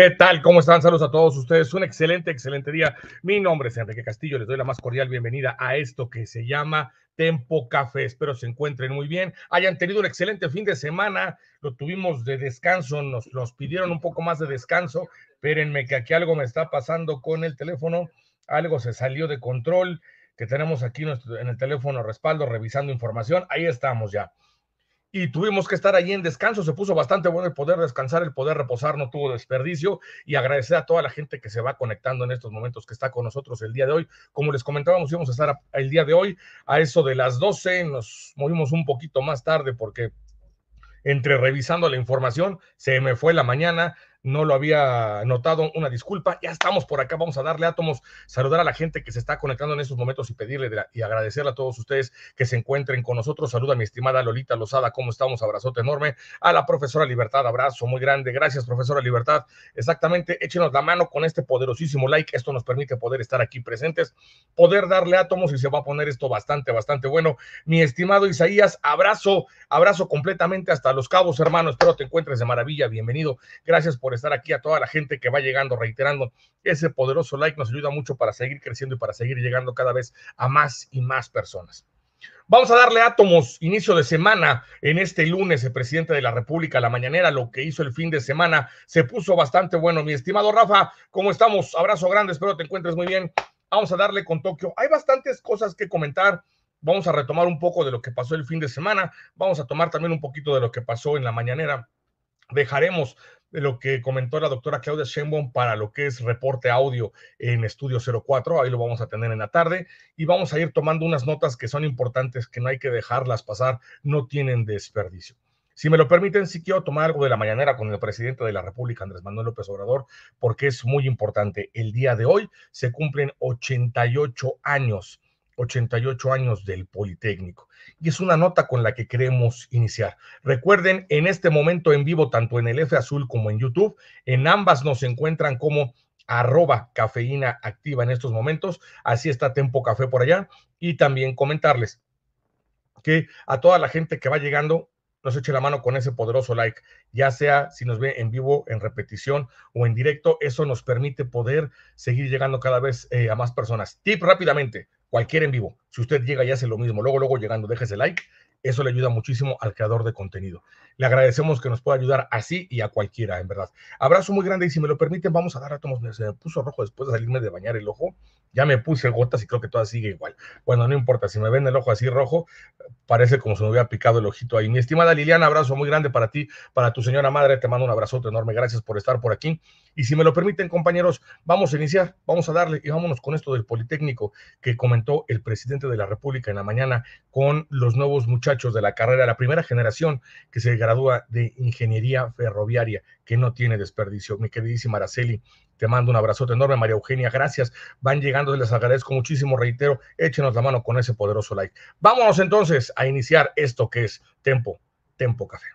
¿Qué tal? ¿Cómo están? Saludos a todos ustedes. Un excelente, excelente día. Mi nombre es Enrique Castillo. Les doy la más cordial bienvenida a esto que se llama Tempo Café. Espero se encuentren muy bien. Hayan tenido un excelente fin de semana. Lo tuvimos de descanso. Nos, nos pidieron un poco más de descanso. Espérenme que aquí algo me está pasando con el teléfono. Algo se salió de control. Que tenemos aquí en el teléfono respaldo, revisando información. Ahí estamos ya y tuvimos que estar allí en descanso. Se puso bastante bueno el poder descansar, el poder reposar, no tuvo desperdicio. Y agradecer a toda la gente que se va conectando en estos momentos que está con nosotros el día de hoy. Como les comentábamos, íbamos a estar el día de hoy a eso de las 12. Nos movimos un poquito más tarde porque entre revisando la información, se me fue la mañana, no lo había notado, una disculpa. Ya estamos por acá, vamos a darle átomos, saludar a la gente que se está conectando en estos momentos y pedirle y agradecerle a todos ustedes que se encuentren con nosotros. Saluda a mi estimada Lolita Lozada, ¿cómo estamos? Abrazote enorme. A la profesora Libertad, abrazo muy grande. Gracias, profesora Libertad. Exactamente, échenos la mano con este poderosísimo like. Esto nos permite poder estar aquí presentes, poder darle átomos y se va a poner esto bastante, bastante bueno. Mi estimado Isaías, abrazo, abrazo completamente hasta los cabos, hermanos, Espero te encuentres de maravilla. Bienvenido. Gracias por estar aquí, a toda la gente que va llegando, reiterando, ese poderoso like nos ayuda mucho para seguir creciendo y para seguir llegando cada vez a más y más personas. Vamos a darle átomos inicio de semana. En este lunes, el presidente de la República, la mañanera, lo que hizo el fin de semana, se puso bastante bueno. Mi estimado Rafa, ¿cómo estamos? Abrazo grande, espero te encuentres muy bien. Vamos a darle con Tokio. Hay bastantes cosas que comentar. Vamos a retomar un poco de lo que pasó el fin de semana. Vamos a tomar también un poquito de lo que pasó en la mañanera. Dejaremos de lo que comentó la doctora Claudia Sheinbaum para lo que es reporte audio en Estudio 04. Ahí lo vamos a tener en la tarde y vamos a ir tomando unas notas que son importantes, que no hay que dejarlas pasar, no tienen desperdicio. Si me lo permiten, sí quiero tomar algo de la mañanera con el presidente de la República, Andrés Manuel López Obrador, porque es muy importante. El día de hoy se cumplen 88 años 88 años del Politécnico. Y es una nota con la que queremos iniciar. Recuerden, en este momento en vivo, tanto en el F Azul como en YouTube, en ambas nos encuentran como arroba cafeína activa en estos momentos. Así está Tempo Café por allá. Y también comentarles que a toda la gente que va llegando, nos eche la mano con ese poderoso like, ya sea si nos ve en vivo, en repetición o en directo, eso nos permite poder seguir llegando cada vez eh, a más personas. Tip rápidamente, Cualquiera en vivo. Si usted llega y hace lo mismo, luego, luego llegando, déjese like. Eso le ayuda muchísimo al creador de contenido. Le agradecemos que nos pueda ayudar así y a cualquiera, en verdad. Abrazo muy grande y si me lo permiten, vamos a dar a tomos. Se me puso rojo después de salirme de bañar el ojo. Ya me puse gotas y creo que todas sigue igual. Bueno, no importa, si me ven el ojo así rojo, parece como si me hubiera picado el ojito ahí. Mi estimada Liliana, abrazo muy grande para ti, para tu señora madre, te mando un abrazote enorme, gracias por estar por aquí. Y si me lo permiten, compañeros, vamos a iniciar, vamos a darle y vámonos con esto del Politécnico que comentó el presidente de la República en la mañana con los nuevos muchachos de la carrera, la primera generación que se gradúa de ingeniería ferroviaria que no tiene desperdicio. Mi queridísima Araceli, te mando un abrazote enorme, María Eugenia, gracias. Van llegando, les agradezco muchísimo, reitero, échenos la mano con ese poderoso like. Vámonos entonces a iniciar esto que es Tempo, Tempo Café.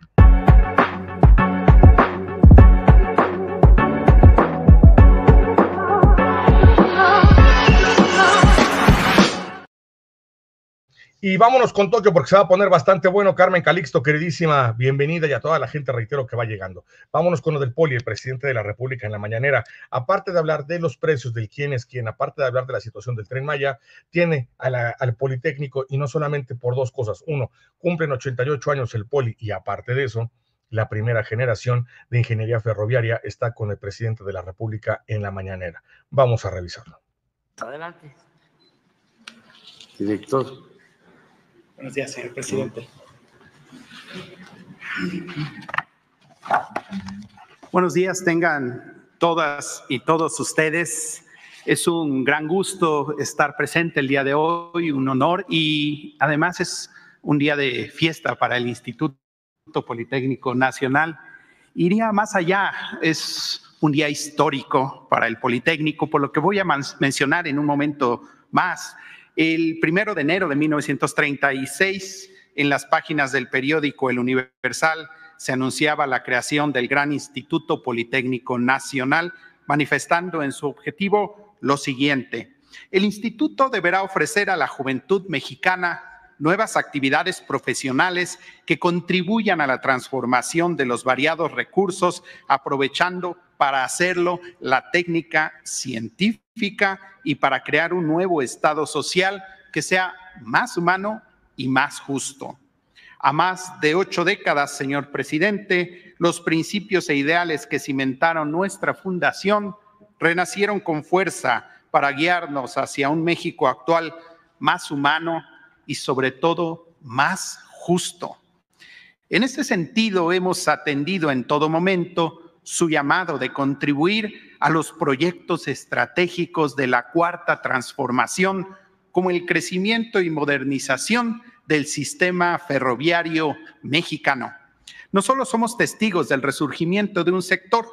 Y vámonos con Tokio porque se va a poner bastante bueno. Carmen Calixto, queridísima, bienvenida y a toda la gente, reitero, que va llegando. Vámonos con lo del Poli, el presidente de la República en la mañanera. Aparte de hablar de los precios, del quién es quién, aparte de hablar de la situación del tren Maya, tiene al Politécnico y no solamente por dos cosas. Uno, cumplen 88 años el Poli y aparte de eso, la primera generación de ingeniería ferroviaria está con el presidente de la República en la mañanera. Vamos a revisarlo. Adelante. Director. Buenos días, señor presidente. Buenos días, tengan todas y todos ustedes. Es un gran gusto estar presente el día de hoy, un honor y además es un día de fiesta para el Instituto Politécnico Nacional. Iría más allá, es un día histórico para el Politécnico, por lo que voy a mencionar en un momento más el primero de enero de 1936, en las páginas del periódico El Universal se anunciaba la creación del gran Instituto Politécnico Nacional, manifestando en su objetivo lo siguiente. El instituto deberá ofrecer a la juventud mexicana nuevas actividades profesionales que contribuyan a la transformación de los variados recursos, aprovechando para hacerlo la técnica científica y para crear un nuevo Estado social que sea más humano y más justo. A más de ocho décadas, señor presidente, los principios e ideales que cimentaron nuestra fundación renacieron con fuerza para guiarnos hacia un México actual más humano y sobre todo más justo. En este sentido, hemos atendido en todo momento su llamado de contribuir a los proyectos estratégicos de la cuarta transformación, como el crecimiento y modernización del sistema ferroviario mexicano. No solo somos testigos del resurgimiento de un sector,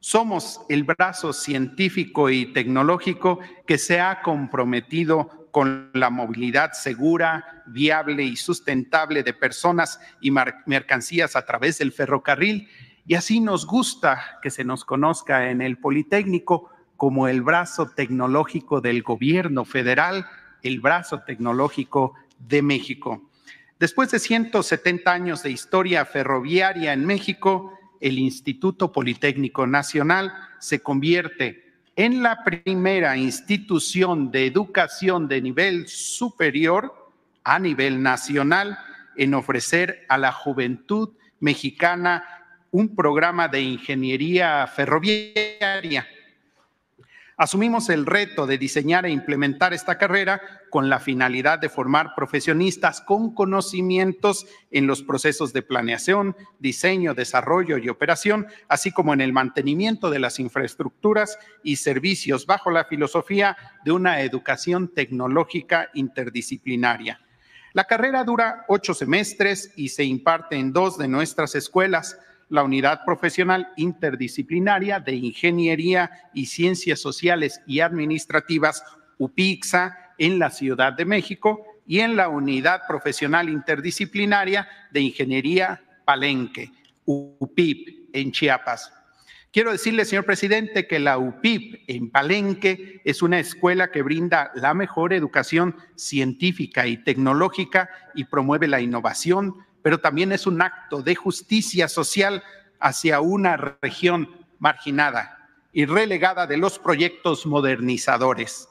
somos el brazo científico y tecnológico que se ha comprometido con la movilidad segura, viable y sustentable de personas y mercancías a través del ferrocarril y así nos gusta que se nos conozca en el Politécnico como el brazo tecnológico del gobierno federal, el brazo tecnológico de México. Después de 170 años de historia ferroviaria en México, el Instituto Politécnico Nacional se convierte en la primera institución de educación de nivel superior a nivel nacional en ofrecer a la juventud mexicana un programa de ingeniería ferroviaria. Asumimos el reto de diseñar e implementar esta carrera con la finalidad de formar profesionistas con conocimientos en los procesos de planeación, diseño, desarrollo y operación, así como en el mantenimiento de las infraestructuras y servicios bajo la filosofía de una educación tecnológica interdisciplinaria. La carrera dura ocho semestres y se imparte en dos de nuestras escuelas, la Unidad Profesional Interdisciplinaria de Ingeniería y Ciencias Sociales y Administrativas, UPIXA, en la Ciudad de México y en la Unidad Profesional Interdisciplinaria de Ingeniería Palenque, UPIP, en Chiapas. Quiero decirle, señor presidente, que la UPIP en Palenque es una escuela que brinda la mejor educación científica y tecnológica y promueve la innovación, pero también es un acto de justicia social hacia una región marginada y relegada de los proyectos modernizadores.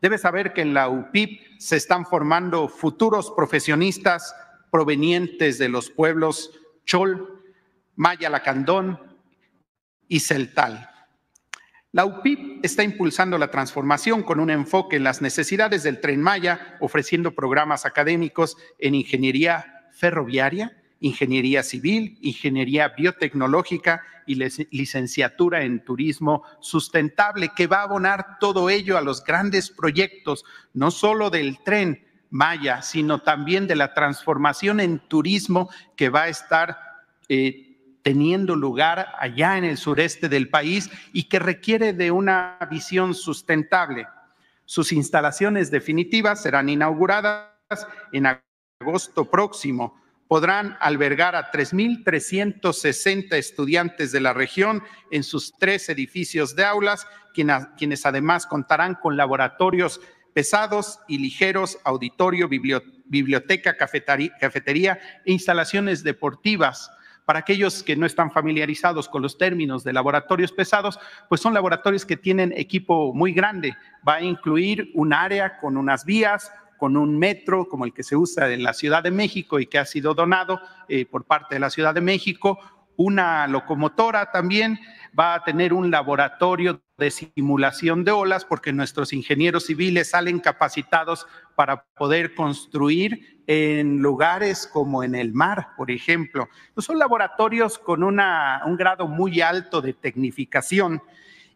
Debe saber que en la UPIP se están formando futuros profesionistas provenientes de los pueblos Chol, Maya Lacandón y Celtal. La UPIP está impulsando la transformación con un enfoque en las necesidades del tren Maya, ofreciendo programas académicos en ingeniería ferroviaria, ingeniería civil, ingeniería biotecnológica y licenciatura en turismo sustentable, que va a abonar todo ello a los grandes proyectos, no solo del tren Maya, sino también de la transformación en turismo que va a estar eh, teniendo lugar allá en el sureste del país y que requiere de una visión sustentable. Sus instalaciones definitivas serán inauguradas en agosto próximo podrán albergar a 3.360 estudiantes de la región en sus tres edificios de aulas, quienes además contarán con laboratorios pesados y ligeros, auditorio, biblioteca, cafetería e instalaciones deportivas. Para aquellos que no están familiarizados con los términos de laboratorios pesados, pues son laboratorios que tienen equipo muy grande. Va a incluir un área con unas vías, con un metro como el que se usa en la Ciudad de México y que ha sido donado eh, por parte de la Ciudad de México, una locomotora también, va a tener un laboratorio de simulación de olas porque nuestros ingenieros civiles salen capacitados para poder construir en lugares como en el mar, por ejemplo. son laboratorios con una, un grado muy alto de tecnificación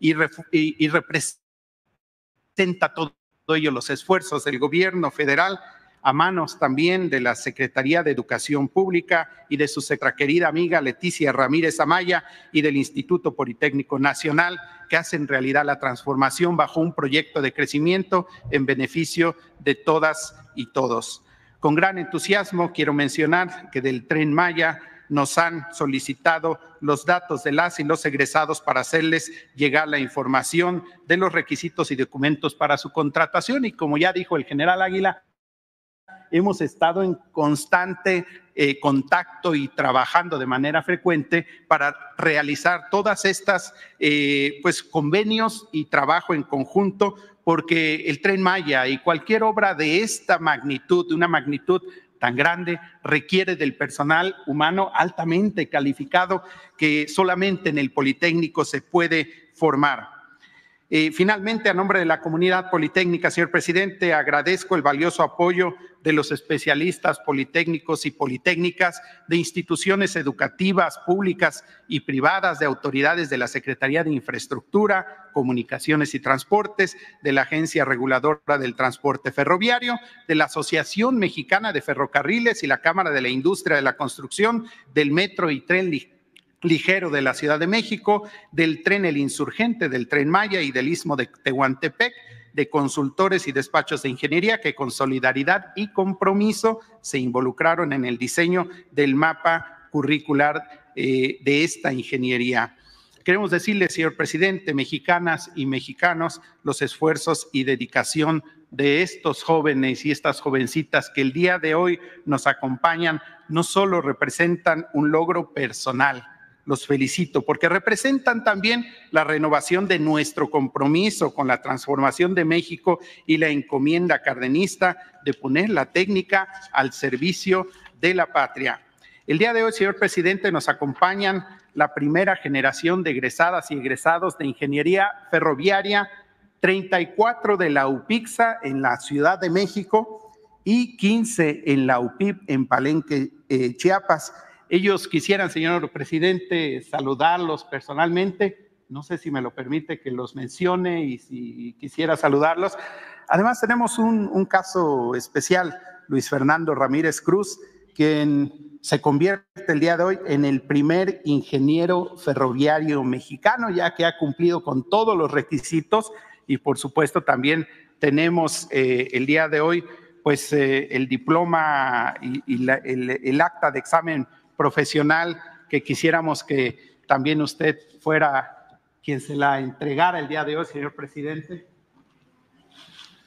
y, y representa todo Doy los esfuerzos del gobierno federal a manos también de la Secretaría de Educación Pública y de su querida amiga Leticia Ramírez Amaya y del Instituto Politécnico Nacional, que hacen realidad la transformación bajo un proyecto de crecimiento en beneficio de todas y todos. Con gran entusiasmo quiero mencionar que del tren Maya nos han solicitado los datos de las y los egresados para hacerles llegar la información de los requisitos y documentos para su contratación. Y como ya dijo el general Águila, hemos estado en constante eh, contacto y trabajando de manera frecuente para realizar todas estas eh, pues convenios y trabajo en conjunto porque el tren Maya y cualquier obra de esta magnitud, de una magnitud tan grande requiere del personal humano altamente calificado que solamente en el Politécnico se puede formar finalmente, a nombre de la comunidad politécnica, señor presidente, agradezco el valioso apoyo de los especialistas politécnicos y politécnicas, de instituciones educativas públicas y privadas, de autoridades de la Secretaría de Infraestructura, Comunicaciones y Transportes, de la Agencia Reguladora del Transporte Ferroviario, de la Asociación Mexicana de Ferrocarriles y la Cámara de la Industria de la Construcción, del Metro y Tren ligero de la Ciudad de México, del tren El Insurgente, del tren Maya y del Istmo de Tehuantepec, de consultores y despachos de ingeniería que con solidaridad y compromiso se involucraron en el diseño del mapa curricular eh, de esta ingeniería. Queremos decirle, señor presidente, mexicanas y mexicanos, los esfuerzos y dedicación de estos jóvenes y estas jovencitas que el día de hoy nos acompañan no solo representan un logro personal, los felicito porque representan también la renovación de nuestro compromiso con la transformación de México y la encomienda cardenista de poner la técnica al servicio de la patria. El día de hoy, señor presidente, nos acompañan la primera generación de egresadas y egresados de ingeniería ferroviaria, 34 de la UPIXA en la Ciudad de México y 15 en la UPIP en Palenque, eh, Chiapas ellos quisieran, señor presidente, saludarlos personalmente. No sé si me lo permite que los mencione y si quisiera saludarlos. Además, tenemos un, caso especial, Luis Fernando Ramírez Cruz, quien se convierte el día de hoy en el primer ingeniero ferroviario mexicano, ya que ha cumplido con todos los requisitos y por supuesto también tenemos eh, el día de hoy pues eh, el diploma y, el, acta de examen profesional que quisiéramos que también usted fuera quien se la entregara el día de hoy, señor presidente.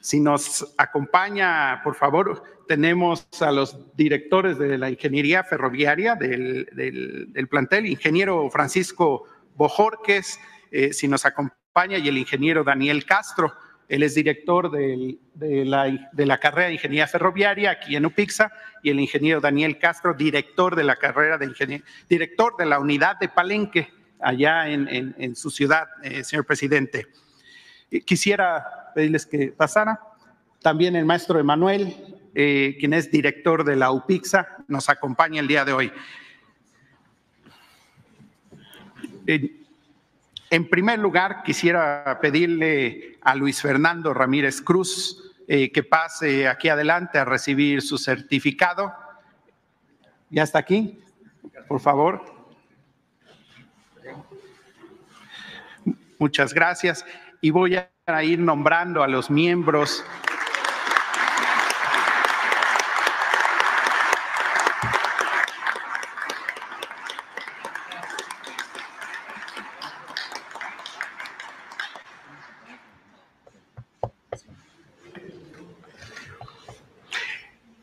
Si nos acompaña, por favor, tenemos a los directores de la ingeniería ferroviaria del, del, plantel, ingeniero Francisco Bojorques, eh, si nos acompaña, y el ingeniero Daniel Castro. Él es director de, la, carrera de Ingeniería Ferroviaria aquí en UPIXA y el ingeniero Daniel Castro, director de la carrera de director de la unidad de Palenque allá en, su ciudad, eh, señor presidente. Eh, quisiera pedirles que pasara. También el maestro Emanuel, eh, quien es director de la UPIXA, nos acompaña el día de hoy. En primer lugar, quisiera pedirle a Luis Fernando Ramírez Cruz eh, que pase aquí adelante a recibir su certificado. ¿Ya está aquí? Por favor. Muchas gracias. Y voy a ir nombrando a los miembros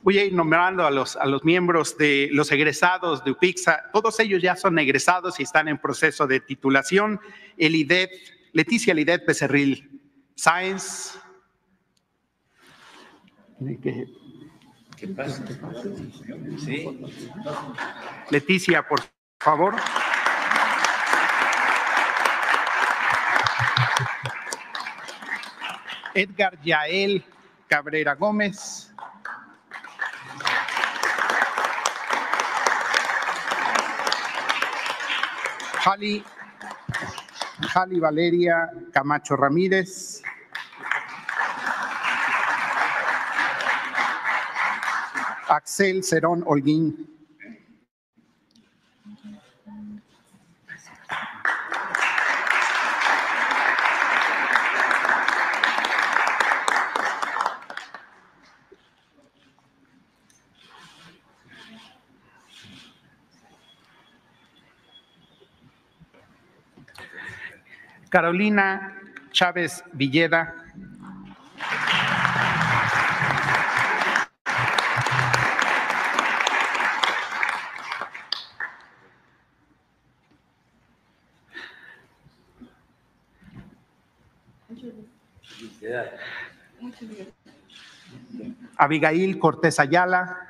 voy a ir nombrando a los, a los miembros de los egresados de UPIXA. Todos ellos ya son egresados y están en proceso de titulación. Leticia Lidet Becerril, Sáenz. Leticia, por favor. Edgar Yael Cabrera Gómez. Jali, Jali Valeria Camacho Ramírez. Axel Cerón Olguín. Carolina Chávez Villeda. Abigail Cortés Ayala.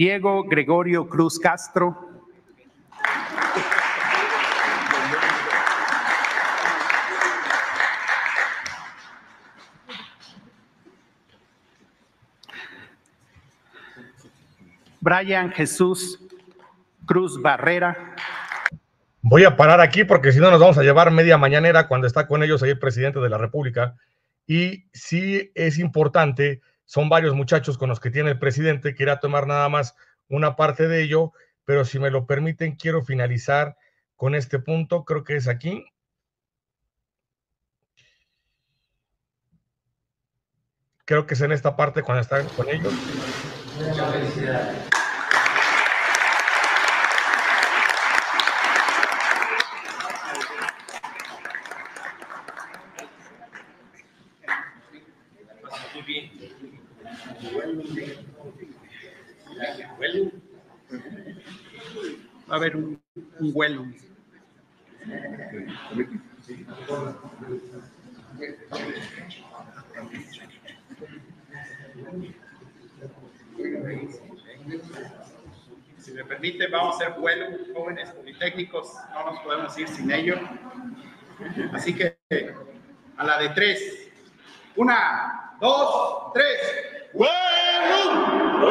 Diego Gregorio Cruz Castro. Brian Jesús Cruz Barrera. Voy a parar aquí porque si no nos vamos a llevar media mañanera cuando está con ellos ahí el presidente de la República. Y sí es importante son varios muchachos con los que tiene el presidente, quería tomar nada más una parte de ello, pero si me lo permiten, quiero finalizar con este punto, creo que es aquí. Creo que es en esta parte cuando están con ellos. Muchas felicidades. Si me permite, vamos a ser vuelo, jóvenes politécnicos, no nos podemos ir sin ello. Así que a la de tres. Una, dos, tres. ¡Vuelo!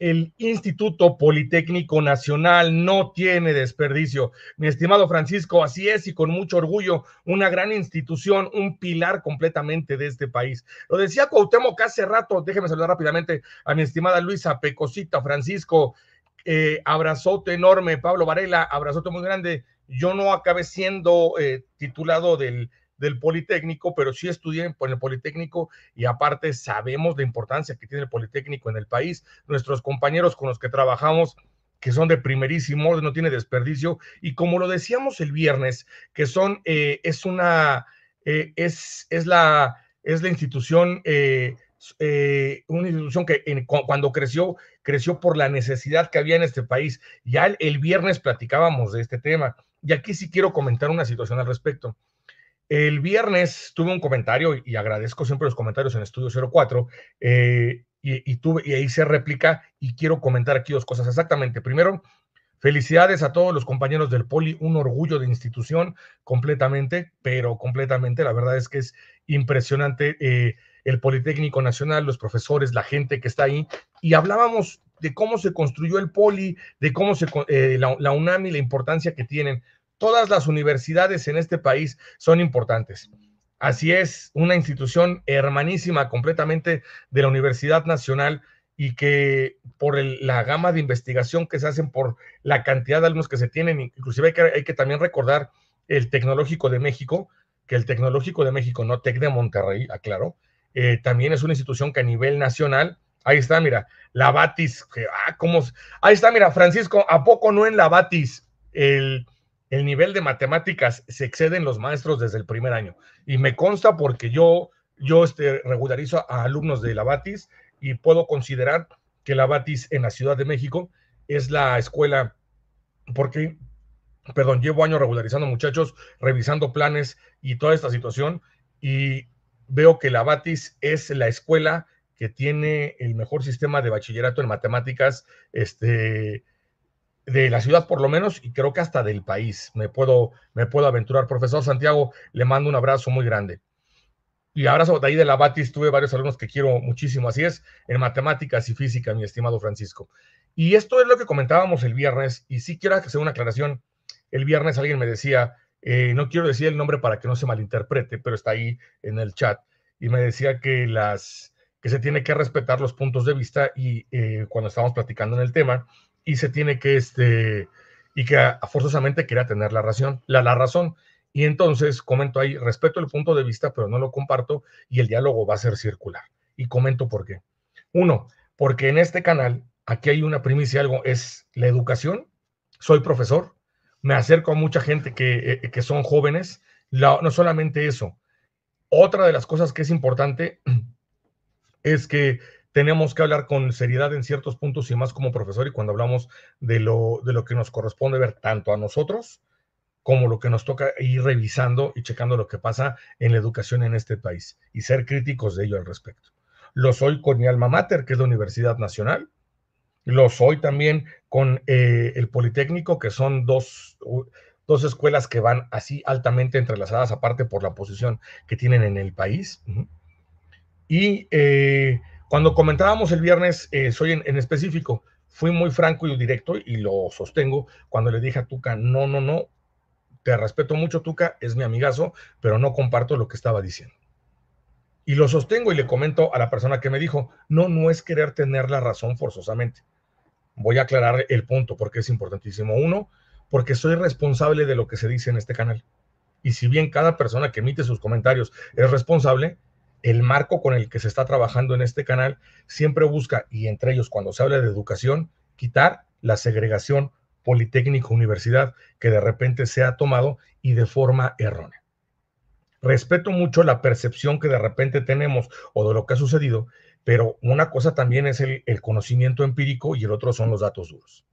el Instituto Politécnico Nacional no tiene desperdicio. Mi estimado Francisco, así es y con mucho orgullo, una gran institución, un pilar completamente de este país. Lo decía Cuauhtémoc hace rato, déjeme saludar rápidamente a mi estimada Luisa Pecosita, Francisco, eh, abrazote enorme, Pablo Varela, abrazote muy grande. Yo no acabé siendo eh, titulado del del Politécnico, pero sí estudié en el Politécnico y aparte sabemos la importancia que tiene el Politécnico en el país. Nuestros compañeros con los que trabajamos que son de primerísimo orden, no tiene desperdicio. Y como lo decíamos el viernes, que son, eh, es una, eh, es, es, la, es la institución, eh, una institución que cuando creció, creció por la necesidad que había en este país. Ya el viernes platicábamos de este tema. Y aquí sí quiero comentar una situación al respecto. El viernes tuve un comentario y agradezco siempre los comentarios en Estudio 04 eh, y, y, tuve, y ahí se réplica y quiero comentar aquí dos cosas exactamente. Primero, Felicidades a todos los compañeros del Poli, un orgullo de institución completamente, pero completamente. La verdad es que es impresionante eh, el Politécnico Nacional, los profesores, la gente que está ahí. Y hablábamos de cómo se construyó el Poli, de cómo se eh, la, la UNAM y la importancia que tienen todas las universidades en este país son importantes. Así es, una institución hermanísima completamente de la Universidad Nacional y que por la gama de investigación que se hacen, por la cantidad de alumnos que se tienen, inclusive hay que, también recordar el Tecnológico de México, que el Tecnológico de México, no Tec de Monterrey, aclaro, eh, también es una institución que a nivel nacional, ahí está, mira, la Batis, que, ah, cómo, ahí está, mira, Francisco, ¿a poco no en la Batis el el nivel de matemáticas se exceden los maestros desde el primer año. Y me consta porque yo, yo este, regularizo a alumnos de la Batis y puedo considerar que la Batis en la Ciudad de México es la escuela, porque, perdón, llevo años regularizando muchachos, revisando planes y toda esta situación, y veo que la Batis es la escuela que tiene el mejor sistema de bachillerato en matemáticas este, de la ciudad por lo menos y creo que hasta del país. Me puedo, me puedo aventurar. Profesor Santiago, le mando un abrazo muy grande. Y abrazo de ahí de la Batis, tuve varios alumnos que quiero muchísimo, así es, en matemáticas y física, mi estimado Francisco. Y esto es lo que comentábamos el viernes, y sí quiero hacer una aclaración. El viernes alguien me decía, eh, no quiero decir el nombre para que no se malinterprete, pero está ahí en el chat, y me decía que las, que se tiene que respetar los puntos de vista y eh, cuando estábamos platicando en el tema y se tiene que, este, y que forzosamente quiera tener la razón, la, la razón. Y entonces comento ahí, respeto el punto de vista, pero no lo comparto y el diálogo va a ser circular. Y comento por qué. Uno, porque en este canal, aquí hay una primicia, algo es la educación. Soy profesor, me acerco a mucha gente que, eh, eh, que son jóvenes. no solamente eso, otra de las cosas que es importante es que tenemos que hablar con seriedad en ciertos puntos y más como profesor y cuando hablamos de lo, de lo que nos corresponde ver tanto a nosotros como lo que nos toca ir revisando y checando lo que pasa en la educación en este país y ser críticos de ello al respecto. Lo soy con mi alma mater, que es la Universidad Nacional. Lo soy también con eh, el Politécnico, que son dos, dos escuelas que van así altamente entrelazadas, aparte por la posición que tienen en el país. Y eh, cuando comentábamos el viernes, eh, soy en, en, específico, fui muy franco y directo y lo sostengo cuando le dije a Tuca, no, no, no, te respeto mucho Tuca, es mi amigazo, pero no comparto lo que estaba diciendo. Y lo sostengo y le comento a la persona que me dijo, no, no es querer tener la razón forzosamente. Voy a aclarar el punto porque es importantísimo. Uno, porque soy responsable de lo que se dice en este canal. Y si bien cada persona que emite sus comentarios es responsable, el marco con el que se está trabajando en este canal siempre busca, y entre ellos cuando se habla de educación, quitar la segregación Politécnico-Universidad que de repente se ha tomado y de forma errónea. Respeto mucho la percepción que de repente tenemos o de lo que ha sucedido, pero una cosa también es el, conocimiento empírico y el otro son los datos duros.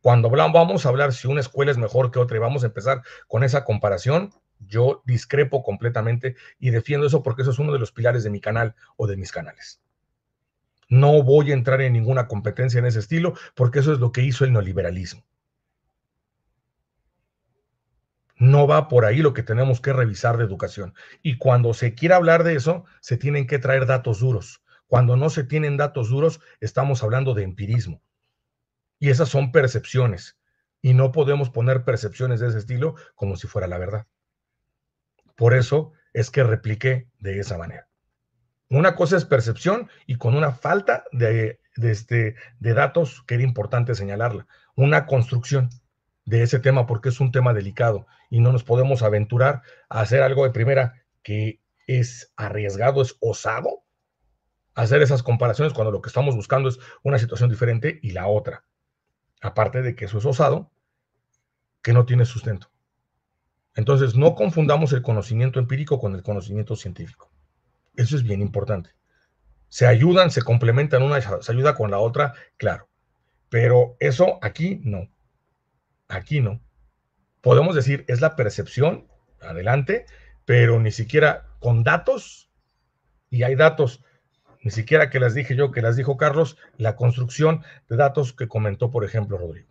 Cuando vamos a hablar si una escuela es mejor que otra y vamos a empezar con esa comparación, yo discrepo completamente y defiendo eso porque eso es uno de los pilares de mi canal o de mis canales. No voy a entrar en ninguna competencia en ese estilo porque eso es lo que hizo el neoliberalismo. No va por ahí lo que tenemos que revisar de educación. Y cuando se quiera hablar de eso, se tienen que traer datos duros. Cuando no se tienen datos duros, estamos hablando de empirismo. Y esas son percepciones. Y no podemos poner percepciones de ese estilo como si fuera la verdad. Por eso es que repliqué de esa manera. Una cosa es percepción y con una falta de, de, este, de datos que era importante señalarla. Una construcción de ese tema porque es un tema delicado y no nos podemos aventurar a hacer algo de primera que es arriesgado, es osado, hacer esas comparaciones cuando lo que estamos buscando es una situación diferente y la otra. Aparte de que eso es osado, que no tiene sustento. Entonces, no confundamos el conocimiento empírico con el conocimiento científico. Eso es bien importante. Se ayudan, se complementan una, se ayuda con la otra, claro. Pero eso aquí no. Aquí no. Podemos decir, es la percepción, adelante, pero ni siquiera con datos, y hay datos, ni siquiera que las dije yo, que las dijo Carlos, la construcción de datos que comentó, por ejemplo, Rodrigo.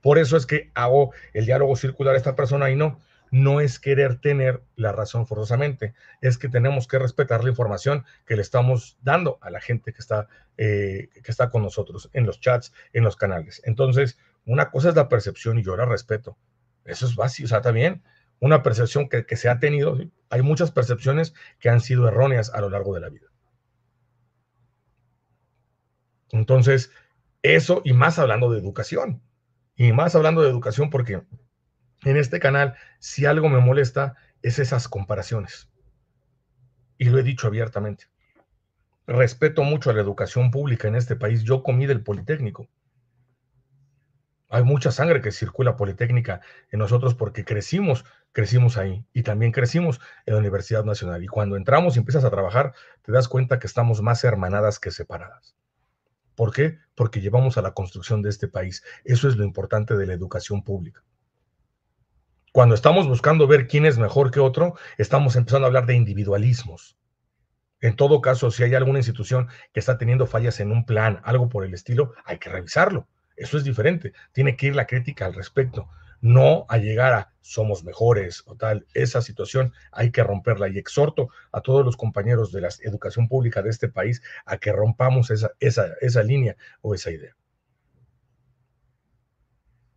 Por eso es que hago el diálogo circular a esta persona y no no es querer tener la razón forzosamente, es que tenemos que respetar la información que le estamos dando a la gente que está, eh, que está con nosotros en los chats, en los canales. Entonces, una cosa es la percepción y yo la respeto. Eso es básico, o sea, también una percepción que, se ha tenido, hay muchas percepciones que han sido erróneas a lo largo de la vida. Entonces, eso y más hablando de educación, y más hablando de educación porque en este canal, si algo me molesta, es esas comparaciones. Y lo he dicho abiertamente. Respeto mucho a la educación pública en este país. Yo comí del Politécnico. Hay mucha sangre que circula Politécnica en nosotros porque crecimos, crecimos ahí y también crecimos en la Universidad Nacional. Y cuando entramos y empiezas a trabajar, te das cuenta que estamos más hermanadas que separadas. ¿Por qué? Porque llevamos a la construcción de este país. Eso es lo importante de la educación pública. Cuando estamos buscando ver quién es mejor que otro, estamos empezando a hablar de individualismos. En todo caso, si hay alguna institución que está teniendo fallas en un plan, algo por el estilo, hay que revisarlo. Eso es diferente. Tiene que ir la crítica al respecto. No a llegar a somos mejores o tal. Esa situación hay que romperla. Y exhorto a todos los compañeros de la educación pública de este país a que rompamos esa, esa línea o esa idea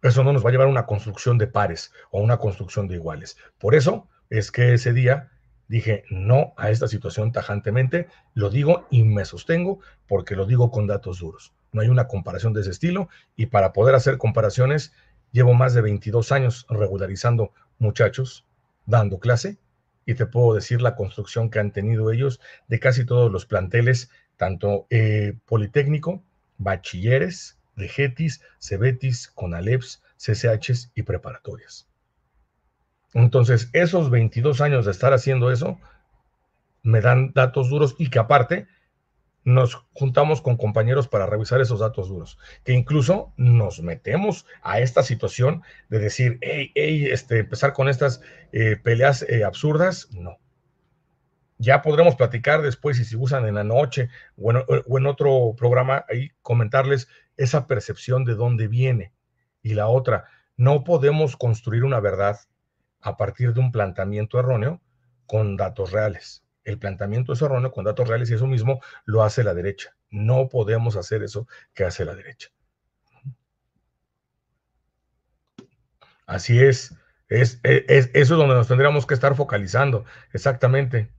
eso no nos va a llevar a una construcción de pares o una construcción de iguales. Por eso es que ese día dije no a esta situación tajantemente, lo digo y me sostengo porque lo digo con datos duros. No hay una comparación de ese estilo y para poder hacer comparaciones llevo más de 22 años regularizando muchachos, dando clase y te puedo decir la construcción que han tenido ellos de casi todos los planteles, tanto eh, Politécnico, bachilleres, de GETIS, CEBETIS, Aleps, CCHs y preparatorias. Entonces, esos 22 años de estar haciendo eso me dan datos duros y que aparte nos juntamos con compañeros para revisar esos datos duros, que incluso nos metemos a esta situación de decir, hey, hey, este, empezar con estas eh, peleas eh, absurdas, no. Ya podremos platicar después, y si se usan en la noche o o en otro programa, ahí comentarles esa percepción de dónde viene. Y la otra, no podemos construir una verdad a partir de un planteamiento erróneo con datos reales. El planteamiento es erróneo con datos reales y eso mismo lo hace la derecha. No podemos hacer eso que hace la derecha. Así es, eso es donde nos tendríamos que estar focalizando, exactamente.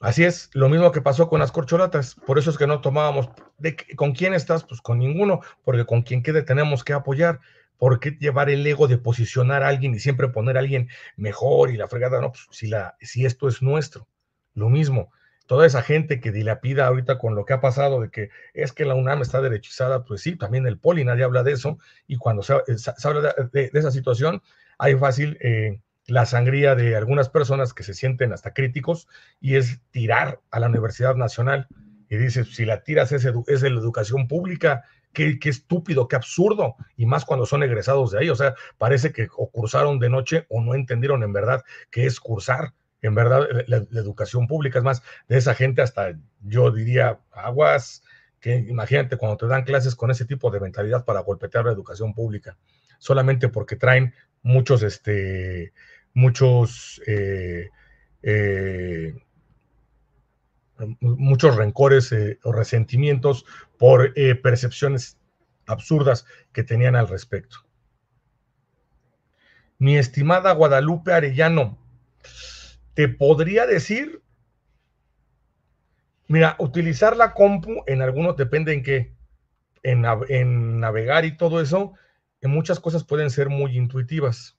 Así es, lo mismo que pasó con las corcholatas, por eso es que no tomábamos, de, ¿con quién estás? Pues con ninguno, porque con quien quede tenemos que apoyar, ¿por qué llevar el ego de posicionar a alguien y siempre poner a alguien mejor y la fregada? No, pues si, la, si esto es nuestro, lo mismo, toda esa gente que dilapida ahorita con lo que ha pasado de que es que la UNAM está derechizada, pues sí, también el POLI, nadie habla de eso, y cuando se, eh, habla de, esa situación, hay fácil... Eh, la sangría de algunas personas que se sienten hasta críticos y es tirar a la Universidad Nacional. Y dices, si la tiras es, de la educación pública, qué, qué estúpido, qué absurdo, y más cuando son egresados de ahí. O sea, parece que o cursaron de noche o no entendieron en verdad qué es cursar en verdad la, la, educación pública. Es más, de esa gente hasta yo diría aguas, que imagínate cuando te dan clases con ese tipo de mentalidad para golpetear la educación pública, solamente porque traen muchos este, muchos, eh, eh, muchos rencores eh, o resentimientos por percepciones absurdas que tenían al respecto. Mi estimada Guadalupe Arellano, te podría decir, mira, utilizar la compu en algunos depende en qué, en navegar y todo eso, en muchas cosas pueden ser muy intuitivas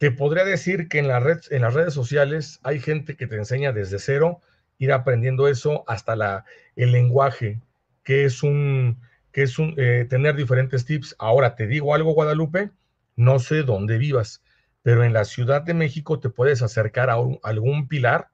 te podría decir que en, la red, en las redes sociales hay gente que te enseña desde cero, ir aprendiendo eso hasta la, el lenguaje, que es un, que es un, eh, tener diferentes tips. Ahora, te digo algo, Guadalupe, no sé dónde vivas, pero en la Ciudad de México te puedes acercar a, a algún pilar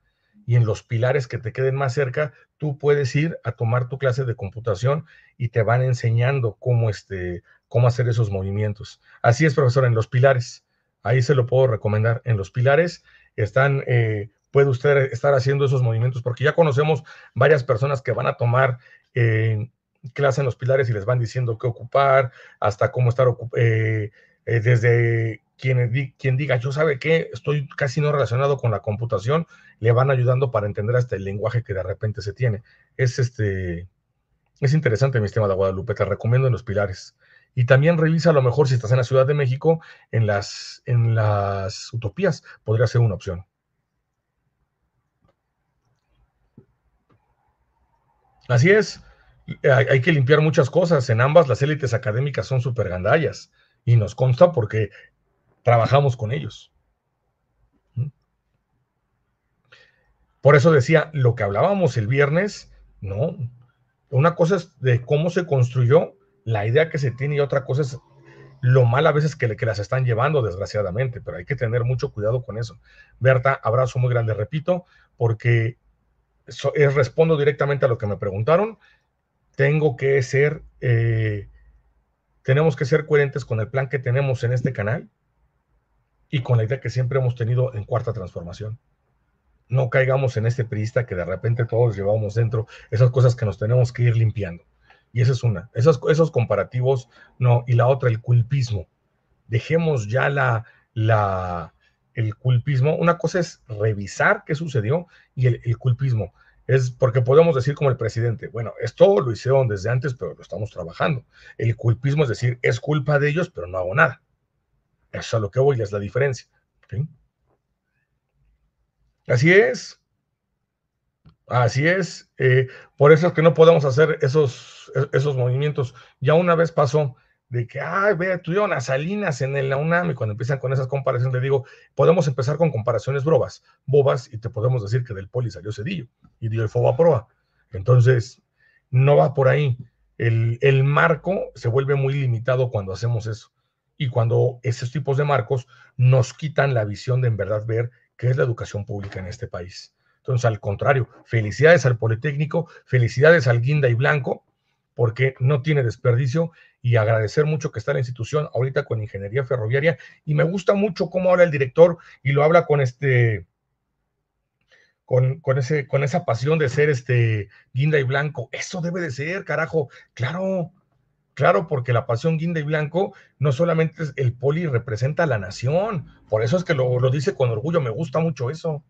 y en los pilares que te queden más cerca, tú puedes ir a tomar tu clase de computación y te van enseñando cómo, este, cómo hacer esos movimientos. Así es, profesor, en los pilares. Ahí se lo puedo recomendar. En los pilares están, eh, puede usted estar haciendo esos movimientos, porque ya conocemos varias personas que van a tomar eh, clase en los pilares y les van diciendo qué ocupar, hasta cómo estar eh, desde quien, quien, diga, yo sabe que estoy casi no relacionado con la computación, le van ayudando para entender hasta el lenguaje que de repente se tiene. Es este es interesante, mi de Guadalupe, te recomiendo en los pilares y también revisa a lo mejor si estás en la Ciudad de México, en las, en las utopías podría ser una opción. Así es, hay, que limpiar muchas cosas. En ambas las élites académicas son super gandallas y nos consta porque trabajamos con ellos. ¿Mm? Por eso decía, lo que hablábamos el viernes, no. Una cosa es de cómo se construyó la idea que se tiene y otra cosa es lo mal a veces que, las están llevando, desgraciadamente, pero hay que tener mucho cuidado con eso. Berta, abrazo muy grande, repito, porque eh, respondo directamente a lo que me preguntaron. Tengo que ser, eh, tenemos que ser coherentes con el plan que tenemos en este canal y con la idea que siempre hemos tenido en Cuarta Transformación. No caigamos en este priista que de repente todos llevamos dentro, esas cosas que nos tenemos que ir limpiando. Y esa es una. Esos, esos comparativos, no. Y la otra, el culpismo. Dejemos ya la, la, el culpismo. Una cosa es revisar qué sucedió y el, culpismo. Es porque podemos decir como el presidente, bueno, esto lo hicieron desde antes, pero lo estamos trabajando. El culpismo es decir, es culpa de ellos, pero no hago nada. Eso es a lo que voy, es la diferencia. Así es. Así es. Eh, por eso es que no podemos hacer esos esos, movimientos. Ya una vez pasó de que, ay, vea, tuvieron unas Salinas en el UNAM y cuando empiezan con esas comparaciones, le digo, podemos empezar con comparaciones bobas, bobas, y te podemos decir que del poli salió Cedillo y dio el fobo a proa. Entonces, no va por ahí. El, el marco se vuelve muy limitado cuando hacemos eso. Y cuando esos tipos de marcos nos quitan la visión de en verdad ver qué es la educación pública en este país. Entonces, al contrario, felicidades al Politécnico, felicidades al Guinda y Blanco, porque no tiene desperdicio y agradecer mucho que está la institución ahorita con ingeniería ferroviaria y me gusta mucho cómo habla el director y lo habla con este con, ese, con esa pasión de ser este guinda y blanco. Eso debe de ser, carajo. Claro, claro, porque la pasión guinda y blanco no solamente es el poli, representa a la nación. Por eso es que lo dice con orgullo, me gusta mucho eso.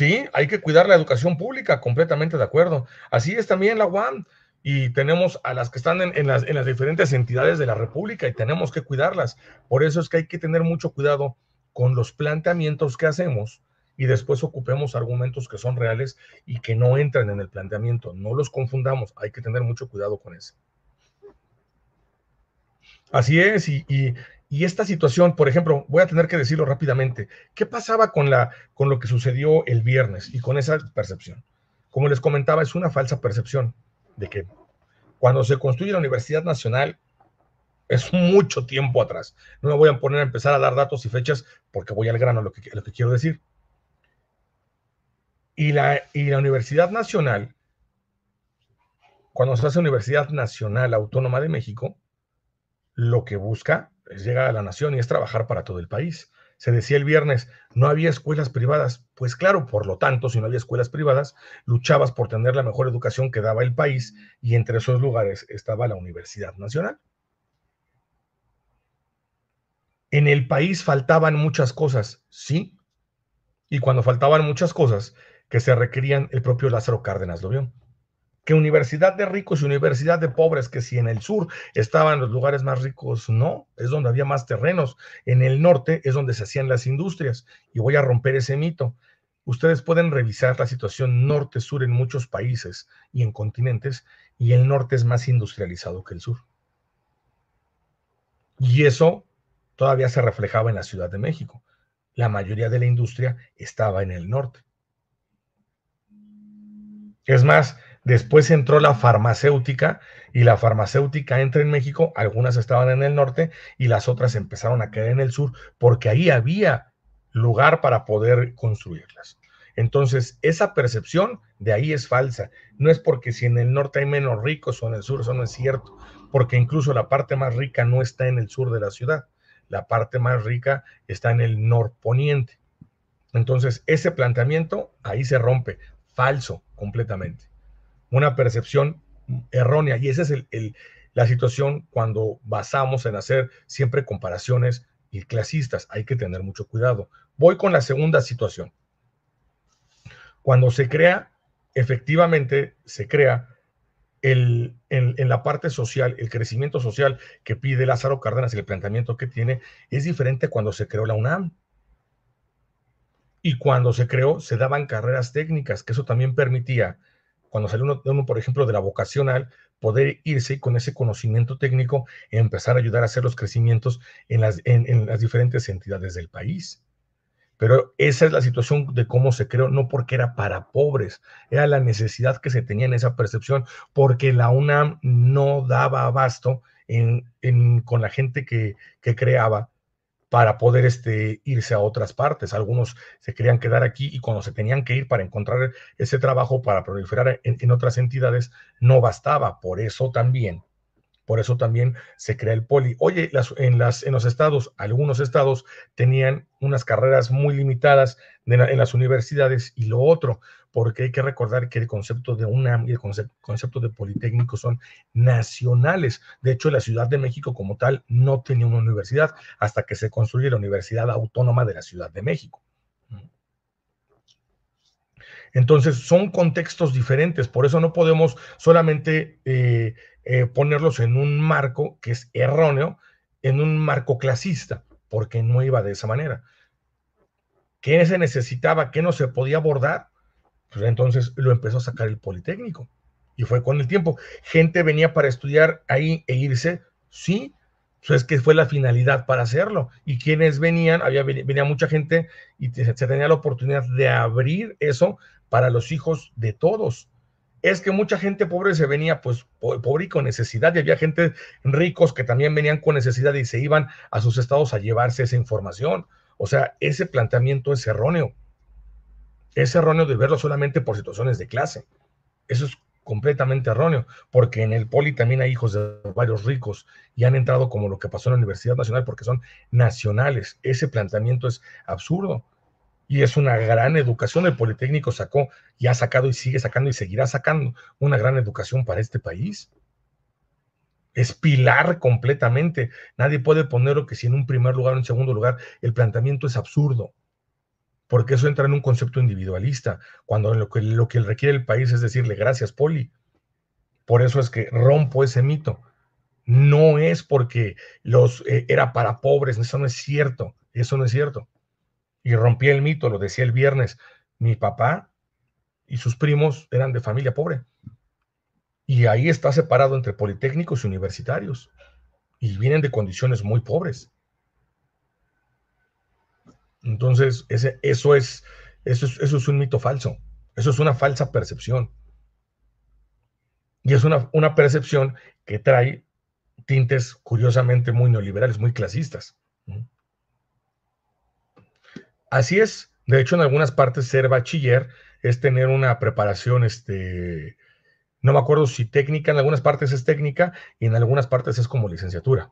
Sí, hay que cuidar la educación pública, completamente de acuerdo. Así es también la UAM y tenemos a las que están en, las, diferentes entidades de la República y tenemos que cuidarlas. Por eso es que hay que tener mucho cuidado con los planteamientos que hacemos y después ocupemos argumentos que son reales y que no entran en el planteamiento. No los confundamos, hay que tener mucho cuidado con eso. Así es, y, y esta situación, por ejemplo, voy a tener que decirlo rápidamente, ¿qué pasaba con, la, con lo que sucedió el viernes y con esa percepción? Como les comentaba, es una falsa percepción de que cuando se construye la Universidad Nacional es mucho tiempo atrás. No me voy a poner a empezar a dar datos y fechas porque voy al grano lo que, lo quiero decir. Y la, y la Universidad Nacional, cuando se hace Universidad Nacional Autónoma de México, lo que busca es a la nación y es trabajar para todo el país. Se decía el viernes, no había escuelas privadas. Pues claro, por lo tanto, si no había escuelas privadas, luchabas por tener la mejor educación que daba el país y entre esos lugares estaba la Universidad Nacional. En el país faltaban muchas cosas, sí. Y cuando faltaban muchas cosas, que se requerían, el propio Lázaro Cárdenas lo vio universidad de ricos y universidad de pobres, que si en el sur estaban los lugares más ricos, no, es donde había más terrenos, en el norte es donde se hacían las industrias, y voy a romper ese mito. Ustedes pueden revisar la situación norte-sur en muchos países y en continentes, y el norte es más industrializado que el sur. Y eso todavía se reflejaba en la Ciudad de México. La mayoría de la industria estaba en el norte. Es más, Después entró la farmacéutica y la farmacéutica entra en México, algunas estaban en el norte y las otras empezaron a caer en el sur porque ahí había lugar para poder construirlas. Entonces, esa percepción de ahí es falsa. No es porque si en el norte hay menos ricos o en el sur, eso no es cierto, porque incluso la parte más rica no está en el sur de la ciudad, la parte más rica está en el norponiente. Entonces, ese planteamiento ahí se rompe, falso completamente una percepción errónea y esa es la situación cuando basamos en hacer siempre comparaciones y clasistas. Hay que tener mucho cuidado. Voy con la segunda situación. Cuando se crea, efectivamente, se crea el, en, en, la parte social, el crecimiento social que pide Lázaro Cárdenas y el planteamiento que tiene es diferente cuando se creó la UNAM. Y cuando se creó, se daban carreras técnicas, que eso también permitía cuando sale uno, por ejemplo, de la vocacional, poder irse con ese conocimiento técnico y empezar a ayudar a hacer los crecimientos en las, diferentes entidades del país. Pero esa es la situación de cómo se creó, no porque era para pobres, era la necesidad que se tenía en esa percepción, porque la UNAM no daba abasto en, con la gente que creaba para poder este, irse a otras partes. Algunos se querían quedar aquí y cuando se tenían que ir para encontrar ese trabajo, para proliferar en, en otras entidades, no bastaba. Por eso también por eso también se crea el poli. Oye, en, los estados, algunos estados tenían unas carreras muy limitadas en las universidades y lo otro, porque hay que recordar que el concepto de UNAM y el concepto, de Politécnico son nacionales. De hecho, la Ciudad de México como tal no tenía una universidad hasta que se construye la Universidad Autónoma de la Ciudad de México. Entonces, son contextos diferentes, por eso no podemos solamente eh, eh, ponerlos en un marco que es erróneo, en un marco clasista, porque no iba de esa manera. ¿Qué se necesitaba? ¿Qué no se podía abordar? Pues entonces lo empezó a sacar el Politécnico. Y fue con el tiempo. Gente venía para estudiar ahí e irse, sí, eso pues es que fue la finalidad para hacerlo. Y quienes venían, había venía mucha gente y se tenía la oportunidad de abrir eso para los hijos de todos es que mucha gente pobre se venía, pues, pobre y con necesidad, y había gente ricos que también venían con necesidad y se iban a sus estados a llevarse esa información. O sea, ese planteamiento es erróneo. Es erróneo de verlo solamente por situaciones de clase. Eso es completamente erróneo, porque en el poli también hay hijos de varios ricos y han entrado como lo que pasó en la Universidad Nacional porque son nacionales. Ese planteamiento es absurdo y es una gran educación. El Politécnico sacó y ha sacado y sigue sacando y seguirá sacando una gran educación para este país. Es pilar completamente. Nadie puede ponerlo que si en un primer lugar o en segundo lugar el planteamiento es absurdo, porque eso entra en un concepto individualista, cuando lo que, lo que requiere el país es decirle gracias, Poli. Por eso es que rompo ese mito. No es porque los eh, era para pobres, eso no es cierto, eso no es cierto y rompí el mito, lo decía el viernes, mi papá y sus primos eran de familia pobre. Y ahí está separado entre politécnicos y universitarios. Y vienen de condiciones muy pobres. Entonces, ese, eso, es, eso, es, un mito falso. Eso es una falsa percepción. Y es una, una percepción que trae tintes curiosamente muy neoliberales, muy clasistas. Así es. De hecho, en algunas partes ser bachiller es tener una preparación, este, no me acuerdo si técnica, en algunas partes es técnica y en algunas partes es como licenciatura.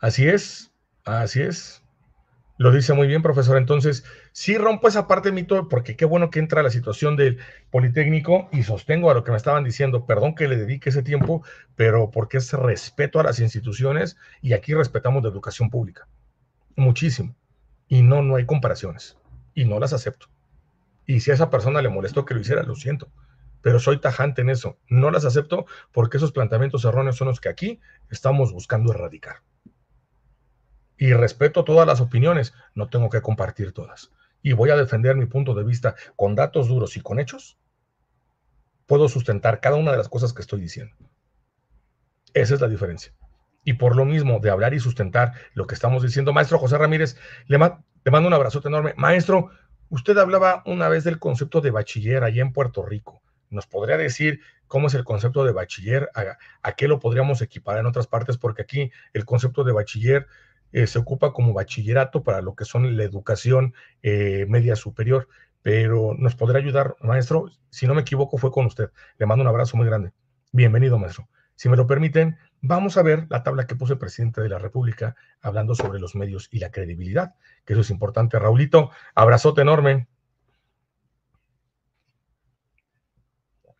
Así es, así es. Lo dice muy bien, profesor. Entonces, sí rompo esa parte de todo, porque qué bueno que entra la situación del Politécnico y sostengo a lo que me estaban diciendo, perdón que le dedique ese tiempo, pero porque es respeto a las instituciones y aquí respetamos la educación pública. Muchísimo. Y no, no hay comparaciones. Y no las acepto. Y si a esa persona le molestó que lo hiciera, lo siento. Pero soy tajante en eso. No las acepto porque esos planteamientos erróneos son los que aquí estamos buscando erradicar y respeto todas las opiniones, no tengo que compartir todas. Y voy a defender mi punto de vista con datos duros y con hechos. Puedo sustentar cada una de las cosas que estoy diciendo. Esa es la diferencia. Y por lo mismo, de hablar y sustentar lo que estamos diciendo, maestro José Ramírez, le, mando un abrazote enorme. Maestro, usted hablaba una vez del concepto de bachiller allá en Puerto Rico. ¿Nos podría decir cómo es el concepto de bachiller? ¿A, a qué lo podríamos equiparar en otras partes? Porque aquí el concepto de bachiller eh, se ocupa como bachillerato para lo que son la educación eh, media superior. Pero nos podrá ayudar, maestro. Si no me equivoco, fue con usted. Le mando un abrazo muy grande. Bienvenido, maestro. Si me lo permiten, vamos a ver la tabla que puso el presidente de la República hablando sobre los medios y la credibilidad, que eso es importante. Raulito, abrazote enorme.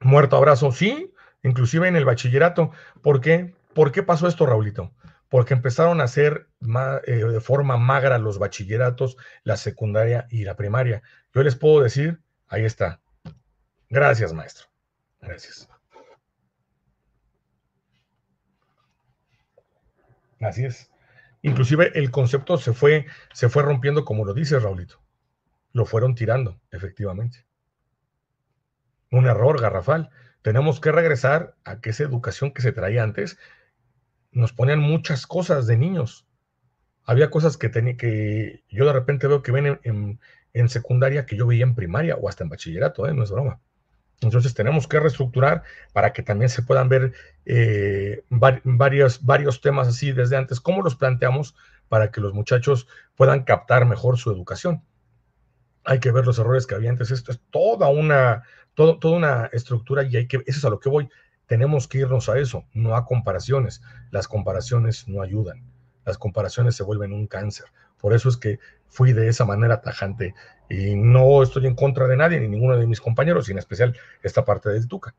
Muerto abrazo, sí, inclusive en el bachillerato. ¿Por qué? ¿Por qué pasó esto, Raulito? porque empezaron a hacer eh, de forma magra los bachilleratos, la secundaria y la primaria. Yo les puedo decir, ahí está. Gracias, maestro. Gracias. Así es. Inclusive el concepto se fue, se fue rompiendo como lo dice Raulito. Lo fueron tirando, efectivamente. Un error garrafal. Tenemos que regresar a que esa educación que se traía antes nos ponían muchas cosas de niños. Había cosas que, tenía, que yo de repente veo que ven en, secundaria que yo veía en primaria o hasta en bachillerato, ¿eh? no es broma. Entonces tenemos que reestructurar para que también se puedan ver eh, varios, varios temas así desde antes, cómo los planteamos para que los muchachos puedan captar mejor su educación. Hay que ver los errores que había antes. Esto es toda una, todo, toda una estructura y hay que, eso es a lo que voy. Tenemos que irnos a eso, no a comparaciones. Las comparaciones no ayudan. Las comparaciones se vuelven un cáncer. Por eso es que fui de esa manera tajante y no estoy en contra de nadie, ni ninguno de mis compañeros, y en especial esta parte del Tuca.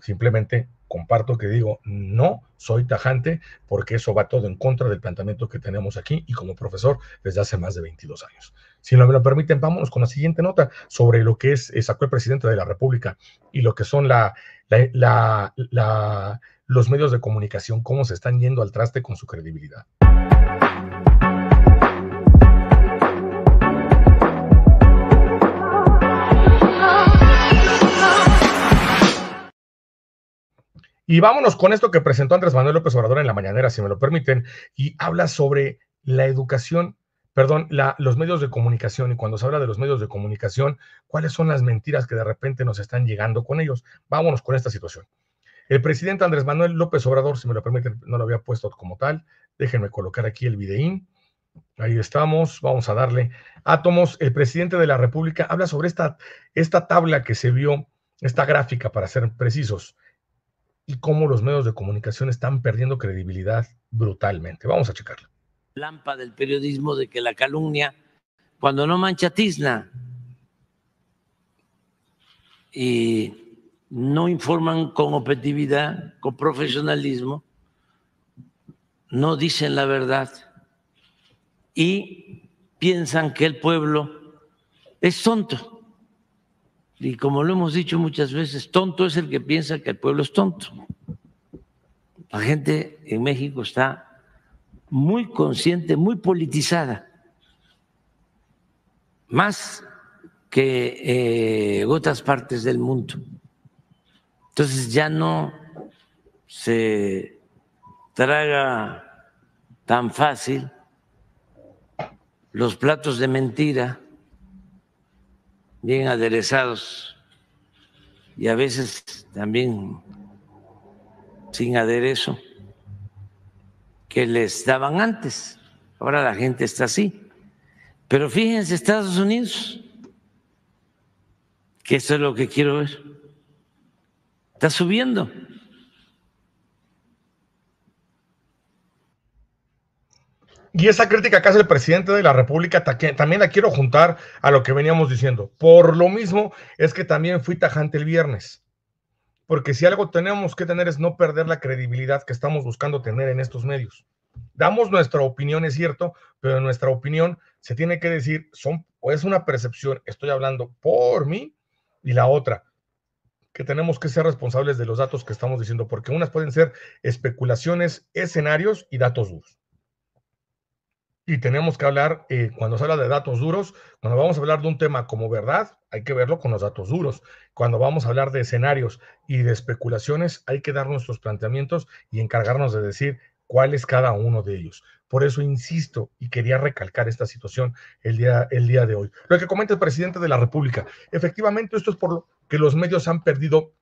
Simplemente comparto que digo, no soy tajante porque eso va todo en contra del planteamiento que tenemos aquí y como profesor desde hace más de 22 años. Si no me lo permiten, vámonos con la siguiente nota sobre lo que es, eh, sacó el presidente de la República y lo que son los medios de comunicación, cómo se están yendo al traste con su credibilidad. Y vámonos con esto que presentó Andrés Manuel López Obrador en la mañanera, si me lo permiten, y habla sobre la educación perdón, los medios de comunicación y cuando se habla de los medios de comunicación, cuáles son las mentiras que de repente nos están llegando con ellos. Vámonos con esta situación. El presidente Andrés Manuel López Obrador, si me lo permiten, no lo había puesto como tal. Déjenme colocar aquí el videín. Ahí estamos, vamos a darle. Átomos, el presidente de la República habla sobre esta, esta tabla que se vio, esta gráfica para ser precisos, y cómo los medios de comunicación están perdiendo credibilidad brutalmente. Vamos a checarlo lampa del periodismo de que la calumnia, cuando no mancha tizna, y no informan con objetividad, con profesionalismo, no dicen la verdad y piensan que el pueblo es tonto. Y como lo hemos dicho muchas veces, tonto es el que piensa que el pueblo es tonto. La gente en México está muy consciente, muy politizada, más que eh, otras partes del mundo. Entonces ya no se traga tan fácil los platos de mentira bien aderezados y a veces también sin aderezo que les daban antes. Ahora la gente está así. Pero fíjense Estados Unidos, que eso es lo que quiero ver. Está subiendo. Y esa crítica que hace el presidente de la República también la quiero juntar a lo que veníamos diciendo. Por lo mismo es que también fui tajante el viernes porque si algo tenemos que tener es no perder la credibilidad que estamos buscando tener en estos medios. Damos nuestra opinión, es cierto, pero nuestra opinión se tiene que decir, son, o es una percepción, estoy hablando por mí, y la otra, que tenemos que ser responsables de los datos que estamos diciendo, porque unas pueden ser especulaciones, escenarios y datos duros y tenemos que hablar, eh, cuando se habla de datos duros, cuando vamos a hablar de un tema como verdad, hay que verlo con los datos duros. Cuando vamos a hablar de escenarios y de especulaciones, hay que dar nuestros planteamientos y encargarnos de decir cuál es cada uno de ellos. Por eso insisto y quería recalcar esta situación el día, el día de hoy. Lo que comenta el presidente de la República, efectivamente esto es por lo que los medios han perdido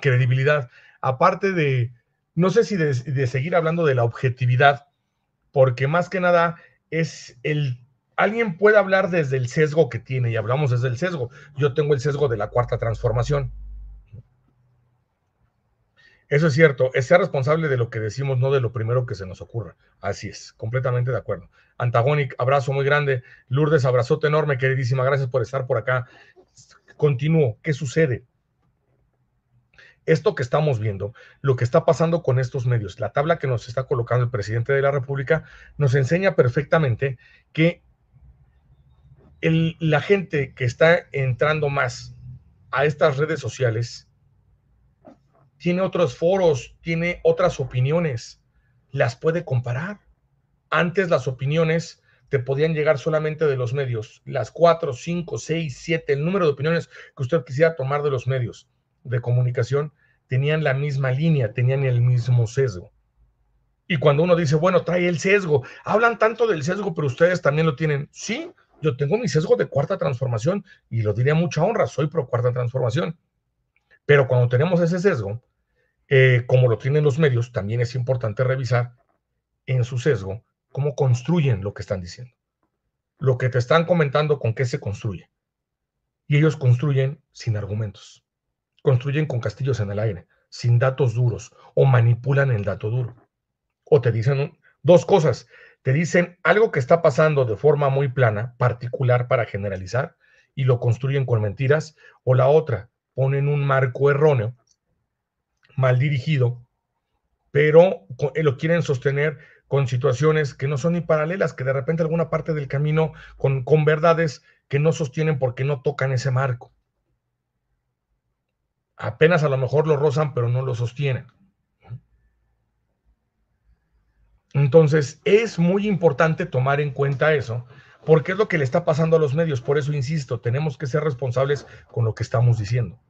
credibilidad, aparte de, no sé si de seguir hablando de la objetividad porque más que nada es el... Alguien puede hablar desde el sesgo que tiene, y hablamos desde el sesgo. Yo tengo el sesgo de la cuarta transformación. Eso es cierto, es ser responsable de lo que decimos, no de lo primero que se nos ocurra. Así es, completamente de acuerdo. Antagonic, abrazo muy grande. Lourdes, abrazote enorme, queridísima, gracias por estar por acá. Continúo, ¿qué sucede? esto que estamos viendo, lo que está pasando con estos medios, la tabla que nos está colocando el presidente de la República, nos enseña perfectamente que la gente que está entrando más a estas redes sociales tiene otros foros, tiene otras opiniones, las puede comparar. Antes las opiniones te podían llegar solamente de los medios, las cuatro, cinco, seis, siete, el número de opiniones que usted quisiera tomar de los medios de comunicación tenían la misma línea, tenían el mismo sesgo. Y cuando uno dice, bueno, trae el sesgo, hablan tanto del sesgo, pero ustedes también lo tienen. Sí, yo tengo mi sesgo de cuarta transformación y lo diría mucha honra, soy pro cuarta transformación. Pero cuando tenemos ese sesgo, eh, como lo tienen los medios, también es importante revisar en su sesgo cómo construyen lo que están diciendo. Lo que te están comentando, con qué se construye. Y ellos construyen sin argumentos construyen con castillos en el aire, sin datos duros, o manipulan el dato duro. O te dicen dos cosas. Te dicen algo que está pasando de forma muy plana, particular para generalizar, y lo construyen con mentiras. O la otra, ponen un marco erróneo, mal dirigido, pero eh, lo quieren sostener con situaciones que no son ni paralelas, que de repente alguna parte del camino con, con verdades que no sostienen porque no tocan ese marco apenas a lo mejor lo rozan, pero no lo sostienen. Entonces, es muy importante tomar en cuenta eso, porque es lo que le está pasando a los medios. Por eso, insisto, tenemos que ser responsables con lo que estamos diciendo.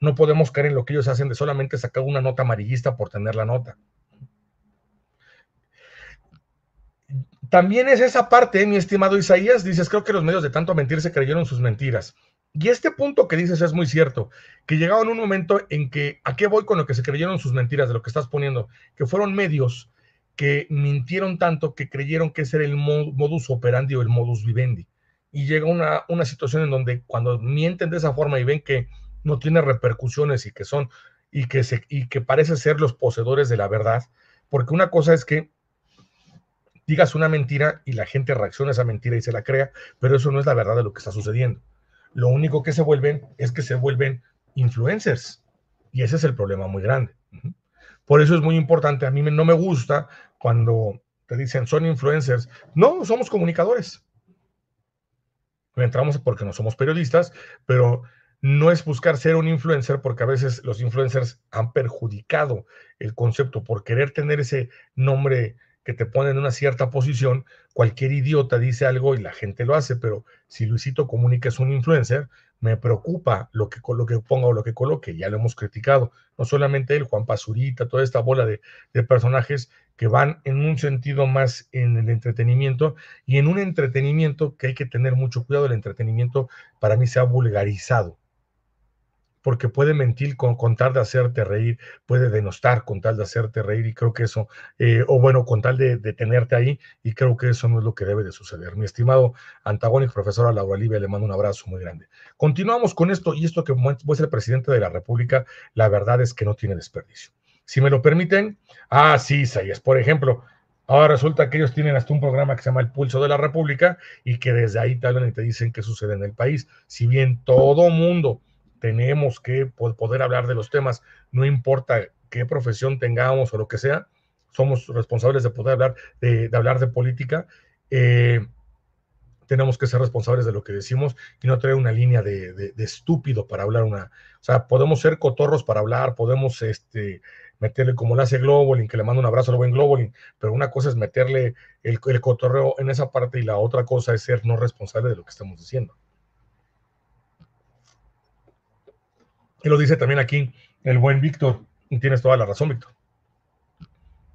No podemos caer en lo que ellos hacen de solamente sacar una nota amarillista por tener la nota. También es esa parte, mi estimado Isaías, dices, creo que los medios de tanto mentir se creyeron sus mentiras. Y este punto que dices es muy cierto, que llegaron un momento en que, ¿a qué voy con lo que se creyeron sus mentiras, de lo que estás poniendo? Que fueron medios que mintieron tanto que creyeron que ese era el modus operandi o el modus vivendi. Y llega una, una situación en donde cuando mienten de esa forma y ven que no tiene repercusiones y que son, y que, se, y que parece ser los poseedores de la verdad, porque una cosa es que digas una mentira y la gente reacciona a esa mentira y se la crea, pero eso no es la verdad de lo que está sucediendo lo único que se vuelven es que se vuelven influencers. Y ese es el problema muy grande. Por eso es muy importante. A mí no me gusta cuando te dicen son influencers. No, somos comunicadores. Entramos porque no somos periodistas, pero no es buscar ser un influencer porque a veces los influencers han perjudicado el concepto por querer tener ese nombre que te pone en una cierta posición, cualquier idiota dice algo y la gente lo hace, pero si Luisito Comunica es un influencer, me preocupa lo que, lo ponga o lo que coloque, ya lo hemos criticado, no solamente él, Juan Pazurita, toda esta bola de, de personajes que van en un sentido más en el entretenimiento y en un entretenimiento que hay que tener mucho cuidado, el entretenimiento para mí se ha vulgarizado porque puede mentir con, tal de hacerte reír, puede denostar con tal de hacerte reír y creo que eso, eh, o bueno, con tal de, detenerte tenerte ahí y creo que eso no es lo que debe de suceder. Mi estimado antagónico profesor Laura Libia, le mando un abrazo muy grande. Continuamos con esto y esto que muestra el presidente de la República, la verdad es que no tiene desperdicio. Si me lo permiten, ah, sí, es por ejemplo, Ahora resulta que ellos tienen hasta un programa que se llama El Pulso de la República y que desde ahí tal hablan y te dicen qué sucede en el país. Si bien todo mundo tenemos que poder hablar de los temas, no importa qué profesión tengamos o lo que sea, somos responsables de poder hablar de, hablar de política. Eh, tenemos que ser responsables de lo que decimos y no traer una línea de, estúpido para hablar una. O sea, podemos ser cotorros para hablar, podemos este, meterle como le hace Globolin, que le mando un abrazo al buen Globolin, pero una cosa es meterle el cotorreo en esa parte y la otra cosa es ser no responsable de lo que estamos diciendo. Y lo dice también aquí el buen Víctor. Y tienes toda la razón, Víctor.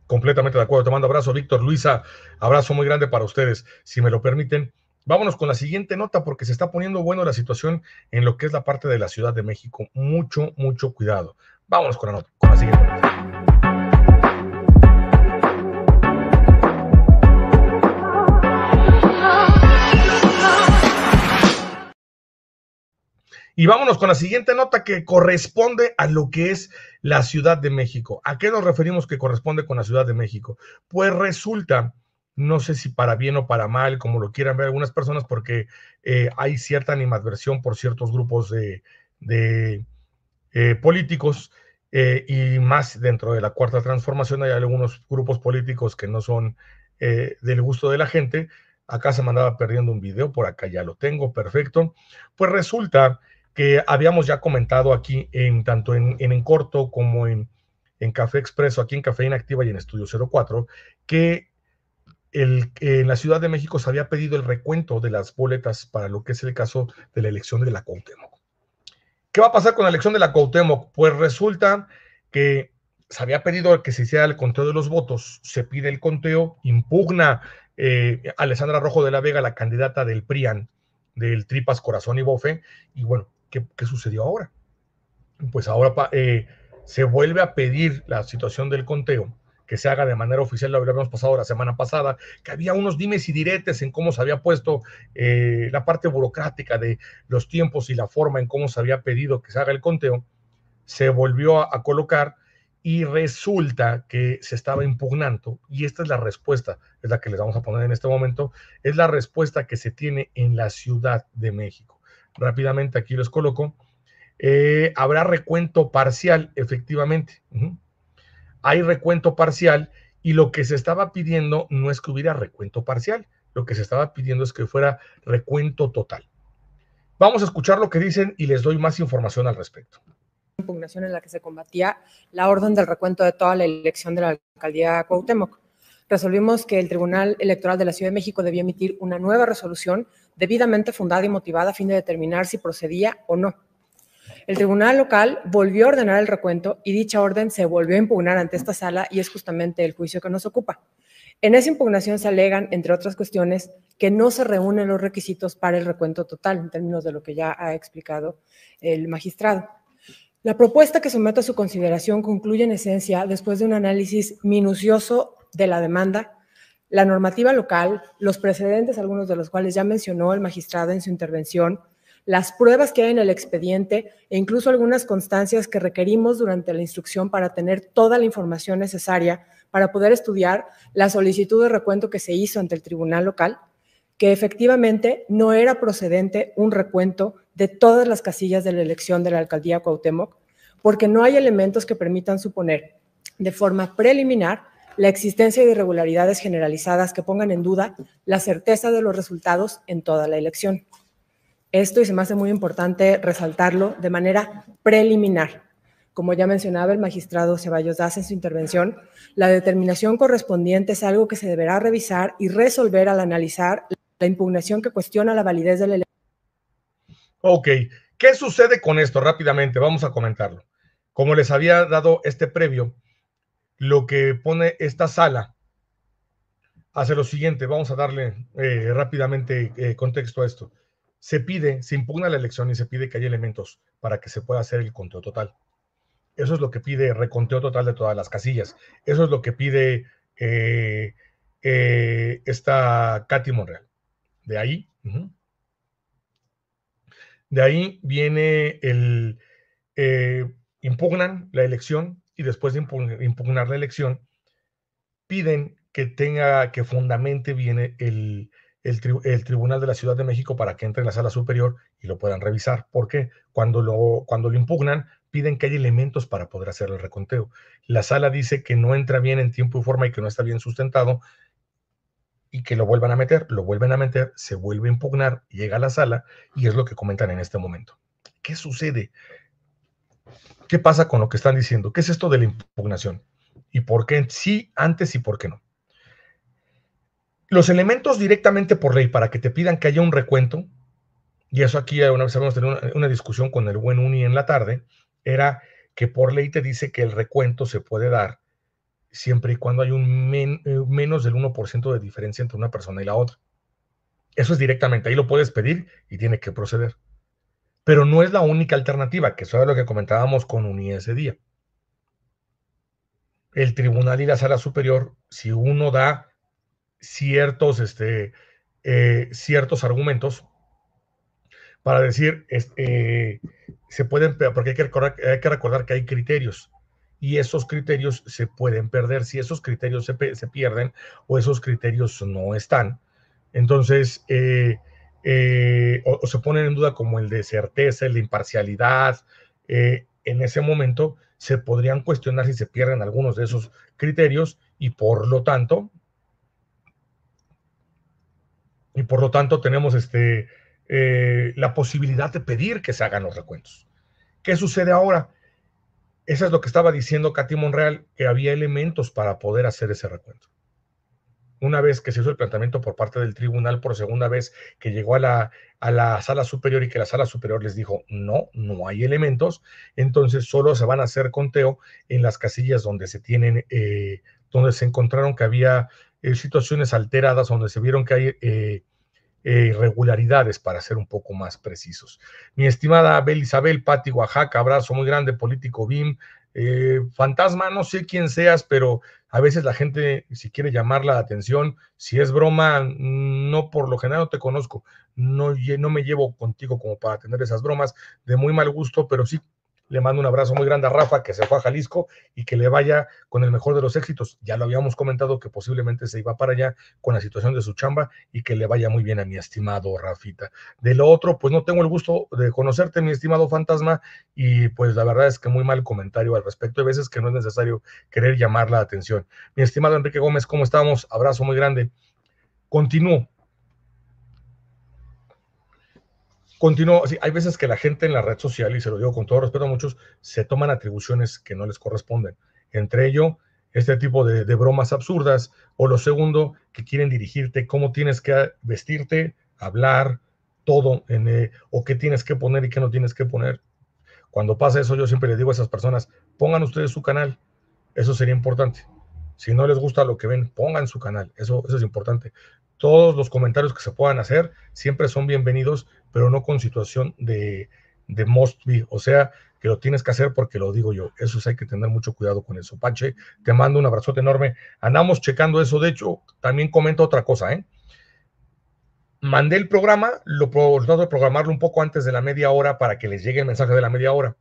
Completamente de acuerdo. Te mando abrazo, Víctor. Luisa, abrazo muy grande para ustedes. Si me lo permiten, vámonos con la siguiente nota porque se está poniendo bueno la situación en lo que es la parte de la Ciudad de México. Mucho, mucho cuidado. Vámonos con la nota, con la siguiente nota. Y vámonos con la siguiente nota que corresponde a lo que es la Ciudad de México. ¿A qué nos referimos que corresponde con la Ciudad de México? Pues resulta, no sé si para bien o para mal, como lo quieran ver algunas personas, porque eh, hay cierta animadversión por ciertos grupos de, eh, políticos. Eh, y más dentro de la cuarta transformación hay algunos grupos políticos que no son del gusto de la gente. Acá se mandaba perdiendo un video, por acá ya lo tengo, perfecto. Pues resulta que habíamos ya comentado aquí en tanto en, en, corto como en, en Café Expreso, aquí en Café Inactiva y en Estudio 04, que el, en la Ciudad de México se había pedido el recuento de las boletas para lo que es el caso de la elección de la Cuauhtémoc. ¿Qué va a pasar con la elección de la Cuauhtémoc? Pues resulta que se había pedido que se hiciera el conteo de los votos, se pide el conteo, impugna a eh, Alessandra Rojo de la Vega, la candidata del PRIAN, del Tripas Corazón y Bofe, y bueno, ¿Qué sucedió ahora. Pues ahora eh, se vuelve a pedir la situación del conteo que se haga de manera oficial, lo habíamos pasado la semana pasada, que había unos dimes y diretes en cómo se había puesto eh, la parte burocrática de los tiempos y la forma en cómo se había pedido que se haga el conteo, se volvió a colocar y resulta que se estaba impugnando, y esta es la respuesta, es la que les vamos a poner en este momento, es la respuesta que se tiene en la Ciudad de México rápidamente aquí los coloco, eh, habrá recuento parcial, efectivamente. Hay recuento parcial y lo que se estaba pidiendo no es que hubiera recuento parcial, lo que se estaba pidiendo es que fuera recuento total. Vamos a escuchar lo que dicen y les doy más información al respecto. Impugnación en la que se combatía la orden del recuento de toda la elección de la alcaldía Cuauhtémoc resolvimos que el Tribunal Electoral de la Ciudad de México debía emitir una nueva resolución debidamente fundada y motivada a fin de determinar si procedía o no. El tribunal local volvió a ordenar el recuento y dicha orden se volvió a impugnar ante esta sala y es justamente el juicio que nos ocupa. En esa impugnación se alegan, entre otras cuestiones, que no se reúnen los requisitos para el recuento total, en términos de lo que ya ha explicado el magistrado. La propuesta que someto a su consideración concluye en esencia después de un análisis minucioso de la demanda la normativa local, los precedentes, algunos de los cuales ya mencionó el magistrado en su intervención, las pruebas que hay en el expediente e incluso algunas constancias que requerimos durante la instrucción para tener toda la información necesaria para poder estudiar la solicitud de recuento que se hizo ante el tribunal local, que efectivamente no era procedente un recuento de todas las casillas de la elección de la alcaldía Cuauhtémoc, porque no hay elementos que permitan suponer de forma preliminar la existencia de irregularidades generalizadas que pongan en duda la certeza de los resultados en toda la elección. Esto, y se me hace muy importante resaltarlo de manera preliminar. Como ya mencionaba el magistrado Ceballos Daz en su intervención, la determinación correspondiente es algo que se deberá revisar y resolver al analizar la impugnación que cuestiona la validez de la elección. Ok, ¿qué sucede con esto? Rápidamente, vamos a comentarlo. Como les había dado este previo, lo que pone esta sala hace lo siguiente, vamos a darle eh, rápidamente eh, contexto a esto. Se pide, se impugna la elección y se pide que haya elementos para que se pueda hacer el conteo total. Eso es lo que pide reconteo total de todas las casillas. Eso es lo que pide eh, esta Katy Monreal. De ahí, de ahí viene el, impugnan la elección, y después de impugnar la elección, piden que tenga, que fundamente viene el, Tribunal de la Ciudad de México para que entre en la sala superior y lo puedan revisar, porque cuando lo, cuando lo impugnan, piden que haya elementos para poder hacer el reconteo. La sala dice que no entra bien en tiempo y forma y que no está bien sustentado y que lo vuelvan a meter, lo vuelven a meter, se vuelve a impugnar, llega a la sala y es lo que comentan en este momento. ¿Qué sucede? ¿Qué pasa con lo que están diciendo? ¿Qué es esto de la impugnación? ¿Y por qué sí antes y por qué no? Los elementos directamente por ley para que te pidan que haya un recuento, y eso aquí una vez habíamos tenido una, discusión con el buen Uni en la tarde, era que por ley te dice que el recuento se puede dar siempre y cuando hay un eh, menos del 1% de diferencia entre una persona y la otra. Eso es directamente, ahí lo puedes pedir y tiene que proceder. Pero no es la única alternativa, que eso es lo que comentábamos con UNI ese día. El tribunal y la sala superior, si uno da ciertos, este, eh, ciertos argumentos para decir, eh, se pueden, porque hay que, recordar, que hay criterios y esos criterios se pueden perder. Si esos criterios se, pierden o esos criterios no están, entonces eh, eh, o, se ponen en duda como el de certeza, el de imparcialidad, eh, en ese momento se podrían cuestionar si se pierden algunos de esos criterios y por lo tanto, y por lo tanto tenemos este, eh, la posibilidad de pedir que se hagan los recuentos. ¿Qué sucede ahora? Eso es lo que estaba diciendo Katy Monreal, que había elementos para poder hacer ese recuento una vez que se hizo el planteamiento por parte del tribunal, por segunda vez que llegó a la, a la sala superior y que la sala superior les dijo, no, no hay elementos, entonces solo se van a hacer conteo en las casillas donde se tienen, eh, donde se encontraron que había eh, situaciones alteradas, donde se vieron que hay... Eh, irregularidades, para ser un poco más precisos. Mi estimada Abel Isabel Pati Oaxaca, abrazo muy grande, político BIM, eh, fantasma, no sé quién seas, pero a veces la gente, si quiere llamar la atención, si es broma, no por lo general te conozco, no me llevo contigo como para tener esas bromas de muy mal gusto, pero sí le mando un abrazo muy grande a Rafa, que se fue a Jalisco y que le vaya con el mejor de los éxitos. Ya lo habíamos comentado que posiblemente se iba para allá con la situación de su chamba y que le vaya muy bien a mi estimado Rafita. De lo otro, pues no tengo el gusto de conocerte, mi estimado fantasma, y pues la verdad es que muy mal comentario al respecto. Hay veces que no es necesario querer llamar la atención. Mi estimado Enrique Gómez, ¿cómo estamos? Abrazo muy grande. Continúo Continúo, así hay veces que la gente en la red social, y se lo digo con todo respeto a muchos, se toman atribuciones que no les corresponden. Entre ello, este tipo de, bromas absurdas, o lo segundo, que quieren dirigirte cómo tienes que vestirte, hablar, todo, en, eh, o qué tienes que poner y qué no tienes que poner. Cuando pasa eso, yo siempre les digo a esas personas, pongan ustedes su canal, eso sería importante. Si no les gusta lo que ven, pongan su canal, eso, eso es importante. Todos los comentarios que se puedan hacer siempre son bienvenidos pero no con situación de, de must be, o sea, que lo tienes que hacer porque lo digo yo. Eso hay que tener mucho cuidado con eso. Pache, te mando un abrazote enorme. Andamos checando eso. De hecho, también comento otra cosa, ¿eh? Mandé el programa, lo trato de programarlo un poco antes de la media hora para que les llegue el mensaje de la media hora.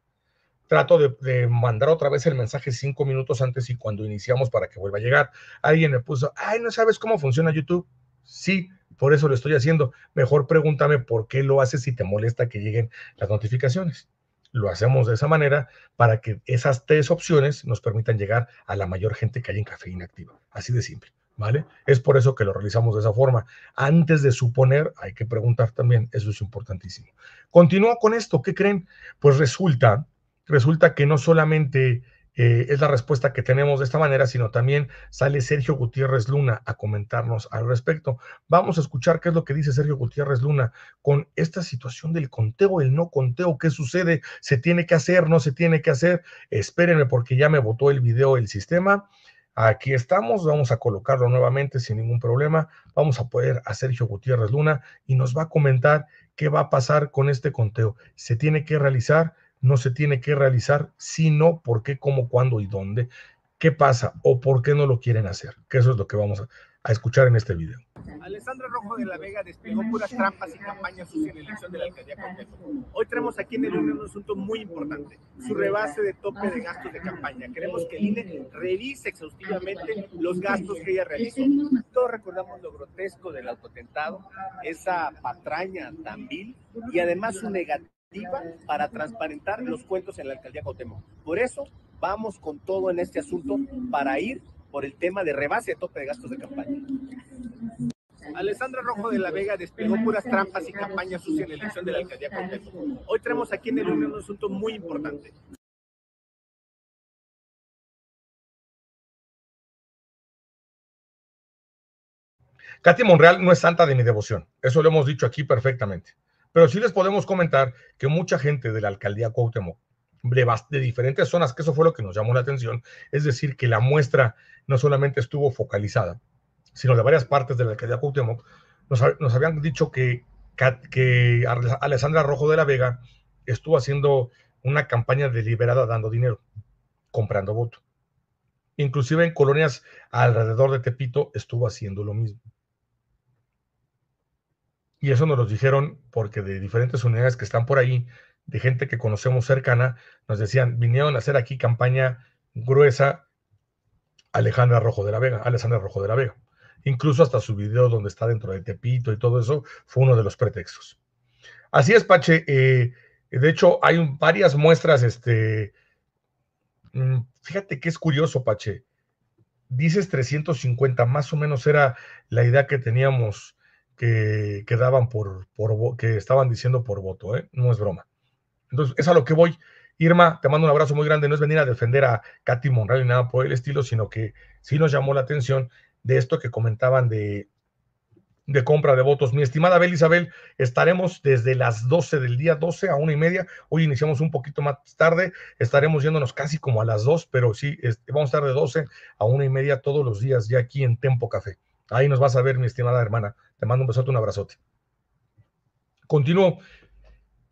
Trato de, de mandar otra vez el mensaje cinco minutos antes y cuando iniciamos para que vuelva a llegar. Alguien me puso, ay, no sabes cómo funciona YouTube. Sí, por eso lo estoy haciendo. Mejor pregúntame por qué lo haces si te molesta que lleguen las notificaciones. Lo hacemos de esa manera para que esas tres opciones nos permitan llegar a la mayor gente que hay en Café activa. Así de simple, ¿vale? Es por eso que lo realizamos de esa forma. Antes de suponer, hay que preguntar también, eso es importantísimo. Continúo con esto, ¿qué creen? Pues resulta, resulta que no solamente eh, es la respuesta que tenemos de esta manera, sino también sale Sergio Gutiérrez Luna a comentarnos al respecto. Vamos a escuchar qué es lo que dice Sergio Gutiérrez Luna con esta situación del conteo, el no conteo, qué sucede, se tiene que hacer, no se tiene que hacer. Espérenme porque ya me votó el video el sistema. Aquí estamos, vamos a colocarlo nuevamente sin ningún problema. Vamos a poder a Sergio Gutiérrez Luna y nos va a comentar qué va a pasar con este conteo. ¿Se tiene que realizar? no se tiene que realizar, sino por qué, cómo, cuándo y dónde, qué pasa o por qué no lo quieren hacer, que eso es lo que vamos a, escuchar en este video. Alessandra Rojo de la Vega desplegó puras trampas y campañas sucias en la elección de la alcaldía Hoy tenemos aquí en el INE un asunto muy importante, su rebase de tope de gastos de campaña. Queremos que el INE revise exhaustivamente los gastos que ella realizó. Todos recordamos lo grotesco del autotentado, esa patraña tan vil y además su negativo para transparentar los cuentos en la alcaldía Cotemo. Por eso vamos con todo en este asunto para ir por el tema de rebase de tope de gastos de campaña. Alessandra Rojo de la Vega despegó puras trampas y campañas sucias en la elección de la alcaldía Cotemo. Hoy tenemos aquí en el Unión un asunto muy importante. Katy Monreal no es santa de mi devoción, eso lo hemos dicho aquí perfectamente. Pero sí les podemos comentar que mucha gente de la alcaldía Cuauhtémoc, de, de diferentes zonas, que eso fue lo que nos llamó la atención, es decir, que la muestra no solamente estuvo focalizada, sino de varias partes de la alcaldía Cuauhtémoc, nos, nos habían dicho que, que Alessandra Rojo de la Vega estuvo haciendo una campaña deliberada dando dinero, comprando voto. Inclusive en colonias alrededor de Tepito estuvo haciendo lo mismo y eso nos lo dijeron porque de diferentes unidades que están por ahí, de gente que conocemos cercana, nos decían, vinieron a hacer aquí campaña gruesa Alejandra Rojo de la Vega, Alejandra Rojo de la Vega. Incluso hasta su video donde está dentro de Tepito y todo eso fue uno de los pretextos. Así es, Pache. Eh, de hecho, hay varias muestras. Este, mm, fíjate que es curioso, Pache. Dices 350, más o menos era la idea que teníamos que, por, por, que estaban diciendo por voto, ¿eh? no es broma. Entonces, es a lo que voy. Irma, te mando un abrazo muy grande. No es venir a defender a Katy Monreal ni nada por el estilo, sino que sí nos llamó la atención de esto que comentaban de, de compra de votos. Mi estimada Belisabel Isabel, estaremos desde las 12 del día, 12 a una y media. Hoy iniciamos un poquito más tarde, estaremos yéndonos casi como a las 2, pero sí, este, vamos a estar de 12 a una y media todos los días ya aquí en Tempo Café. Ahí nos vas a ver, mi estimada hermana. Te mando un besote, un abrazote. Continúo.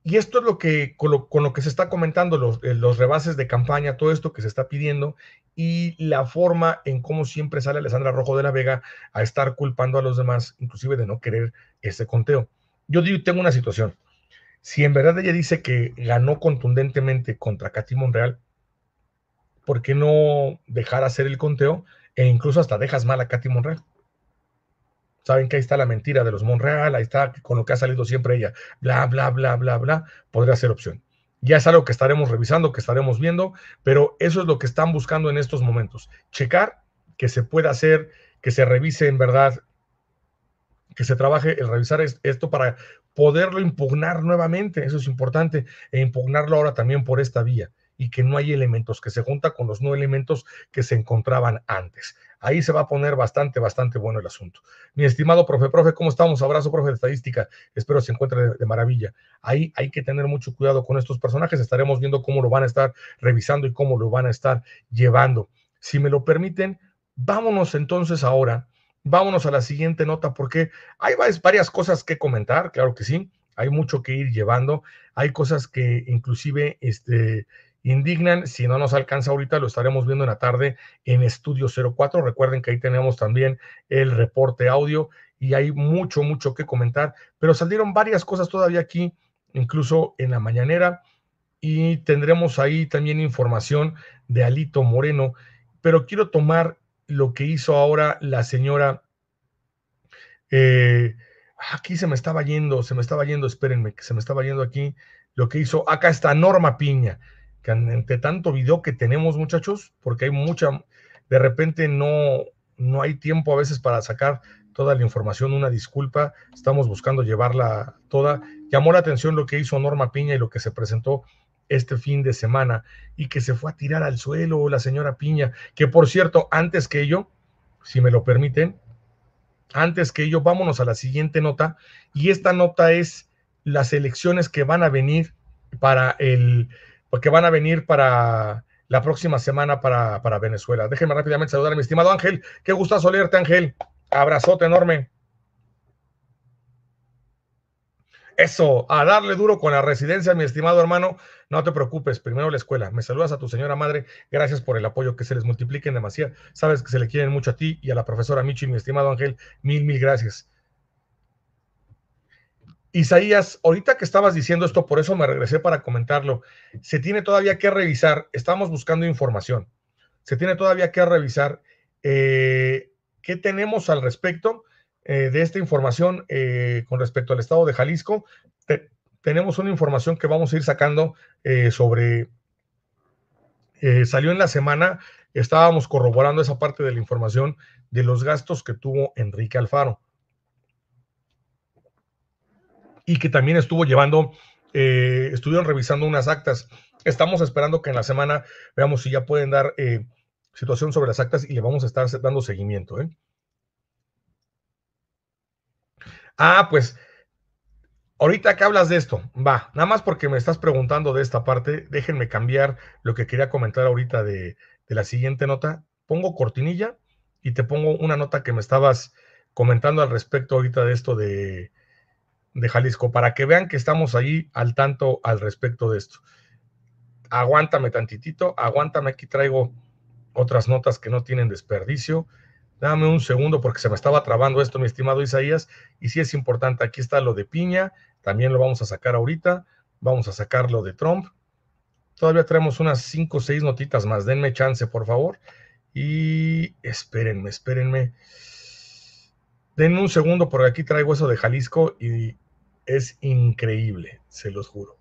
Y esto es lo que, con lo, que se está comentando, eh, los, rebases de campaña, todo esto que se está pidiendo y la forma en cómo siempre sale Alessandra Rojo de la Vega a estar culpando a los demás, inclusive de no querer ese conteo. Yo digo, tengo una situación. Si en verdad ella dice que ganó contundentemente contra Katy Monreal, ¿por qué no dejar hacer el conteo e incluso hasta dejas mal a Katy Monreal? saben que ahí está la mentira de los Monreal, ahí está con lo que ha salido siempre ella, bla, bla, bla, bla, bla, podría ser opción. Ya es algo que estaremos revisando, que estaremos viendo, pero eso es lo que están buscando en estos momentos. Checar que se pueda hacer, que se revise en verdad, que se trabaje el revisar esto para poderlo impugnar nuevamente, eso es importante, e impugnarlo ahora también por esta vía y que no hay elementos, que se junta con los no elementos que se encontraban antes. Ahí se va a poner bastante, bastante bueno el asunto. Mi estimado profe, profe, ¿cómo estamos? Abrazo, profe de estadística. Espero se encuentre de, de maravilla. Ahí hay que tener mucho cuidado con estos personajes. Estaremos viendo cómo lo van a estar revisando y cómo lo van a estar llevando. Si me lo permiten, vámonos entonces ahora. Vámonos a la siguiente nota porque hay varias cosas que comentar, claro que sí hay mucho que ir llevando, hay cosas que inclusive este, indignan. Si no nos alcanza ahorita, lo estaremos viendo en la tarde en Estudio 04. Recuerden que ahí tenemos también el reporte audio y hay mucho, mucho que comentar, pero salieron varias cosas todavía aquí, incluso en la mañanera, y tendremos ahí también información de Alito Moreno, pero quiero tomar lo que hizo ahora la señora... Eh, aquí se me estaba yendo, se me estaba yendo, espérenme, que se me estaba yendo aquí lo que hizo acá está Norma Piña entre tanto video que tenemos, muchachos, porque hay mucha, de repente no, no hay tiempo a veces para sacar toda la información, una disculpa, estamos buscando llevarla toda. Llamó la atención lo que hizo Norma Piña y lo que se presentó este fin de semana y que se fue a tirar al suelo la señora Piña, que por cierto, antes que ello, si me lo permiten, antes que ello, vámonos a la siguiente nota y esta nota es las elecciones que van a venir para el porque pues, van a venir para la próxima semana para, Venezuela. Déjeme rápidamente saludar a mi estimado Ángel. Qué gustazo leerte, Ángel. Abrazote enorme. Eso, a darle duro con la residencia, mi estimado hermano. No te preocupes, primero la escuela. Me saludas a tu señora madre. Gracias por el apoyo, que se les multipliquen demasiado. Sabes que se le quieren mucho a ti y a la profesora Michi, mi estimado Ángel. Mil, mil gracias. Isaías, ahorita que estabas diciendo esto, por eso me regresé para comentarlo, se tiene todavía que revisar, estamos buscando información, se tiene todavía que revisar eh, qué tenemos al respecto eh, de esta información eh, con respecto al estado de Jalisco. tenemos una información que vamos a ir sacando sobre, salió en la semana, estábamos corroborando esa parte de la información de los gastos que tuvo Enrique Alfaro y que también estuvo llevando, eh, estuvieron revisando unas actas. Estamos esperando que en la semana veamos si ya pueden dar eh, situación sobre las actas y le vamos a estar dando seguimiento. ¿eh? Ah, pues ahorita que hablas de esto, va, nada más porque me estás preguntando de esta parte, déjenme cambiar lo que quería comentar ahorita de la siguiente nota. Pongo cortinilla y te pongo una nota que me estabas comentando al respecto ahorita de esto de, de Jalisco, para que vean que estamos ahí al tanto al respecto de esto. Aguántame tantitito, aguántame, aquí traigo otras notas que no tienen desperdicio. Dame un segundo porque se me estaba trabando esto, mi estimado Isaías, y sí es importante, aquí está lo de Piña, también lo vamos a sacar ahorita, vamos a sacar lo de Trump. Todavía traemos unas 5 o 6 notitas más, denme chance, por favor. Y espérenme, espérenme. Denme un segundo porque aquí traigo eso de Jalisco y es increíble, se los juro.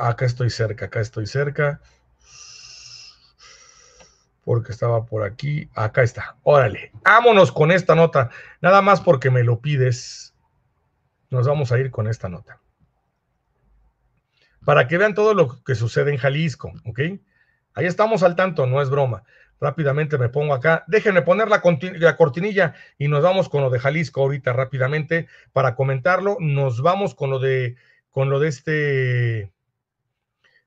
Acá estoy cerca, acá estoy cerca. Porque estaba por aquí. Acá está. Órale, vámonos con esta nota. Nada más porque me lo pides. Nos vamos a ir con esta nota. Para que vean todo lo que sucede en Jalisco, ¿ok? Ahí estamos al tanto, no es broma. Rápidamente me pongo acá. Déjenme poner la, cortinilla y nos vamos con lo de Jalisco ahorita rápidamente para comentarlo. Nos vamos con lo de con lo de este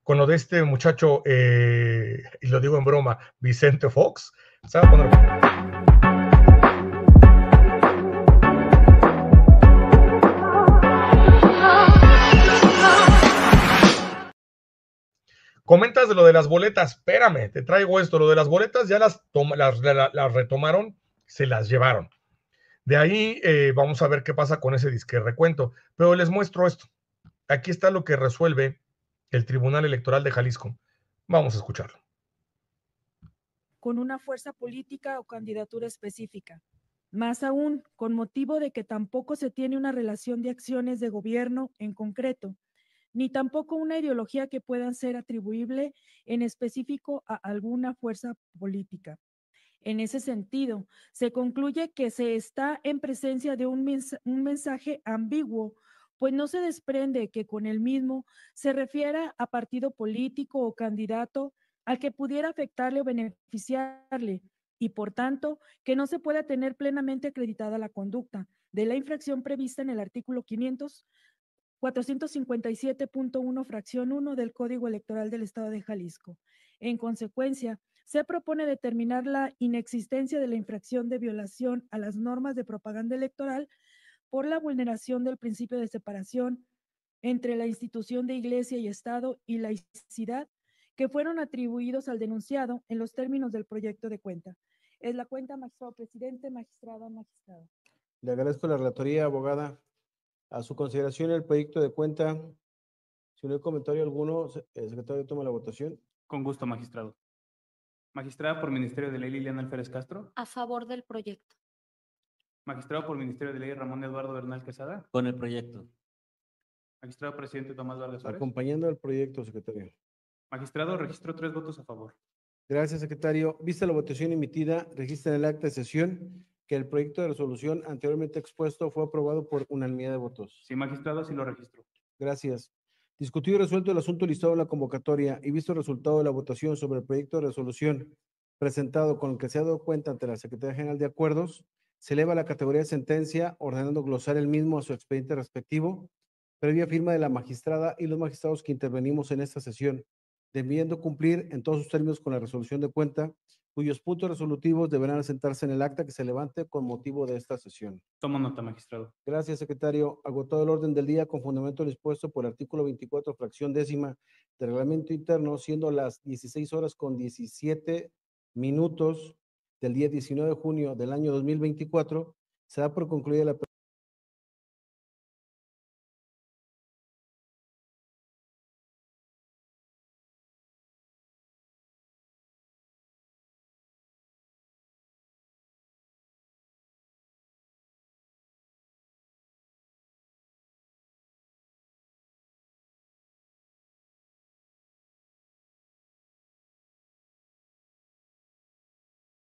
con lo de este muchacho eh, y lo digo en broma, Vicente Fox. Comentas de lo de las boletas, espérame, te traigo esto, lo de las boletas ya las, las, retomaron, se las llevaron. De ahí eh, vamos a ver qué pasa con ese disque recuento, pero les muestro esto. Aquí está lo que resuelve el Tribunal Electoral de Jalisco. Vamos a escucharlo. Con una fuerza política o candidatura específica. Más aún, con motivo de que tampoco se tiene una relación de acciones de gobierno en concreto ni tampoco una ideología que pueda ser atribuible en específico a alguna fuerza política. En ese sentido, se concluye que se está en presencia de un, un mensaje ambiguo, pues no se desprende que con el mismo se refiera a partido político o candidato al que pudiera afectarle o beneficiarle, y por tanto que no se pueda tener plenamente acreditada la conducta de la infracción prevista en el artículo 500 457.1 fracción 1 del Código Electoral del Estado de Jalisco. En consecuencia, se propone determinar la inexistencia de la infracción de violación a las normas de propaganda electoral por la vulneración del principio de separación entre la institución de Iglesia y Estado y laicidad que fueron atribuidos al denunciado en los términos del proyecto de cuenta. Es la cuenta, magistrado presidente, magistrado, magistrado. Le agradezco la relatoría, abogada. A su consideración el proyecto de cuenta. Si no hay comentario alguno, el eh, secretario toma la votación. Con gusto, magistrado. Magistrada por Ministerio de Ley Liliana Alférez Castro. A favor del proyecto. Magistrado por Ministerio de Ley Ramón Eduardo Bernal Quesada. Con el proyecto. Magistrado presidente Tomás Vargas Acompañando el proyecto, secretario. Magistrado, registro tres votos a favor. Gracias, secretario. Vista la votación emitida, registra en el acta de sesión que el proyecto de resolución anteriormente expuesto fue aprobado por unanimidad de votos. Sí, magistrado, sí lo registro. Gracias. Discutido y resuelto el asunto listado en la convocatoria y visto el resultado de la votación sobre el proyecto de resolución presentado con el que se ha dado cuenta ante la Secretaría General de Acuerdos, se eleva la categoría de sentencia ordenando glosar el mismo a su expediente respectivo, previa firma de la magistrada y los magistrados que intervenimos en esta sesión, debiendo cumplir en todos sus términos con la resolución de cuenta cuyos puntos resolutivos deberán sentarse en el acta que se levante con motivo de esta sesión. Toma nota, magistrado. Gracias, secretario. Agotado el orden del día con fundamento dispuesto por artículo 24, fracción décima del reglamento interno, siendo las 16 horas con 17 minutos del día 19 de junio del año 2024, se da por concluida la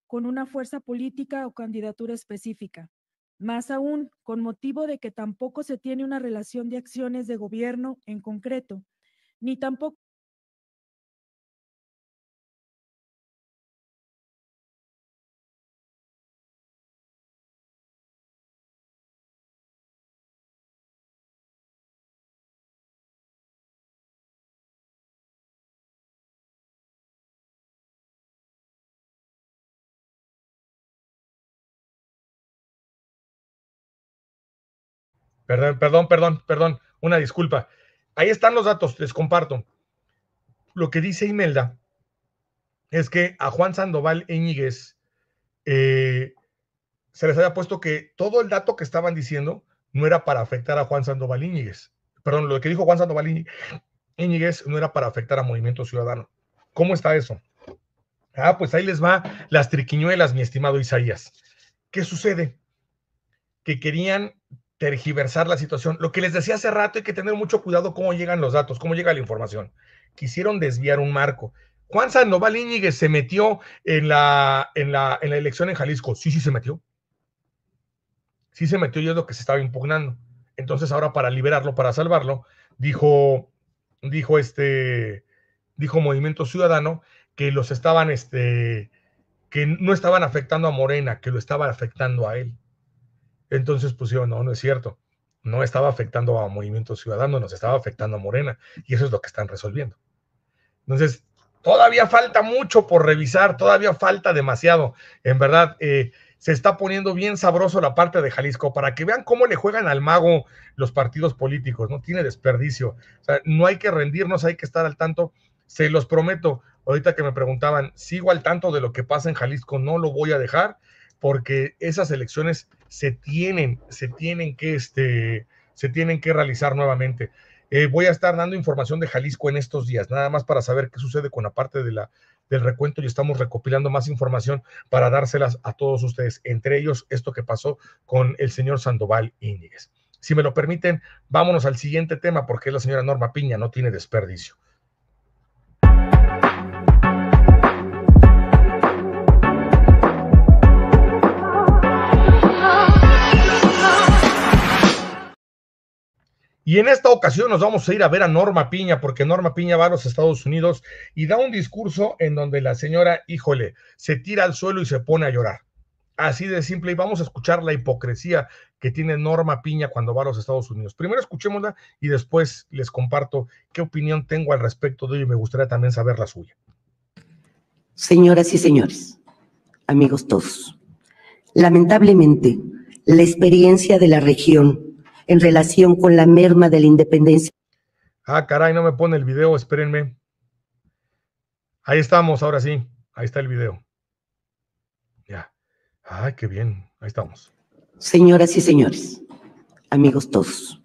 con una fuerza política o candidatura específica. Más aún, con motivo de que tampoco se tiene una relación de acciones de gobierno en concreto, ni tampoco Perdón, perdón, perdón, perdón, una disculpa. Ahí están los datos, les comparto. Lo que dice Imelda es que a Juan Sandoval Íñiguez eh, se les había puesto que todo el dato que estaban diciendo no era para afectar a Juan Sandoval Íñiguez. Perdón, lo que dijo Juan Sandoval Íñiguez no era para afectar a Movimiento Ciudadano. ¿Cómo está eso? Ah, pues ahí les va las triquiñuelas, mi estimado Isaías. ¿Qué sucede? Que querían tergiversar la situación. Lo que les decía hace rato, hay que tener mucho cuidado cómo llegan los datos, cómo llega la información. Quisieron desviar un marco. Juan Sandoval Íñiguez se metió en la, en la, elección en Jalisco. Sí, sí se metió. Sí se metió y es lo que se estaba impugnando. Entonces ahora para liberarlo, para salvarlo, dijo, dijo este, dijo Movimiento Ciudadano que los estaban, este, que no estaban afectando a Morena, que lo estaban afectando a él. Entonces pusieron, no, no es cierto, no estaba afectando a Movimiento Ciudadano, nos estaba afectando a Morena, y eso es lo que están resolviendo. Entonces, todavía falta mucho por revisar, todavía falta demasiado. En verdad, eh, se está poniendo bien sabroso la parte de Jalisco para que vean cómo le juegan al mago los partidos políticos, no tiene desperdicio. O sea, no hay que rendirnos, hay que estar al tanto. Se los prometo, ahorita que me preguntaban, sigo al tanto de lo que pasa en Jalisco, no lo voy a dejar porque esas elecciones se tienen, se tienen que, este, se tienen que realizar nuevamente. Eh, voy a estar dando información de Jalisco en estos días, nada más para saber qué sucede con la parte del recuento y estamos recopilando más información para dárselas a todos ustedes, entre ellos esto que pasó con el señor Sandoval Íñiguez. Si me lo permiten, vámonos al siguiente tema porque la señora Norma Piña no tiene desperdicio. Y en esta ocasión nos vamos a ir a ver a Norma Piña, porque Norma Piña va a los Estados Unidos y da un discurso en donde la señora, híjole, se tira al suelo y se pone a llorar. Así de simple, y vamos a escuchar la hipocresía que tiene Norma Piña cuando va a los Estados Unidos. Primero escuchémosla y después les comparto qué opinión tengo al respecto de ello y me gustaría también saber la suya. Señoras y señores, amigos todos, lamentablemente la experiencia de la región en relación con la merma de la independencia. Ah, caray, no me pone el video, espérenme. Ahí estamos, ahora sí. Ahí está el video. Ya. Ay, qué bien. Ahí estamos. Señoras y señores, amigos todos,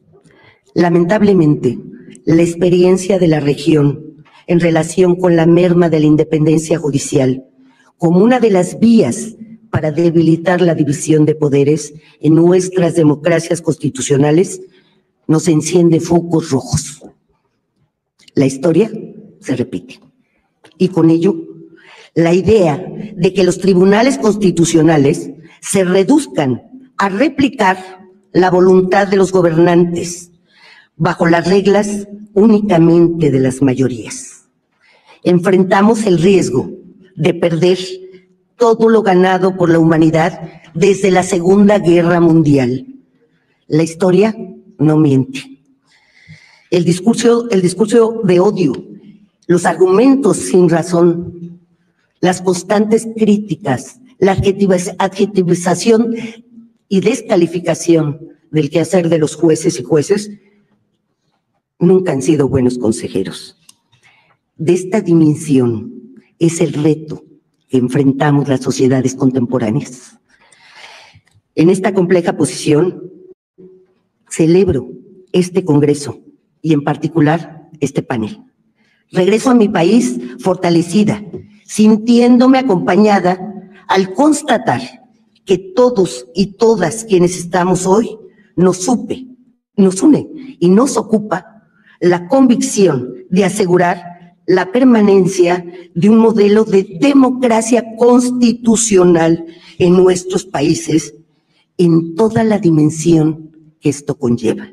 lamentablemente la experiencia de la región en relación con la merma de la independencia judicial como una de las vías para debilitar la división de poderes en nuestras democracias constitucionales nos enciende focos rojos. La historia se repite. Y con ello, la idea de que los tribunales constitucionales se reduzcan a replicar la voluntad de los gobernantes bajo las reglas únicamente de las mayorías. Enfrentamos el riesgo de perder todo lo ganado por la humanidad desde la Segunda Guerra Mundial. La historia no miente. El discurso, el discurso de odio, los argumentos sin razón, las constantes críticas, la adjetivización y descalificación del quehacer de los jueces y jueces, nunca han sido buenos consejeros. De esta dimensión es el reto enfrentamos las sociedades contemporáneas. En esta compleja posición, celebro este Congreso y en particular este panel. Regreso a mi país fortalecida, sintiéndome acompañada al constatar que todos y todas quienes estamos hoy nos supe, nos une y nos ocupa la convicción de asegurar la permanencia de un modelo de democracia constitucional en nuestros países en toda la dimensión que esto conlleva.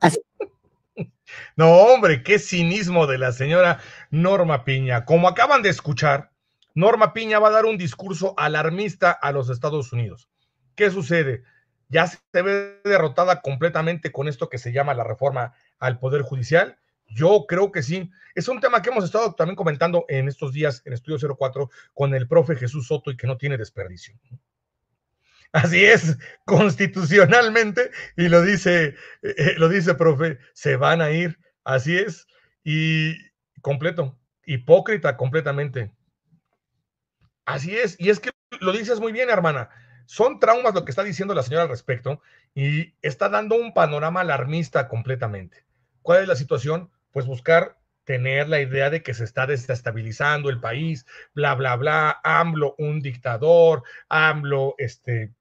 no, hombre, qué cinismo de la señora Norma Piña. Como acaban de escuchar, Norma Piña va a dar un discurso alarmista a los Estados Unidos. ¿Qué sucede? Ya se ve derrotada completamente con esto que se llama la reforma al Poder Judicial yo creo que sí. Es un tema que hemos estado también comentando en estos días en Estudio 04 con el profe Jesús Soto y que no tiene desperdicio. Así es, constitucionalmente, y lo dice, eh, lo dice, profe, se van a ir, así es, y completo, hipócrita completamente. Así es, y es que lo dices muy bien, hermana. Son traumas lo que está diciendo la señora al respecto y está dando un panorama alarmista completamente. ¿Cuál es la situación? pues buscar tener la idea de que se está desestabilizando el país, bla, bla, bla, AMLO un dictador, AMLO, este,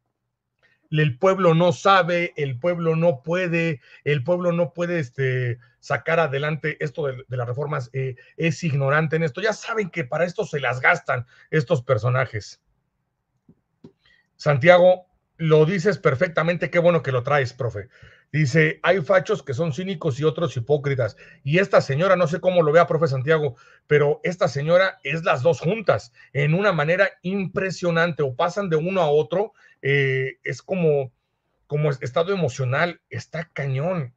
el pueblo no sabe, el pueblo no puede, el pueblo no puede este, sacar adelante esto de, las reformas, eh, es ignorante en esto. Ya saben que para esto se las gastan estos personajes. Santiago, lo dices perfectamente, qué bueno que lo traes, profe. Dice, hay fachos que son cínicos y otros hipócritas. Y esta señora, no sé cómo lo vea, profe Santiago, pero esta señora es las dos juntas en una manera impresionante o pasan de uno a otro. Eh, es como, como estado emocional, está cañón.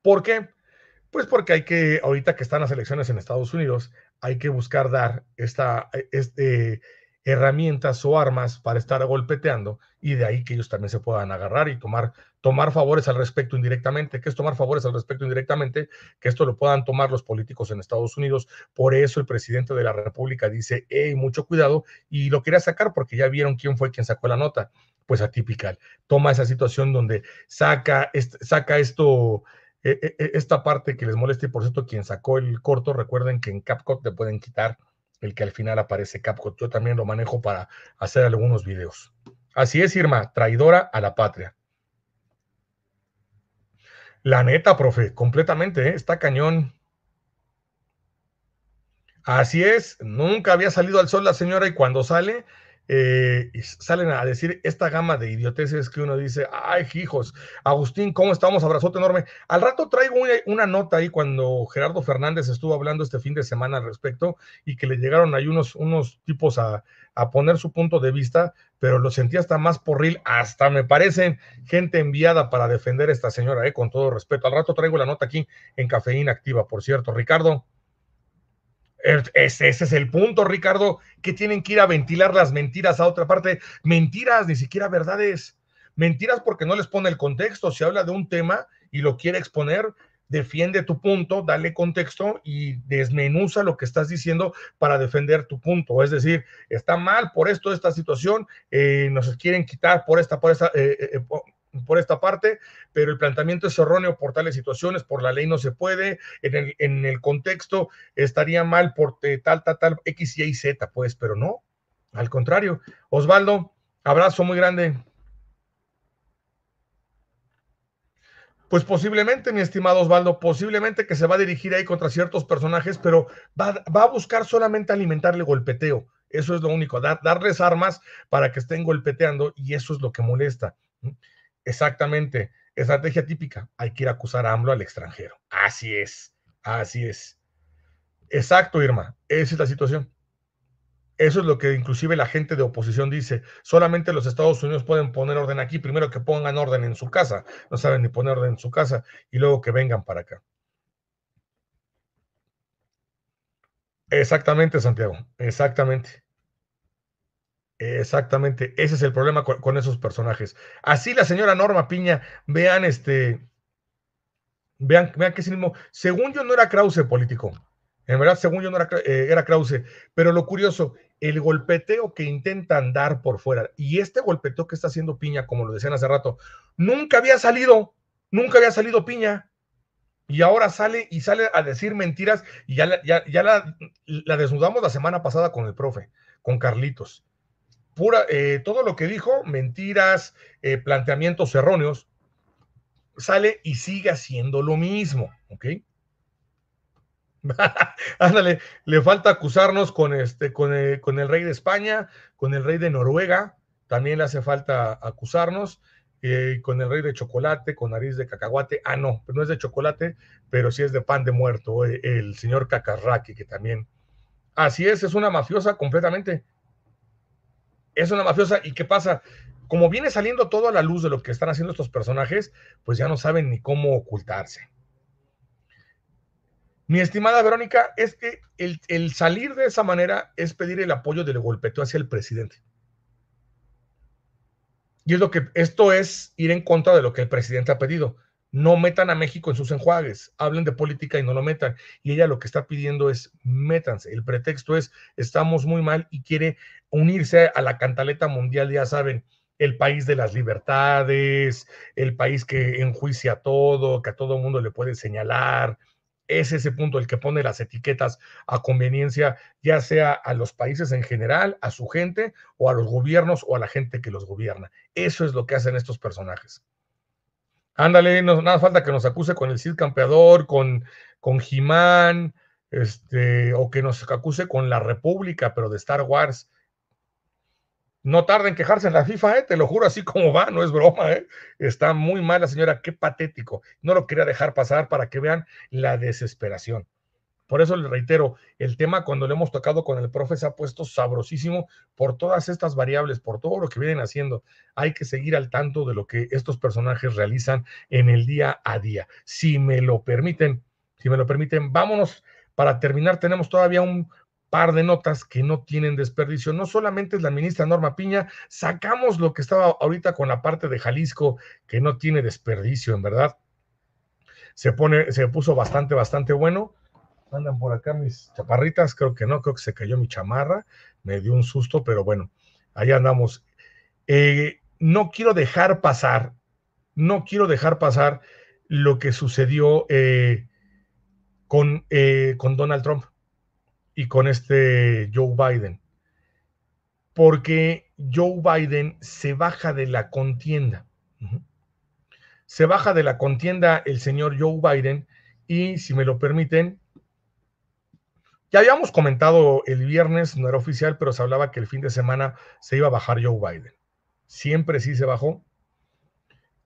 ¿Por qué? Pues porque hay que, ahorita que están las elecciones en Estados Unidos, hay que buscar dar esta, eh, este, herramientas o armas para estar golpeteando y de ahí que ellos también se puedan agarrar y tomar, tomar favores al respecto indirectamente. que es tomar favores al respecto indirectamente? Que esto lo puedan tomar los políticos en Estados Unidos. Por eso el presidente de la República dice, hey, mucho cuidado, y lo quería sacar porque ya vieron quién fue quien sacó la nota. Pues atípica, toma esa situación donde saca, saca esto e-, e-, e-, esta parte que les molesta y por cierto, quien sacó el corto, recuerden que en CapCut te pueden quitar el que al final aparece Capco. Yo también lo manejo para hacer algunos videos. Así es, Irma, traidora a la patria. La neta, profe, completamente, ¿eh? está cañón. Así es, nunca había salido al sol la señora y cuando sale eh, salen a decir esta gama de idioteces que uno dice, ay, hijos, Agustín, ¿cómo estamos? Abrazote enorme. Al rato traigo una, nota ahí cuando Gerardo Fernández estuvo hablando este fin de semana al respecto y que le llegaron ahí unos, unos tipos a, a poner su punto de vista, pero lo sentí hasta más porril, hasta me parecen gente enviada para defender a esta señora, eh, con todo respeto. Al rato traigo la nota aquí en Cafeína Activa, por cierto. Ricardo. Er, ese, ese, es el punto, Ricardo, que tienen que ir a ventilar las mentiras a otra parte. Mentiras, ni siquiera verdades. Mentiras porque no les pone el contexto. Si habla de un tema y lo quiere exponer, defiende tu punto, dale contexto y desmenuza lo que estás diciendo para defender tu punto. Es decir, está mal por esto, esta situación, eh, nos quieren quitar por esta, por esta, eh, eh, por esta parte, pero el planteamiento es erróneo por tales situaciones, por la ley no se puede, en el, contexto estaría mal por tal, tal, tal, X, Y, Z, pues, pero no, al contrario. Osvaldo, abrazo muy grande. Pues posiblemente, mi estimado Osvaldo, posiblemente que se va a dirigir ahí contra ciertos personajes, pero va, a buscar solamente alimentarle golpeteo. Eso es lo único, darles armas para que estén golpeteando y eso es lo que molesta. Exactamente. Estrategia típica. Hay que ir a acusar a AMLO al extranjero. Así es. Así es. Exacto, Irma. Esa es la situación. Eso es lo que inclusive la gente de oposición dice. Solamente los Estados Unidos pueden poner orden aquí. Primero que pongan orden en su casa. No saben ni poner orden en su casa. Y luego que vengan para acá. Exactamente, Santiago. Exactamente. Exactamente, ese es el problema con, esos personajes. Así la señora Norma Piña, vean este, vean, vean qué sinismo. Según yo no era Krause político, en verdad según yo no era, eh, era Krause, pero lo curioso, el golpeteo que intentan dar por fuera y este golpeteo que está haciendo Piña, como lo decían hace rato, nunca había salido, nunca había salido Piña y ahora sale y sale a decir mentiras y ya, ya, la desnudamos la semana pasada con el profe, con Carlitos pura, eh, todo lo que dijo, mentiras, eh, planteamientos erróneos, sale y sigue haciendo lo mismo, ¿ok? Ándale, le falta acusarnos con, este, con, el, eh, con el rey de España, con el rey de Noruega, también le hace falta acusarnos, con el rey de chocolate, con nariz de cacahuate. Ah, no, no es de chocolate, pero sí es de pan de muerto, el señor Cacarraque que también. Así es, es una mafiosa completamente es una mafiosa. ¿Y qué pasa? Como viene saliendo todo a la luz de lo que están haciendo estos personajes, pues ya no saben ni cómo ocultarse. Mi estimada Verónica, es que el, salir de esa manera es pedir el apoyo del golpeteo hacia el presidente. Y es lo que esto es ir en contra de lo que el presidente ha pedido no metan a México en sus enjuagues, hablen de política y no lo metan. Y ella lo que está pidiendo es métanse. El pretexto es estamos muy mal y quiere unirse a la cantaleta mundial, ya saben, el país de las libertades, el país que enjuicia a todo, que a todo mundo le puede señalar. Es ese punto el que pone las etiquetas a conveniencia, ya sea a los países en general, a su gente, o a los gobiernos, o a la gente que los gobierna. Eso es lo que hacen estos personajes. Ándale, no, nada falta que nos acuse con el Cid Campeador, con, con este, o que nos acuse con la República, pero de Star Wars. No tarda en quejarse en la FIFA, ¿eh? te lo juro, así como va, no es broma, ¿eh? está muy mal la señora, qué patético. No lo quería dejar pasar para que vean la desesperación. Por eso le reitero, el tema cuando lo hemos tocado con el profe se ha puesto sabrosísimo por todas estas variables, por todo lo que vienen haciendo. Hay que seguir al tanto de lo que estos personajes realizan en el día a día. Si me lo permiten, si me lo permiten, vámonos. Para terminar, tenemos todavía un par de notas que no tienen desperdicio. No solamente es la ministra Norma Piña, sacamos lo que estaba ahorita con la parte de Jalisco, que no tiene desperdicio, en verdad. Se, pone, se puso bastante, bastante bueno Andan por acá mis chaparritas, creo que no, creo que se cayó mi chamarra, me dio un susto, pero bueno, ahí andamos. Eh, no quiero dejar pasar, no quiero dejar pasar lo que sucedió eh, con, eh, con Donald Trump y con este Joe Biden, porque Joe Biden se baja de la contienda. Se baja de la contienda el señor Joe Biden y, si me lo permiten, ya habíamos comentado el viernes, no era oficial, pero se hablaba que el fin de semana se iba a bajar Joe Biden. Siempre sí se bajó.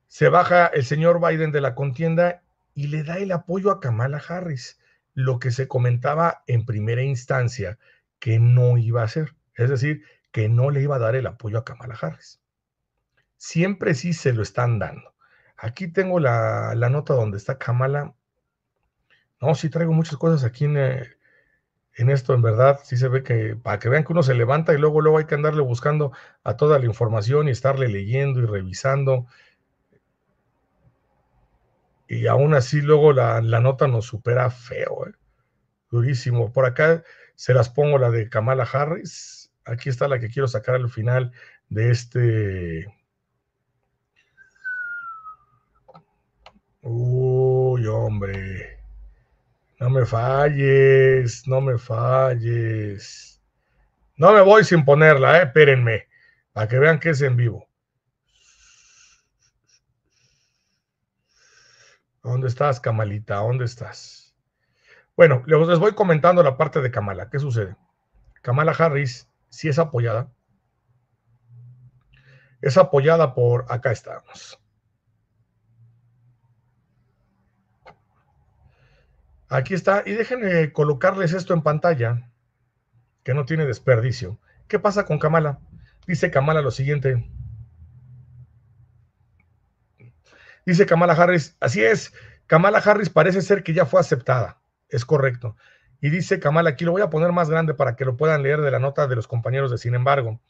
Se baja el señor Biden de la contienda y le da el apoyo a Kamala Harris, lo que se comentaba en primera instancia que no iba a hacer. Es decir, que no le iba a dar el apoyo a Kamala Harris. Siempre sí se lo están dando. Aquí tengo la, nota donde está Kamala. No, sí traigo muchas cosas aquí en, el eh, en esto, en verdad, sí se ve que para que vean que uno se levanta y luego, luego hay que andarle buscando a toda la información y estarle leyendo y revisando. Y aún así, luego la, nota nos supera feo, ¿eh? durísimo. Por acá se las pongo la de Kamala Harris. Aquí está la que quiero sacar al final de este. Uy, hombre. No me falles, no me falles. No me voy sin ponerla, eh, espérenme, para que vean que es en vivo. ¿Dónde estás, Camalita? ¿Dónde estás? Bueno, les voy comentando la parte de Kamala. ¿Qué sucede? Kamala Harris sí es apoyada. Es apoyada por, acá estamos, Aquí está, y déjenme colocarles esto en pantalla, que no tiene desperdicio. ¿Qué pasa con Kamala? Dice Kamala lo siguiente. Dice Kamala Harris, así es, Kamala Harris parece ser que ya fue aceptada, es correcto. Y dice Kamala, aquí lo voy a poner más grande para que lo puedan leer de la nota de los compañeros de Sin embargo.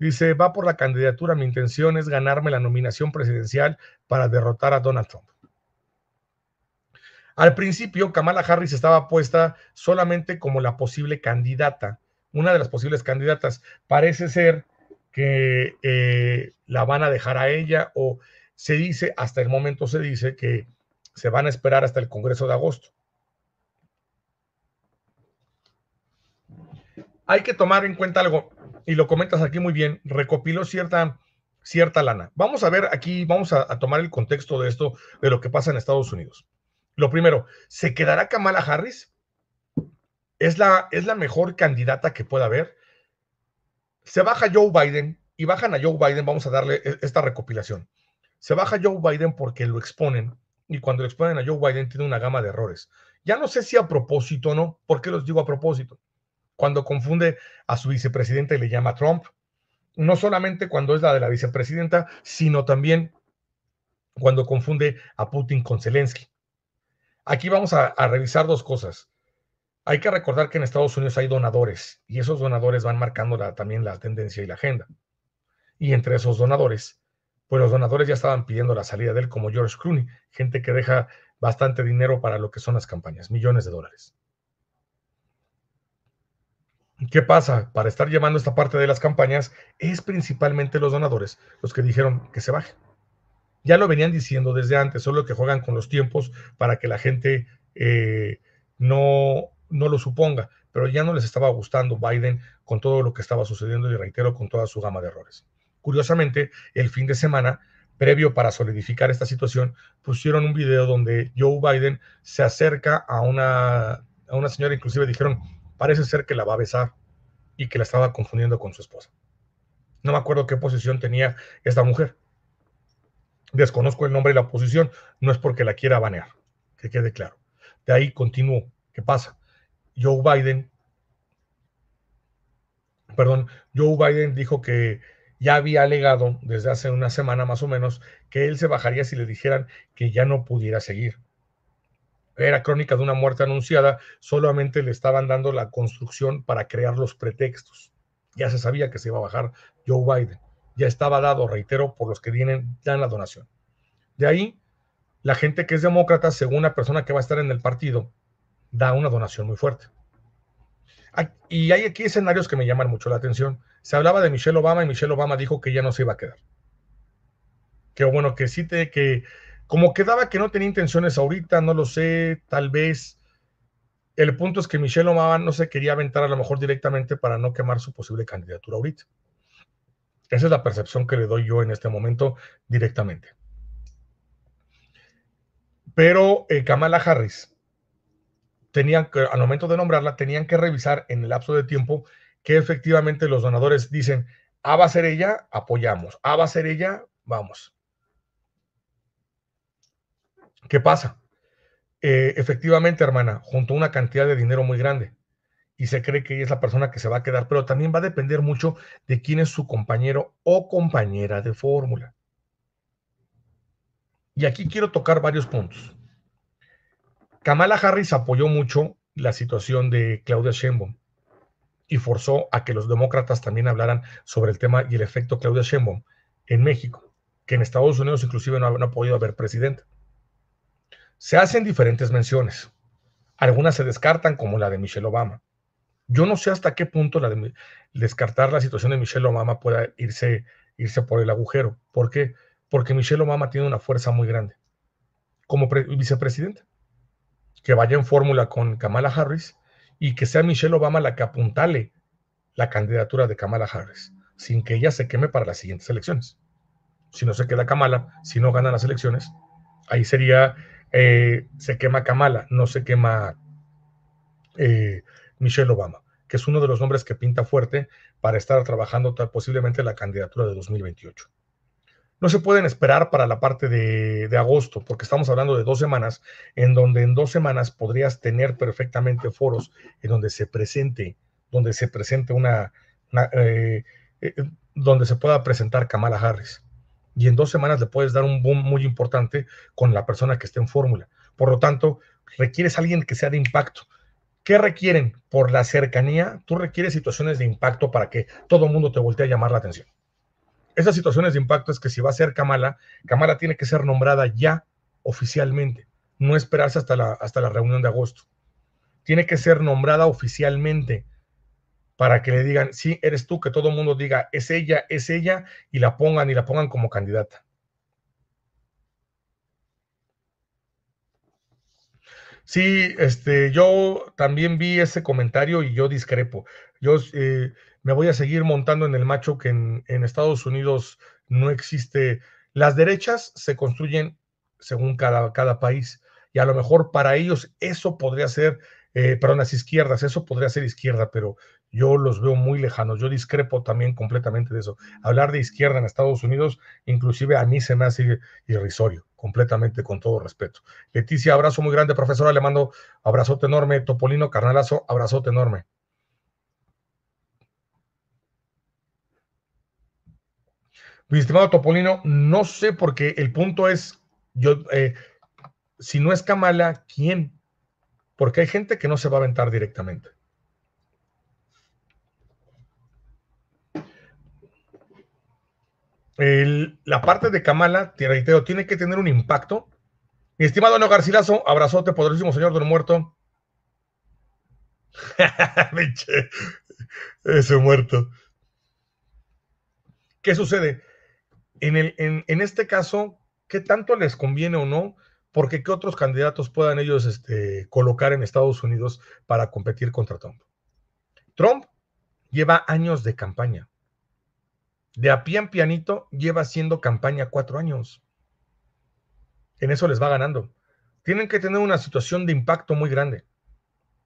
Dice, va por la candidatura, mi intención es ganarme la nominación presidencial para derrotar a Donald Trump. Al principio, Kamala Harris estaba puesta solamente como la posible candidata, una de las posibles candidatas. Parece ser que eh, la van a dejar a ella o se dice, hasta el momento se dice que se van a esperar hasta el Congreso de agosto. Hay que tomar en cuenta algo, y lo comentas aquí muy bien, recopiló cierta, cierta lana. Vamos a ver aquí, vamos a tomar el contexto de esto, de lo que pasa en Estados Unidos. Lo primero, ¿se quedará Kamala Harris? ¿Es la, es la mejor candidata que pueda haber? Se baja Joe Biden y bajan a Joe Biden, vamos a darle e, esta recopilación. Se baja Joe Biden porque lo exponen y cuando lo exponen a Joe Biden tiene una gama de errores. Ya no sé si a propósito o no, ¿por qué los digo a propósito? Cuando confunde a su vicepresidente y le llama Trump, no solamente cuando es la de la vicepresidenta, sino también cuando confunde a Putin con Zelensky. Aquí vamos a, revisar dos cosas. Hay que recordar que en Estados Unidos hay donadores y esos donadores van marcando también la tendencia y la agenda. Y entre esos donadores, pues los donadores ya estaban pidiendo la salida de él, como George Clooney, gente que deja bastante dinero para lo que son las campañas, millones de dólares. ¿Qué pasa? Para estar llevando esta parte de las campañas es principalmente los donadores los que dijeron que se baje ya lo venían diciendo desde antes, solo que juegan con los tiempos para que la gente eh, no, no lo suponga, pero ya no les estaba gustando Biden con todo lo que estaba sucediendo y reitero, con toda su gama de errores. Curiosamente, el fin de semana, previo para solidificar esta situación, pusieron un video donde Joe Biden se acerca a una, a una señora, inclusive dijeron, parece ser que la va a besar y que la estaba confundiendo con su esposa. No me acuerdo qué posición tenía esta mujer, Desconozco el nombre de la oposición, no es porque la quiera banear, que quede claro. De ahí continúo. ¿Qué pasa? Joe Biden, perdón, Joe Biden dijo que ya había alegado desde hace una semana más o menos que él se bajaría si le dijeran que ya no pudiera seguir. Era crónica de una muerte anunciada, solamente le estaban dando la construcción para crear los pretextos. Ya se sabía que se iba a bajar Joe Biden ya estaba dado, reitero, por los que vienen, dan la donación. De ahí, la gente que es demócrata, según la persona que va a estar en el partido, da una donación muy fuerte. Y hay aquí escenarios que me llaman mucho la atención. Se hablaba de Michelle Obama y Michelle Obama dijo que ya no se iba a quedar. Que bueno, que sí, te, que como quedaba que no tenía intenciones ahorita, no lo sé, tal vez. El punto es que Michelle Obama no se quería aventar a lo mejor directamente para no quemar su posible candidatura ahorita. Esa es la percepción que le doy yo en este momento directamente. Pero eh, Kamala Harris, tenían que, al momento de nombrarla, tenían que revisar en el lapso de tiempo que efectivamente los donadores dicen, A ah, va a ser ella, apoyamos. A ah, va a ser ella, vamos. ¿Qué pasa? Eh, efectivamente, hermana, junto a una cantidad de dinero muy grande y se cree que ella es la persona que se va a quedar, pero también va a depender mucho de quién es su compañero o compañera de fórmula. Y aquí quiero tocar varios puntos. Kamala Harris apoyó mucho la situación de Claudia Sheinbaum y forzó a que los demócratas también hablaran sobre el tema y el efecto Claudia Sheinbaum en México, que en Estados Unidos inclusive no ha, no podido haber presidente. Se hacen diferentes menciones. Algunas se descartan, como la de Michelle Obama yo no sé hasta qué punto la de, descartar la situación de Michelle Obama pueda irse, irse por el agujero. ¿Por qué? Porque Michelle Obama tiene una fuerza muy grande como vicepresidenta. Que vaya en fórmula con Kamala Harris y que sea Michelle Obama la que apuntale la candidatura de Kamala Harris, sin que ella se queme para las siguientes elecciones. Si no se queda Kamala, si no ganan las elecciones, ahí sería, eh, se quema Kamala, no se quema eh, Michelle Obama, que es uno de los nombres que pinta fuerte para estar trabajando posiblemente la candidatura de 2028. No se pueden esperar para la parte de, agosto, porque estamos hablando de dos semanas, en donde en dos semanas podrías tener perfectamente foros en donde se presente, donde se presente una, eh, eh, donde se pueda presentar Kamala Harris. Y en dos semanas le puedes dar un boom muy importante con la persona que esté en fórmula. Por lo tanto, requieres alguien que sea de impacto. ¿Qué requieren? Por la cercanía, tú requieres situaciones de impacto para que todo el mundo te voltee a llamar la atención. Esas situaciones de impacto es que si va a ser Kamala, Kamala tiene que ser nombrada ya oficialmente, no esperarse hasta la, hasta la reunión de agosto. Tiene que ser nombrada oficialmente para que le digan, sí, eres tú, que todo el mundo diga, es ella, es ella, y la pongan y la pongan como candidata. Sí, este, yo también vi ese comentario y yo discrepo. Yo eh, me voy a seguir montando en el macho que en, Estados Unidos no existe. Las derechas se construyen según cada, cada país y a lo mejor para ellos eso podría ser, eh, perdón, las izquierdas, eso podría ser izquierda, pero yo los veo muy lejanos. Yo discrepo también completamente de eso. Hablar de izquierda en Estados Unidos, inclusive a mí se me hace irrisorio, completamente, con todo respeto. Leticia, abrazo muy grande, profesora, le mando abrazote enorme. Topolino, carnalazo, abrazote enorme. Mi estimado Topolino, no sé por qué, el punto es, yo, eh, si no es Kamala, ¿quién? Porque hay gente que no se va a aventar directamente. la parte de Kamala, te tiene que tener un impacto. Mi estimado año Garcilaso, abrazote, poderísimo señor del muerto. Ese muerto. ¿Qué sucede? En, este caso, ¿qué tanto les conviene o no? Porque qué otros candidatos puedan ellos este, colocar en Estados Unidos para competir contra Trump. Trump lleva años de campaña de a pian pianito lleva haciendo campaña cuatro años. En eso les va ganando. Tienen que tener una situación de impacto muy grande.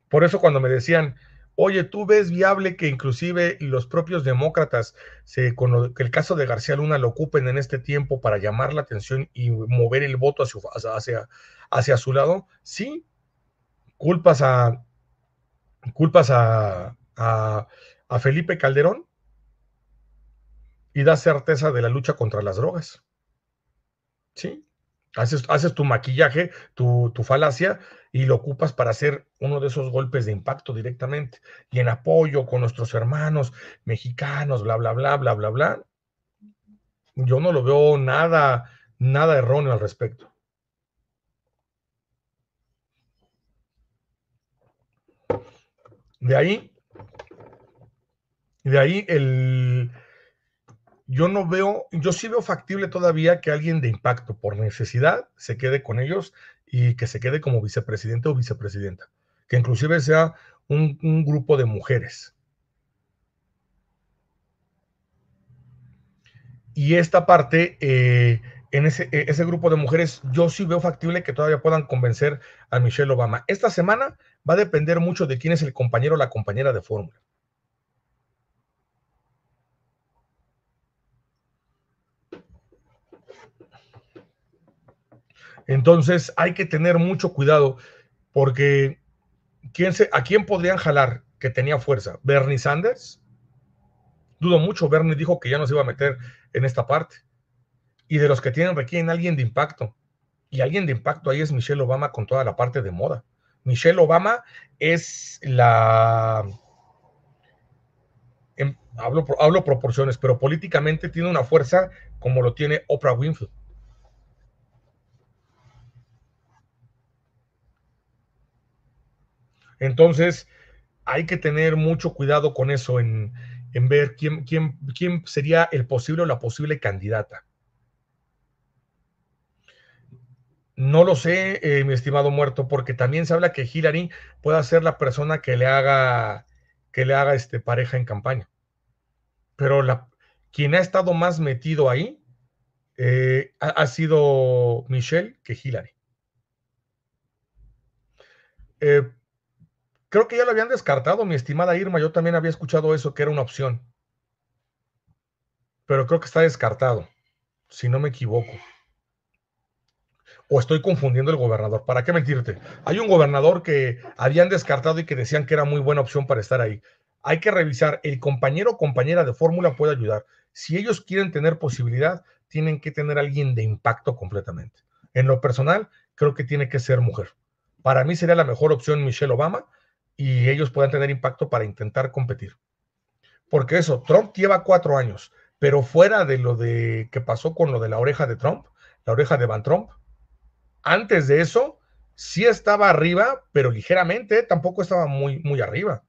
Por eso cuando me decían, oye, ¿tú ves viable que inclusive los propios demócratas, se, el caso de García Luna, lo ocupen en este tiempo para llamar la atención y mover el voto hacia, hacia, hacia su lado? Sí, culpas a culpas a, a Felipe Calderón, y da certeza de la lucha contra las drogas. ¿Sí? Haces, haces tu maquillaje, tu, tu, falacia, y lo ocupas para hacer uno de esos golpes de impacto directamente. Y en apoyo con nuestros hermanos mexicanos, bla, bla, bla, bla, bla, bla. Yo no lo veo nada, nada erróneo al respecto. De ahí, de ahí el, yo no veo, yo sí veo factible todavía que alguien de impacto por necesidad se quede con ellos y que se quede como vicepresidente o vicepresidenta, que inclusive sea un, grupo de mujeres. Y esta parte, eh, en e, ese, grupo de mujeres, yo sí veo factible que todavía puedan convencer a Michelle Obama. Esta semana va a depender mucho de quién es el compañero o la compañera de fórmula. Entonces hay que tener mucho cuidado porque ¿quién ¿a quién podrían jalar que tenía fuerza? ¿Bernie Sanders? Dudo mucho, Bernie dijo que ya no se iba a meter en esta parte. Y de los que tienen requieren alguien de impacto. Y alguien de impacto ahí es Michelle Obama con toda la parte de moda. Michelle Obama es la... Em, hablo, hablo proporciones, pero políticamente tiene una fuerza como lo tiene Oprah Winfrey. Entonces, hay que tener mucho cuidado con eso en, ver quién, quién, quién sería el posible o la posible candidata. No lo sé, eh, mi estimado muerto, porque también se habla que Hillary pueda ser la persona que le haga, que le haga este, pareja en campaña. Pero la, quien ha estado más metido ahí eh, ha, sido Michelle que Hillary. Eh, Creo que ya lo habían descartado, mi estimada Irma. Yo también había escuchado eso, que era una opción. Pero creo que está descartado, si no me equivoco. O estoy confundiendo el gobernador. ¿Para qué mentirte? Hay un gobernador que habían descartado y que decían que era muy buena opción para estar ahí. Hay que revisar. El compañero o compañera de fórmula puede ayudar. Si ellos quieren tener posibilidad, tienen que tener alguien de impacto completamente. En lo personal, creo que tiene que ser mujer. Para mí sería la mejor opción Michelle Obama y ellos puedan tener impacto para intentar competir. Porque eso, Trump lleva cuatro años, pero fuera de lo de que pasó con lo de la oreja de Trump, la oreja de Van Trump, antes de eso sí estaba arriba, pero ligeramente, tampoco estaba muy, muy arriba.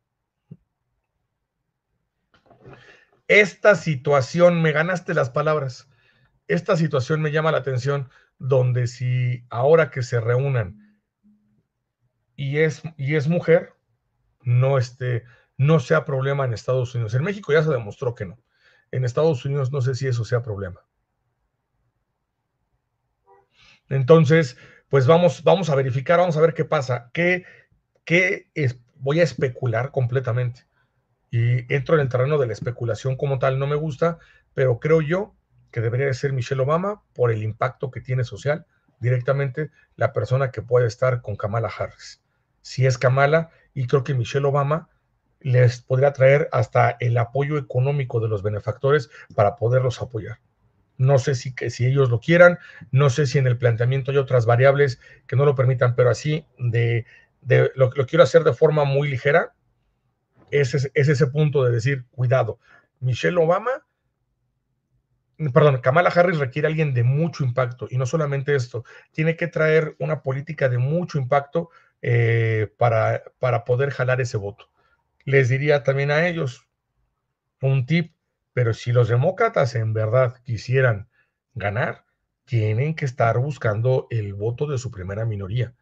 Esta situación, me ganaste las palabras, esta situación me llama la atención, donde si ahora que se reúnan y es, y es mujer, no, este, no sea problema en Estados Unidos. En México ya se demostró que no. En Estados Unidos no sé si eso sea problema. Entonces, pues vamos, vamos a verificar, vamos a ver qué pasa. ¿Qué, qué voy a especular completamente? Y entro en el terreno de la especulación como tal, no me gusta, pero creo yo que debería ser Michelle Obama por el impacto que tiene social directamente la persona que puede estar con Kamala Harris si es Kamala, y creo que Michelle Obama les podría traer hasta el apoyo económico de los benefactores para poderlos apoyar. No sé si, que, si ellos lo quieran, no sé si en el planteamiento hay otras variables que no lo permitan, pero así de, de lo, lo quiero hacer de forma muy ligera. Es, ese punto de decir, cuidado, Michelle Obama, perdón, Kamala Harris requiere a alguien de mucho impacto, y no solamente esto, tiene que traer una política de mucho impacto eh, para, para poder jalar ese voto. Les diría también a ellos un tip, pero si los demócratas en verdad quisieran ganar, tienen que estar buscando el voto de su primera minoría,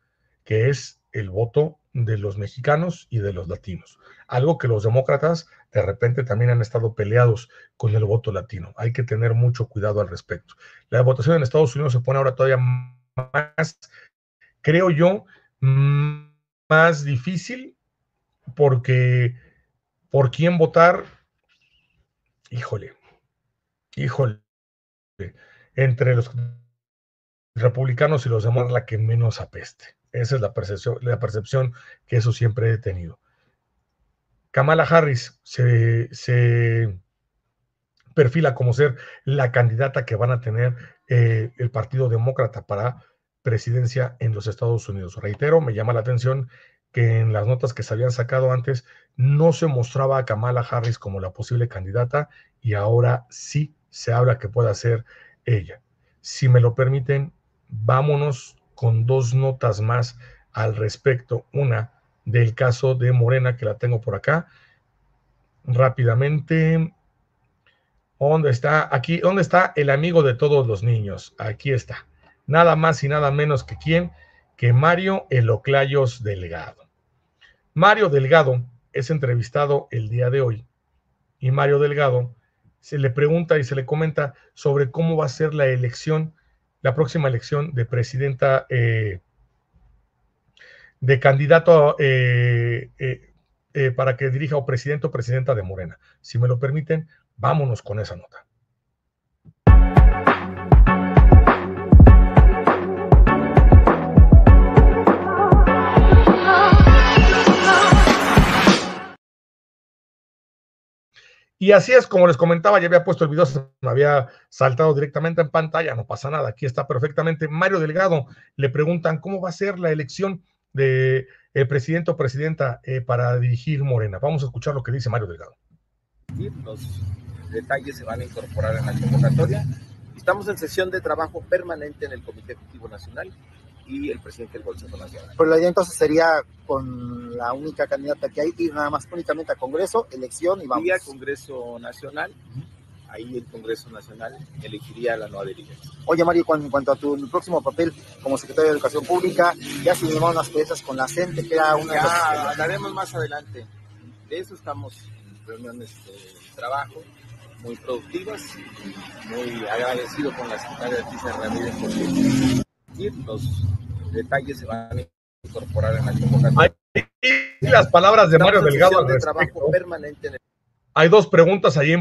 que es el voto de los mexicanos y de los latinos. Algo que los demócratas de repente también han estado peleados con el voto latino. Hay que tener mucho cuidado al respecto. La votación en Estados Unidos se pone ahora todavía más, creo yo, más difícil porque por quién votar, híjole, híjole, entre los republicanos y los demás la que menos apeste. Esa es la percepción, la percepción que eso siempre he tenido. Kamala Harris se, perfila como ser la candidata que van a tener eh, el Partido Demócrata para presidencia en los Estados Unidos. Reitero, me llama la atención que en las notas que se habían sacado antes no se mostraba a Kamala Harris como la posible candidata y ahora sí se habla que pueda ser ella. Si me lo permiten, vámonos con dos notas más al respecto. Una del caso de Morena, que la tengo por acá. Rápidamente, ¿dónde está? Aquí, ¿dónde está el amigo de todos los niños? Aquí está nada más y nada menos que quién, que Mario Eloclayos Delgado. Mario Delgado es entrevistado el día de hoy y Mario Delgado se le pregunta y se le comenta sobre cómo va a ser la elección, la próxima elección de presidenta, eh, de candidato eh, eh, para que dirija o presidente o presidenta de Morena. Si me lo permiten, vámonos con esa nota. Y así es, como les comentaba, ya había puesto el video, se me había saltado directamente en pantalla, no pasa nada, aquí está perfectamente. Mario Delgado, le preguntan cómo va a ser la elección de eh, presidente o presidenta eh, para dirigir Morena. Vamos a escuchar lo que dice Mario Delgado. Los detalles se van a incorporar en la convocatoria. Estamos en sesión de trabajo permanente en el Comité Ejecutivo Nacional y el presidente del Consejo Nacional. Pero la idea entonces sería con la única candidata que hay, ir nada más únicamente a Congreso, elección y vamos. Y a Congreso Nacional, ahí el Congreso Nacional elegiría a la nueva dirigencia. Oye Mario, en cuanto a tu próximo papel como secretario de Educación Pública, ya se llevaron unas piezas con la gente, que era una... Ya, hablaremos más adelante. De eso estamos en reuniones de trabajo muy productivas, y muy agradecido con la secretaria de Ramírez porque los detalles se van a incorporar en la Hay las palabras de Mario Delgado Hay dos preguntas ahí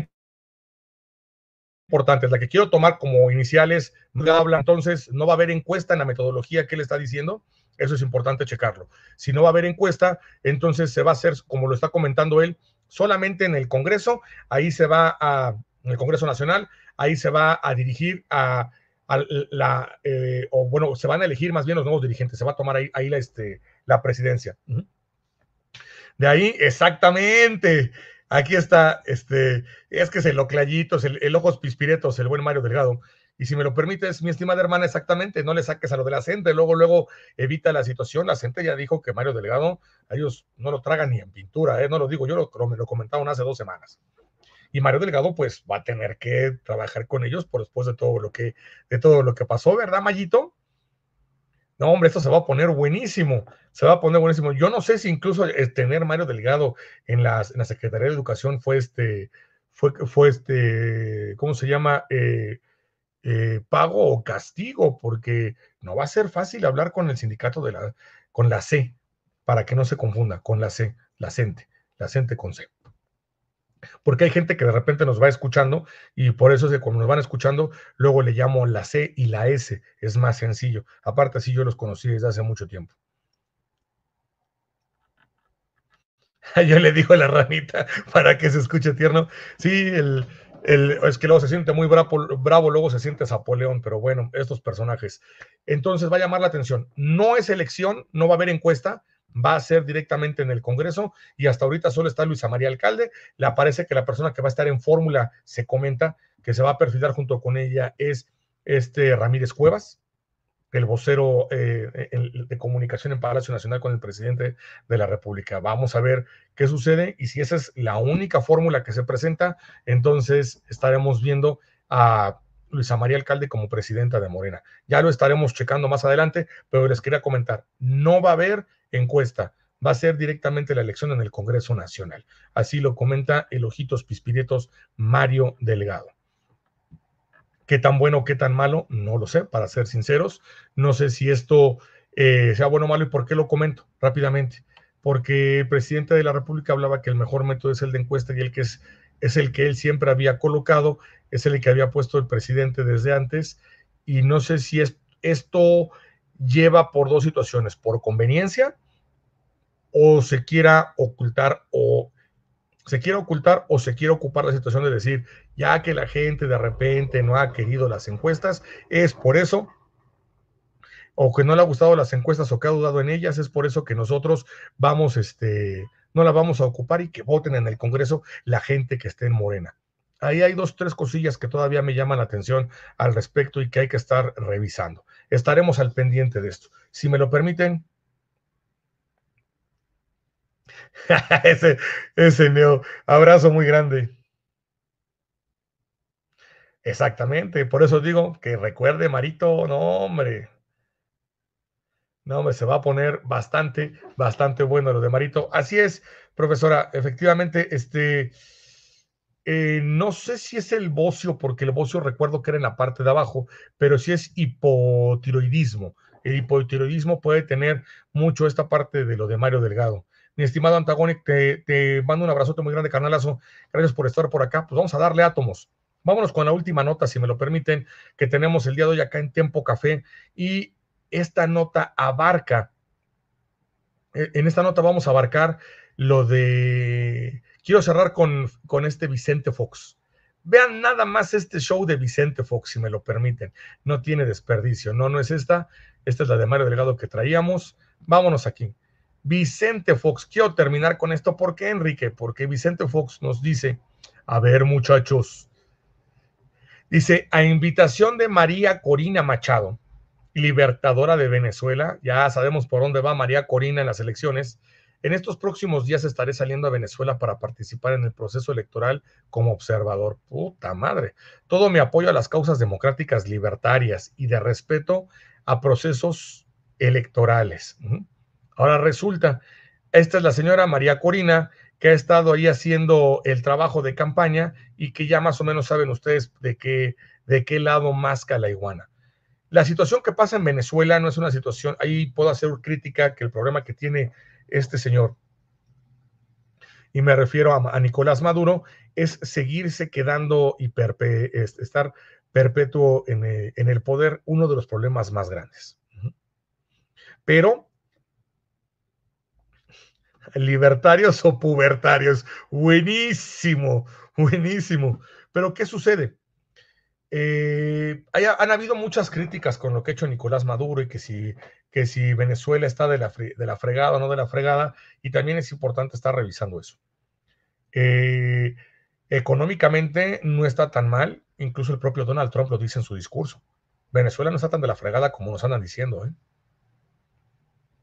importantes. La que quiero tomar como iniciales, habla entonces, no va a haber encuesta en la metodología que le está diciendo. Eso es importante checarlo. Si no va a haber encuesta, entonces se va a hacer, como lo está comentando él, solamente en el Congreso. Ahí se va a, en el Congreso Nacional, ahí se va a dirigir a la, eh, o bueno, se van a elegir más bien los nuevos dirigentes, se va a tomar ahí, la, este, la presidencia. De ahí, exactamente. Aquí está, este, es que es el oclayitos, el, ojos pispiretos, el buen Mario Delgado. Y si me lo permites, mi estimada hermana, exactamente, no le saques a lo de la gente, luego, luego evita la situación. La gente ya dijo que Mario Delgado, a ellos no lo tragan ni en pintura, ¿eh? no lo digo, yo me lo comentaron hace dos semanas y Mario Delgado pues va a tener que trabajar con ellos por después de todo lo que, de todo lo que pasó, ¿verdad, Mayito? No, hombre, esto se va a poner buenísimo, se va a poner buenísimo. Yo no sé si incluso tener Mario Delgado en, la Secretaría de Educación fue este, fue, fue este, ¿cómo se llama? Eh, eh, pago o castigo, porque no va a ser fácil hablar con el sindicato de la, con la C, para que no se confunda, con la C, la CENTE, la CENTE con C porque hay gente que de repente nos va escuchando y por eso es que cuando nos van escuchando, luego le llamo la C y la S, es más sencillo. Aparte, así yo los conocí desde hace mucho tiempo. Yo le digo a la ranita para que se escuche tierno. Sí, el, el, es que luego se siente muy bravo, bravo, luego se siente Zapoleón, pero bueno, estos personajes. Entonces va a llamar la atención. No es elección, no va a haber encuesta, va a ser directamente en el Congreso y hasta ahorita solo está Luisa María Alcalde. Le parece que la persona que va a estar en fórmula, se comenta, que se va a perfilar junto con ella es este Ramírez Cuevas, el vocero eh, de comunicación en Palacio Nacional con el presidente de la República. Vamos a ver qué sucede y si esa es la única fórmula que se presenta, entonces estaremos viendo a Luisa María Alcalde como presidenta de Morena. Ya lo estaremos checando más adelante, pero les quería comentar, no va a haber encuesta va a ser directamente la elección en el Congreso Nacional. Así lo comenta el ojitos pispidietos Mario Delgado. ¿Qué tan bueno, qué tan malo? No lo sé, para ser sinceros. No sé si esto eh, sea bueno o malo y por qué lo comento rápidamente. Porque el presidente de la República hablaba que el mejor método es el de encuesta y el que es, es el que él siempre había colocado, es el que había puesto el presidente desde antes. Y no sé si es, esto lleva por dos situaciones, por conveniencia o se quiera ocultar o se quiere ocultar o se quiere ocupar la situación de decir, ya que la gente de repente no ha querido las encuestas, es por eso, o que no le ha gustado las encuestas o que ha dudado en ellas, es por eso que nosotros vamos, este, no la vamos a ocupar y que voten en el Congreso la gente que esté en Morena. Ahí hay dos, tres cosillas que todavía me llaman la atención al respecto y que hay que estar revisando. Estaremos al pendiente de esto. Si me lo permiten. ese, ese neo. Abrazo muy grande. Exactamente, por eso digo que recuerde, Marito, no, hombre. No, hombre, se va a poner bastante, bastante bueno lo de Marito. Así es, profesora, efectivamente, este. Eh, no sé si es el bocio, porque el bocio recuerdo que era en la parte de abajo, pero si sí es hipotiroidismo. El hipotiroidismo puede tener mucho esta parte de lo de Mario Delgado. Mi estimado Antagónic, te, te, mando un abrazote muy grande, carnalazo. Gracias por estar por acá. Pues vamos a darle átomos. Vámonos con la última nota, si me lo permiten, que tenemos el día de hoy acá en Tiempo Café. Y esta nota abarca, eh, en esta nota vamos a abarcar lo de Quiero cerrar con, este Vicente Fox. Vean nada más este show de Vicente Fox, si me lo permiten. No tiene desperdicio. No, no es esta. Esta es la de Mario Delgado que traíamos. Vámonos aquí. Vicente Fox, quiero terminar con esto. porque Enrique? Porque Vicente Fox nos dice, a ver muchachos, dice, a invitación de María Corina Machado, libertadora de Venezuela, ya sabemos por dónde va María Corina en las elecciones, en estos próximos días estaré saliendo a Venezuela para participar en el proceso electoral como observador. Puta madre. Todo mi apoyo a las causas democráticas libertarias y de respeto a procesos electorales. Ahora resulta, esta es la señora María Corina que ha estado ahí haciendo el trabajo de campaña y que ya más o menos saben ustedes de qué, de qué lado masca la iguana. La situación que pasa en Venezuela no es una situación, ahí puedo hacer crítica que el problema que tiene este señor, y me refiero a, Nicolás Maduro, es seguirse quedando y estar perpetuo eh, en, el poder, uno de los problemas más grandes. Pero libertarios o pubertarios. Buenísimo, buenísimo. Pero ¿qué sucede? Eh, han habido muchas críticas con lo que ha hecho Nicolás Maduro y que si que si Venezuela está de la, fregada o no de la fregada, y también es importante estar revisando eso. Eh, económicamente no está tan mal, incluso el propio Donald Trump lo dice en su discurso. Venezuela no está tan de la fregada como nos andan diciendo. ¿eh?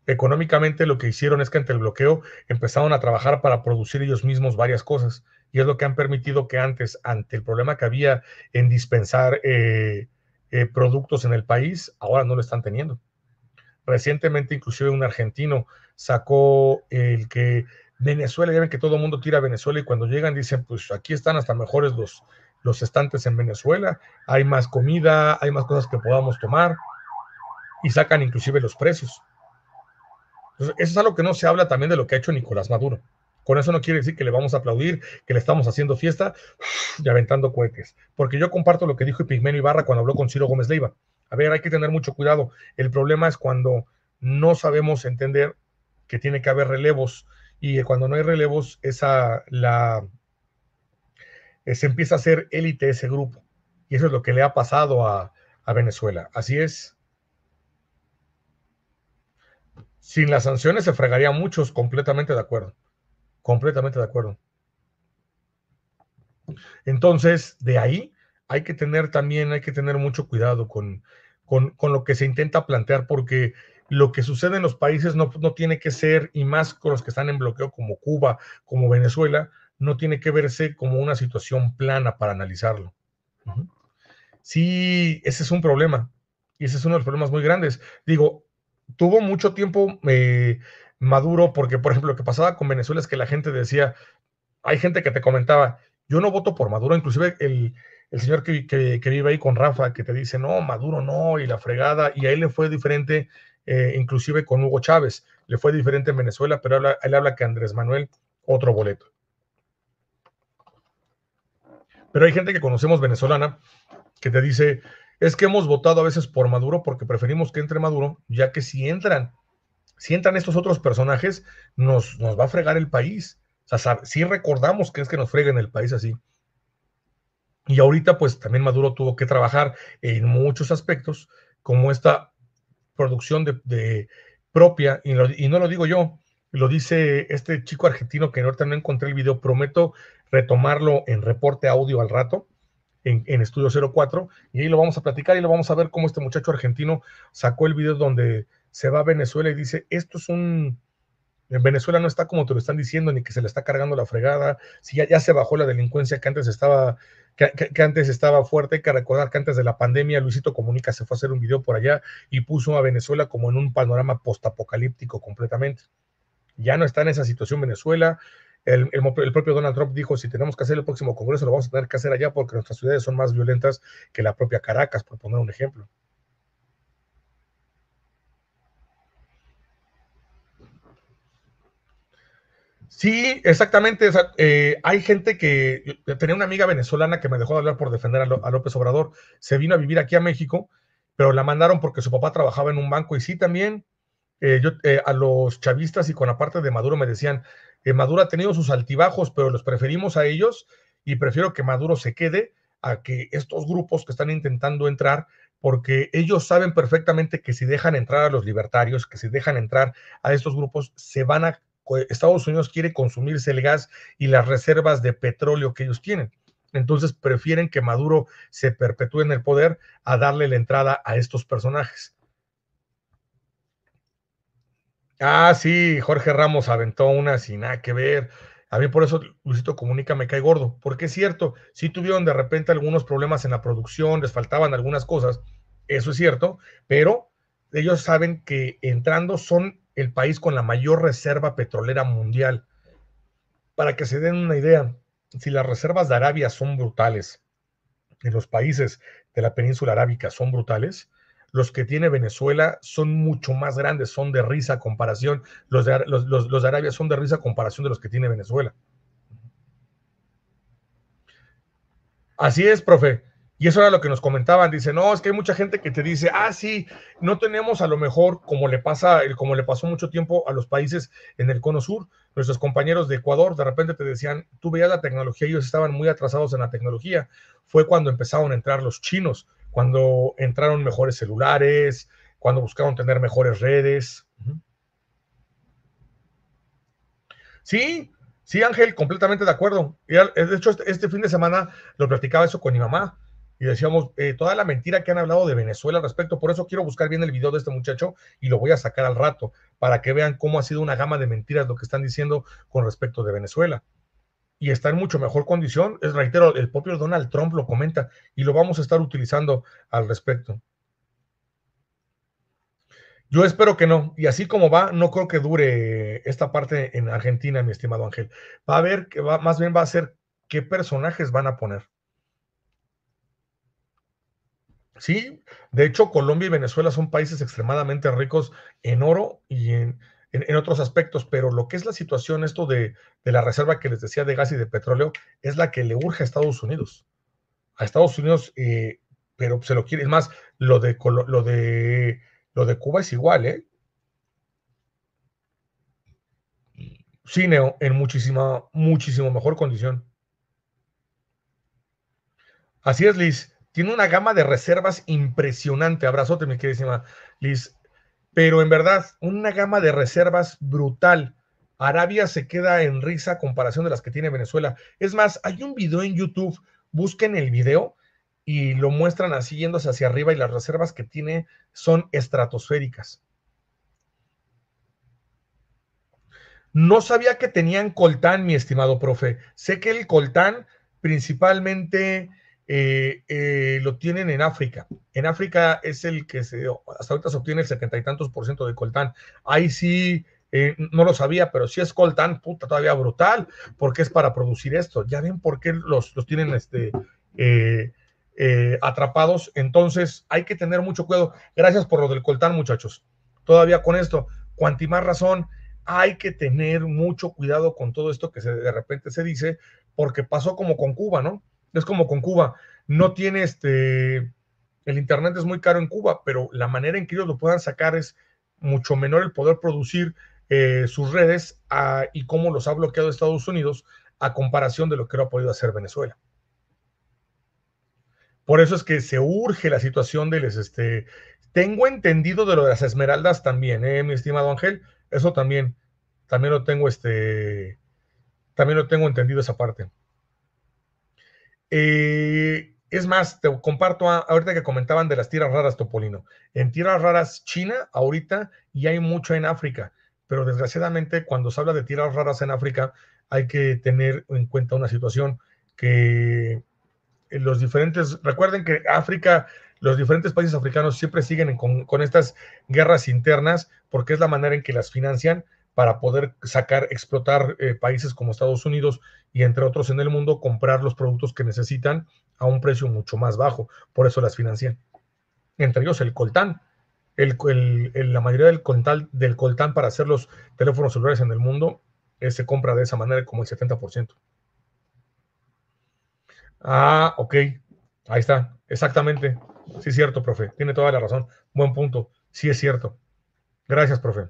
Económicamente lo que hicieron es que ante el bloqueo empezaron a trabajar para producir ellos mismos varias cosas y es lo que han permitido que antes, ante el problema que había en dispensar eh, productos en el país, ahora no lo están teniendo. Recientemente, inclusive un argentino sacó el que Venezuela, ya ven que todo el mundo tira a Venezuela y cuando llegan dicen, pues aquí están hasta mejores los, los estantes en Venezuela, hay más comida, hay más cosas que podamos tomar y sacan inclusive los precios. eso es algo que no se habla también de lo que ha hecho Nicolás Maduro. Con eso no quiere decir que le vamos a aplaudir, que le estamos haciendo fiesta y aventando cohetes. Porque yo comparto lo que dijo Pigmeno Ibarra cuando habló con Ciro Gómez Leiva. A ver, hay que tener mucho cuidado. El problema es cuando no sabemos entender que tiene que haber relevos y cuando no hay relevos, esa la se empieza a hacer élite ese grupo. Y eso es lo que le ha pasado a, a Venezuela. Así es. Sin las sanciones se fregaría a muchos, completamente de acuerdo. Completamente de acuerdo. Entonces, de ahí hay que tener también, hay que tener mucho cuidado con, lo que se intenta plantear, porque lo que sucede en los países no, tiene que ser, y más con los que están en bloqueo como Cuba, como Venezuela, no tiene que verse como una situación plana para analizarlo. Sí, ese es un problema, y ese es uno de los problemas muy grandes. Digo, tuvo mucho tiempo eh, Maduro, porque por ejemplo lo que pasaba con Venezuela es que la gente decía, hay gente que te comentaba, yo no voto por Maduro, inclusive el, el señor que, vive ahí con Rafa, que te dice, no, Maduro no, y la fregada, y a él le fue diferente, eh, inclusive con Hugo Chávez, le fue diferente en Venezuela, pero él habla que Andrés Manuel, otro boleto. Pero hay gente que conocemos venezolana que te dice, es que hemos votado a veces por Maduro porque preferimos que entre Maduro, ya que si entran, si entran estos otros personajes, nos, nos va a fregar el país. O sea, si recordamos que es que nos freguen el país así. Y ahorita, pues también Maduro tuvo que trabajar en muchos aspectos, como esta producción de, propia, y, no lo digo yo, lo dice este chico argentino que ahorita no encontré el video, prometo retomarlo en reporte audio al rato, en, en Estudio 04, y ahí lo vamos a platicar y lo vamos a ver cómo este muchacho argentino sacó el video donde se va a Venezuela y dice, esto es un, en Venezuela no está como te lo están diciendo, ni que se le está cargando la fregada, si ya, se bajó la delincuencia que antes estaba que, antes estaba fuerte. Hay que recordar que antes de la pandemia, Luisito Comunica se fue a hacer un video por allá y puso a Venezuela como en un panorama postapocalíptico completamente. Ya no está en esa situación Venezuela. el, propio Donald Trump dijo, si tenemos que hacer el próximo Congreso, lo vamos a tener que hacer allá porque nuestras ciudades son más violentas que la propia Caracas, por poner un ejemplo. Sí, exactamente. Eh, hay gente que eh, eh, tenía una amiga venezolana que me dejó de hablar por defender a, López Obrador. Se vino a vivir aquí a México, pero la mandaron porque su papá trabajaba en un banco y sí también. yo, a los chavistas y con la parte de Maduro me decían, Maduro ha tenido sus altibajos, pero los preferimos a ellos y prefiero que Maduro se quede a que estos grupos que están intentando entrar, porque ellos saben perfectamente que si dejan entrar a los libertarios, que si dejan entrar a estos grupos, se van a Estados Unidos quiere consumirse el gas y las reservas de petróleo que ellos tienen. Entonces prefieren que Maduro se perpetúe en el poder a darle la entrada a estos personajes. Ah, sí, Jorge Ramos aventó una sin nada que ver. A mí por eso Luisito Comunica me cae gordo, porque es cierto, si tuvieron de repente algunos problemas en la producción, les faltaban algunas cosas, eso es cierto, pero ellos saben que entrando son el país con la mayor reserva petrolera mundial. Para que se den una idea, si las reservas de Arabia son brutales, en los países de la península arábica son brutales, los que tiene Venezuela son mucho más grandes, son de risa comparación, los de, los, los Arabia son de risa comparación de los que tiene Venezuela. Así es, profe. Y eso era lo que nos comentaban. Dice, no, es que hay mucha gente que te dice, ah, sí, no tenemos a lo mejor, como le pasa, como le pasó mucho tiempo a los países en el cono sur, nuestros compañeros de Ecuador de repente te decían, tú veías la tecnología, ellos estaban muy atrasados en la tecnología. Fue cuando empezaron a entrar los chinos, cuando entraron mejores celulares, cuando buscaron tener mejores redes. Sí, sí, Ángel, completamente de acuerdo. De hecho, este, este fin de semana lo platicaba eso con mi mamá y decíamos eh, toda la mentira que han hablado de Venezuela al respecto. Por eso quiero buscar bien el video de este muchacho y lo voy a sacar al rato para que vean cómo ha sido una gama de mentiras lo que están diciendo con respecto de Venezuela. Y está en mucho mejor condición. Es, reitero, el propio Donald Trump lo comenta y lo vamos a estar utilizando al respecto. Yo espero que no. Y así como va, no creo que dure esta parte en Argentina, mi estimado Ángel. Va a ver que va, más bien va a ser qué personajes van a poner. Sí, de hecho Colombia y Venezuela son países extremadamente ricos en oro y en, otros aspectos, pero lo que es la situación, esto de, la reserva que les decía de gas y de petróleo, es la que le urge a Estados Unidos. A Estados Unidos, eh, pero se lo quiere, es más, lo de, lo de, lo de Cuba es igual, ¿eh? Cineo en muchísima, muchísimo mejor condición. Así es, Liz tiene una gama de reservas impresionante. Abrazote, mi queridísima Liz. Pero en verdad, una gama de reservas brutal. Arabia se queda en risa a comparación de las que tiene Venezuela. Es más, hay un video en YouTube, busquen el video y lo muestran así yéndose hacia arriba y las reservas que tiene son estratosféricas. No sabía que tenían coltán, mi estimado profe. Sé que el coltán principalmente eh, eh, lo tienen en África. En África es el que se, hasta ahorita se obtiene el setenta y tantos por ciento de coltán. Ahí sí, eh, no lo sabía, pero si es coltán, puta, todavía brutal, porque es para producir esto. Ya ven por qué los, tienen este, atrapados. Entonces hay que tener mucho cuidado. Gracias por lo del coltán, muchachos. Todavía con esto, cuanti más razón, hay que tener mucho cuidado con todo esto que se, de repente se dice, porque pasó como con Cuba, ¿no? es como con Cuba, no tiene este, el Internet es muy caro en Cuba, pero la manera en que ellos lo puedan sacar es mucho menor el poder producir eh, sus redes ah, y cómo los ha bloqueado Estados Unidos a comparación de lo que lo ha podido hacer Venezuela. Por eso es que se urge la situación de les, este, tengo entendido de lo de las esmeraldas también, eh, mi estimado Ángel, eso también, también lo tengo, este, también lo tengo entendido esa parte. Eh, es más, te comparto ahorita que comentaban de las tierras raras, Topolino. En tierras raras China ahorita y hay mucho en África, pero desgraciadamente cuando se habla de tierras raras en África hay que tener en cuenta una situación que los diferentes, recuerden que África, los diferentes países africanos siempre siguen con estas guerras internas porque es la manera en que las financian para poder sacar, explotar eh, países como Estados Unidos y entre otros en el mundo, comprar los productos que necesitan a un precio mucho más bajo. Por eso las financian. Entre ellos el coltán. la mayoría del coltán, para hacer los teléfonos celulares en el mundo eh, se compra de esa manera como el 70%. Ah, ok. Ahí está. Exactamente. Sí es cierto, profe. Tiene toda la razón. Buen punto. Sí es cierto. Gracias, profe.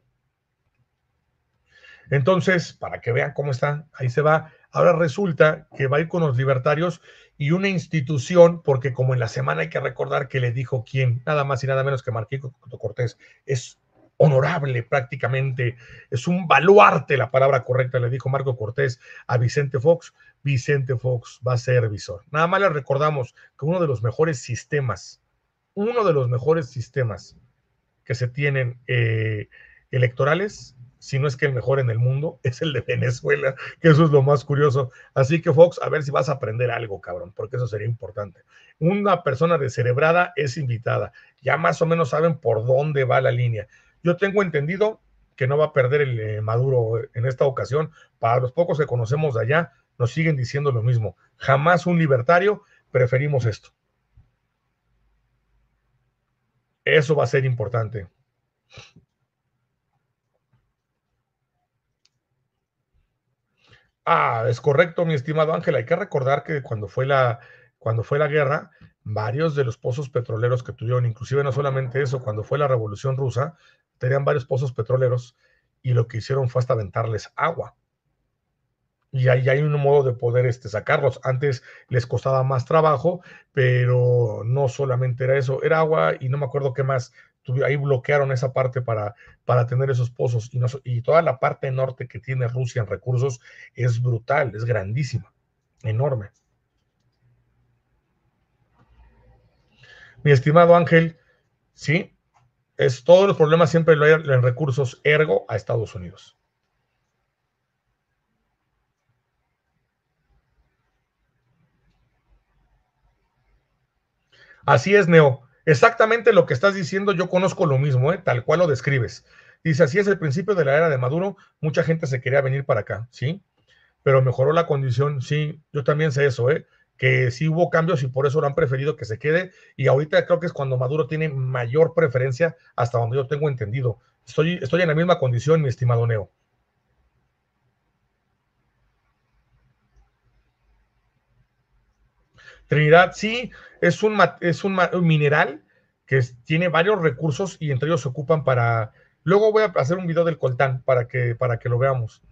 Entonces, para que vean cómo está, ahí se va. Ahora resulta que va a ir con los libertarios y una institución, porque como en la semana hay que recordar que le dijo quién, nada más y nada menos que Marquito Cortés, es honorable prácticamente, es un baluarte la palabra correcta, le dijo Marco Cortés a Vicente Fox, Vicente Fox va a ser visor. Nada más le recordamos que uno de los mejores sistemas, uno de los mejores sistemas que se tienen eh, electorales si no es que el mejor en el mundo, es el de Venezuela, que eso es lo más curioso. Así que Fox, a ver si vas a aprender algo, cabrón, porque eso sería importante. Una persona descerebrada es invitada. Ya más o menos saben por dónde va la línea. Yo tengo entendido que no va a perder el eh, Maduro en esta ocasión. Para los pocos que conocemos de allá, nos siguen diciendo lo mismo. Jamás un libertario, preferimos esto. Eso va a ser importante. Ah, es correcto, mi estimado Ángel. Hay que recordar que cuando fue la, cuando fue la guerra, varios de los pozos petroleros que tuvieron, inclusive no solamente eso, cuando fue la Revolución Rusa, tenían varios pozos petroleros y lo que hicieron fue hasta aventarles agua. Y ahí hay un modo de poder este, sacarlos. Antes les costaba más trabajo, pero no solamente era eso, era agua y no me acuerdo qué más, ahí bloquearon esa parte para, para tener esos pozos y, y toda la parte norte que tiene Rusia en recursos es brutal, es grandísima, enorme. Mi estimado Ángel, sí, es todos los problemas siempre lo hay en recursos ergo a Estados Unidos. Así es, Neo. Exactamente lo que estás diciendo, yo conozco lo mismo, ¿eh? tal cual lo describes. Dice, así es el principio de la era de Maduro, mucha gente se quería venir para acá, ¿sí? Pero mejoró la condición, sí, yo también sé eso, ¿eh? que sí hubo cambios y por eso lo han preferido que se quede. Y ahorita creo que es cuando Maduro tiene mayor preferencia, hasta donde yo tengo entendido. Estoy, estoy en la misma condición, mi estimado Neo. Trinidad sí es un, es un, mineral que tiene varios recursos y entre ellos se ocupan para... Luego voy a hacer un video del coltán para que, para que lo veamos.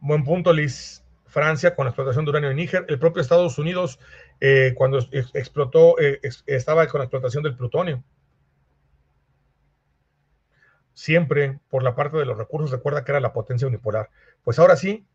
Buen punto, Liz. Francia con la explotación de uranio en Níger. El propio Estados Unidos, eh, cuando explotó, eh, estaba con la explotación del plutonio. Siempre por la parte de los recursos, recuerda que era la potencia unipolar. Pues ahora sí,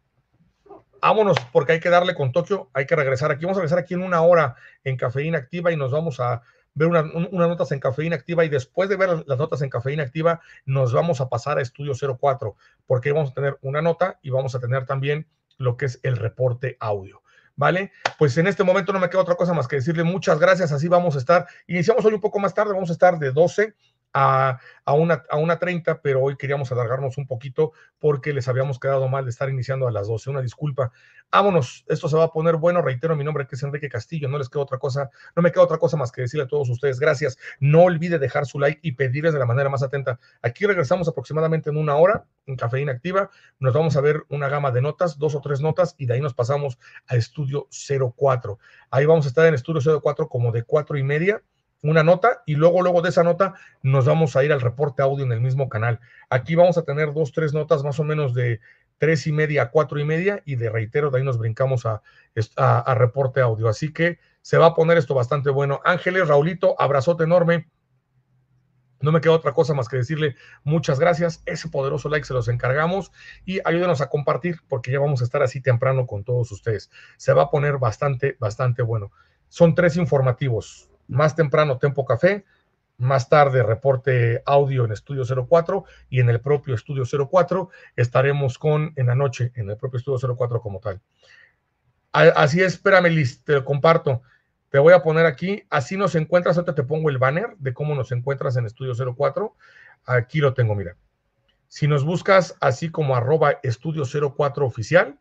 Vámonos, porque hay que darle con Tokio, hay que regresar aquí. Vamos a regresar aquí en una hora en Cafeína Activa y nos vamos a ver unas notas en Cafeína Activa y después de ver las notas en Cafeína Activa nos vamos a pasar a Estudio 04, porque vamos a tener una nota y vamos a tener también lo que es el reporte audio. ¿Vale? Pues en este momento no me queda otra cosa más que decirle muchas gracias, así vamos a estar. Iniciamos hoy un poco más tarde, vamos a estar de 12 a, una, a una 30, pero hoy queríamos alargarnos un poquito porque les habíamos quedado mal de estar iniciando a las 12. Una disculpa. Vámonos, esto se va a poner bueno. Reitero mi nombre que es Enrique Castillo. No les queda otra cosa, no me queda otra cosa más que decirle a todos ustedes gracias. No olvide dejar su like y pedirles de la manera más atenta. Aquí regresamos aproximadamente en una hora en Cafeína Activa. Nos vamos a ver una gama de notas, dos o tres notas, y de ahí nos pasamos a Estudio 04. Ahí vamos a estar en Estudio 04 como de cuatro y media una nota y luego, luego de esa nota nos vamos a ir al reporte audio en el mismo canal. Aquí vamos a tener dos, tres notas más o menos de tres y media a cuatro y media y de reitero, de ahí nos brincamos a, a, a reporte audio. Así que se va a poner esto bastante bueno. Ángeles, Raulito, abrazote enorme. No me queda otra cosa más que decirle muchas gracias. Ese poderoso like se los encargamos y ayúdenos a compartir porque ya vamos a estar así temprano con todos ustedes. Se va a poner bastante, bastante bueno. Son tres informativos. Más temprano, Tempo Café. Más tarde, reporte audio en Estudio 04 y en el propio Estudio 04 estaremos con en la noche, en el propio Estudio 04 como tal. Así es, espérame, Liz, te lo comparto. Te voy a poner aquí, así nos encuentras, ahorita te pongo el banner de cómo nos encuentras en Estudio 04. Aquí lo tengo, mira. Si nos buscas así como arroba Estudio 04 oficial,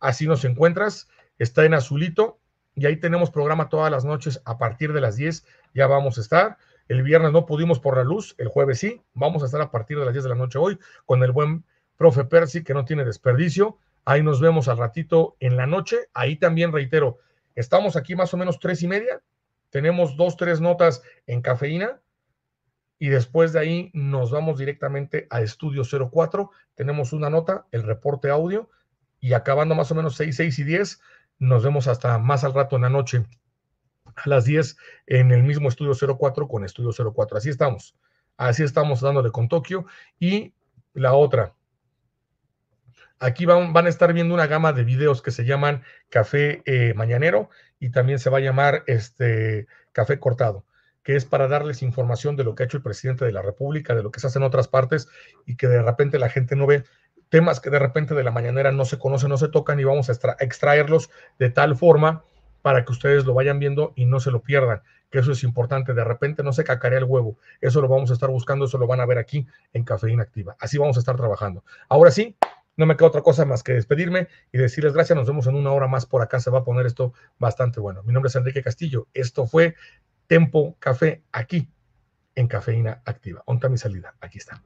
así nos encuentras, está en azulito, y ahí tenemos programa todas las noches a partir de las 10, ya vamos a estar. El viernes no pudimos por la luz, el jueves sí, vamos a estar a partir de las 10 de la noche hoy con el buen profe Percy, que no tiene desperdicio. Ahí nos vemos al ratito en la noche. Ahí también reitero, estamos aquí más o menos tres y media, tenemos dos, tres notas en cafeína y después de ahí nos vamos directamente a Estudio 04, tenemos una nota, el reporte audio y acabando más o menos 6, 6 y 10 nos vemos hasta más al rato en la noche, a las 10, en el mismo Estudio 04 con Estudio 04. Así estamos. Así estamos dándole con Tokio. Y la otra, Aquí van, van, a estar viendo una gama de videos que se llaman Café eh, Mañanero y también se va a llamar este Café Cortado, que es para darles información de lo que ha hecho el presidente de la República, de lo que se hace en otras partes y que de repente la gente no ve temas que de repente de la mañanera no se conocen, no se tocan y vamos a extraerlos de tal forma para que ustedes lo vayan viendo y no se lo pierdan, que eso es importante. De repente no se cacarea el huevo, eso lo vamos a estar buscando, eso lo van a ver aquí en Cafeína Activa. Así vamos a estar trabajando. Ahora sí, no me queda otra cosa más que despedirme y decirles gracias. Nos vemos en una hora más por acá. Se va a poner esto bastante bueno. Mi nombre es Enrique Castillo. Esto fue Tempo Café aquí en Cafeína Activa. Onta mi salida. Aquí está.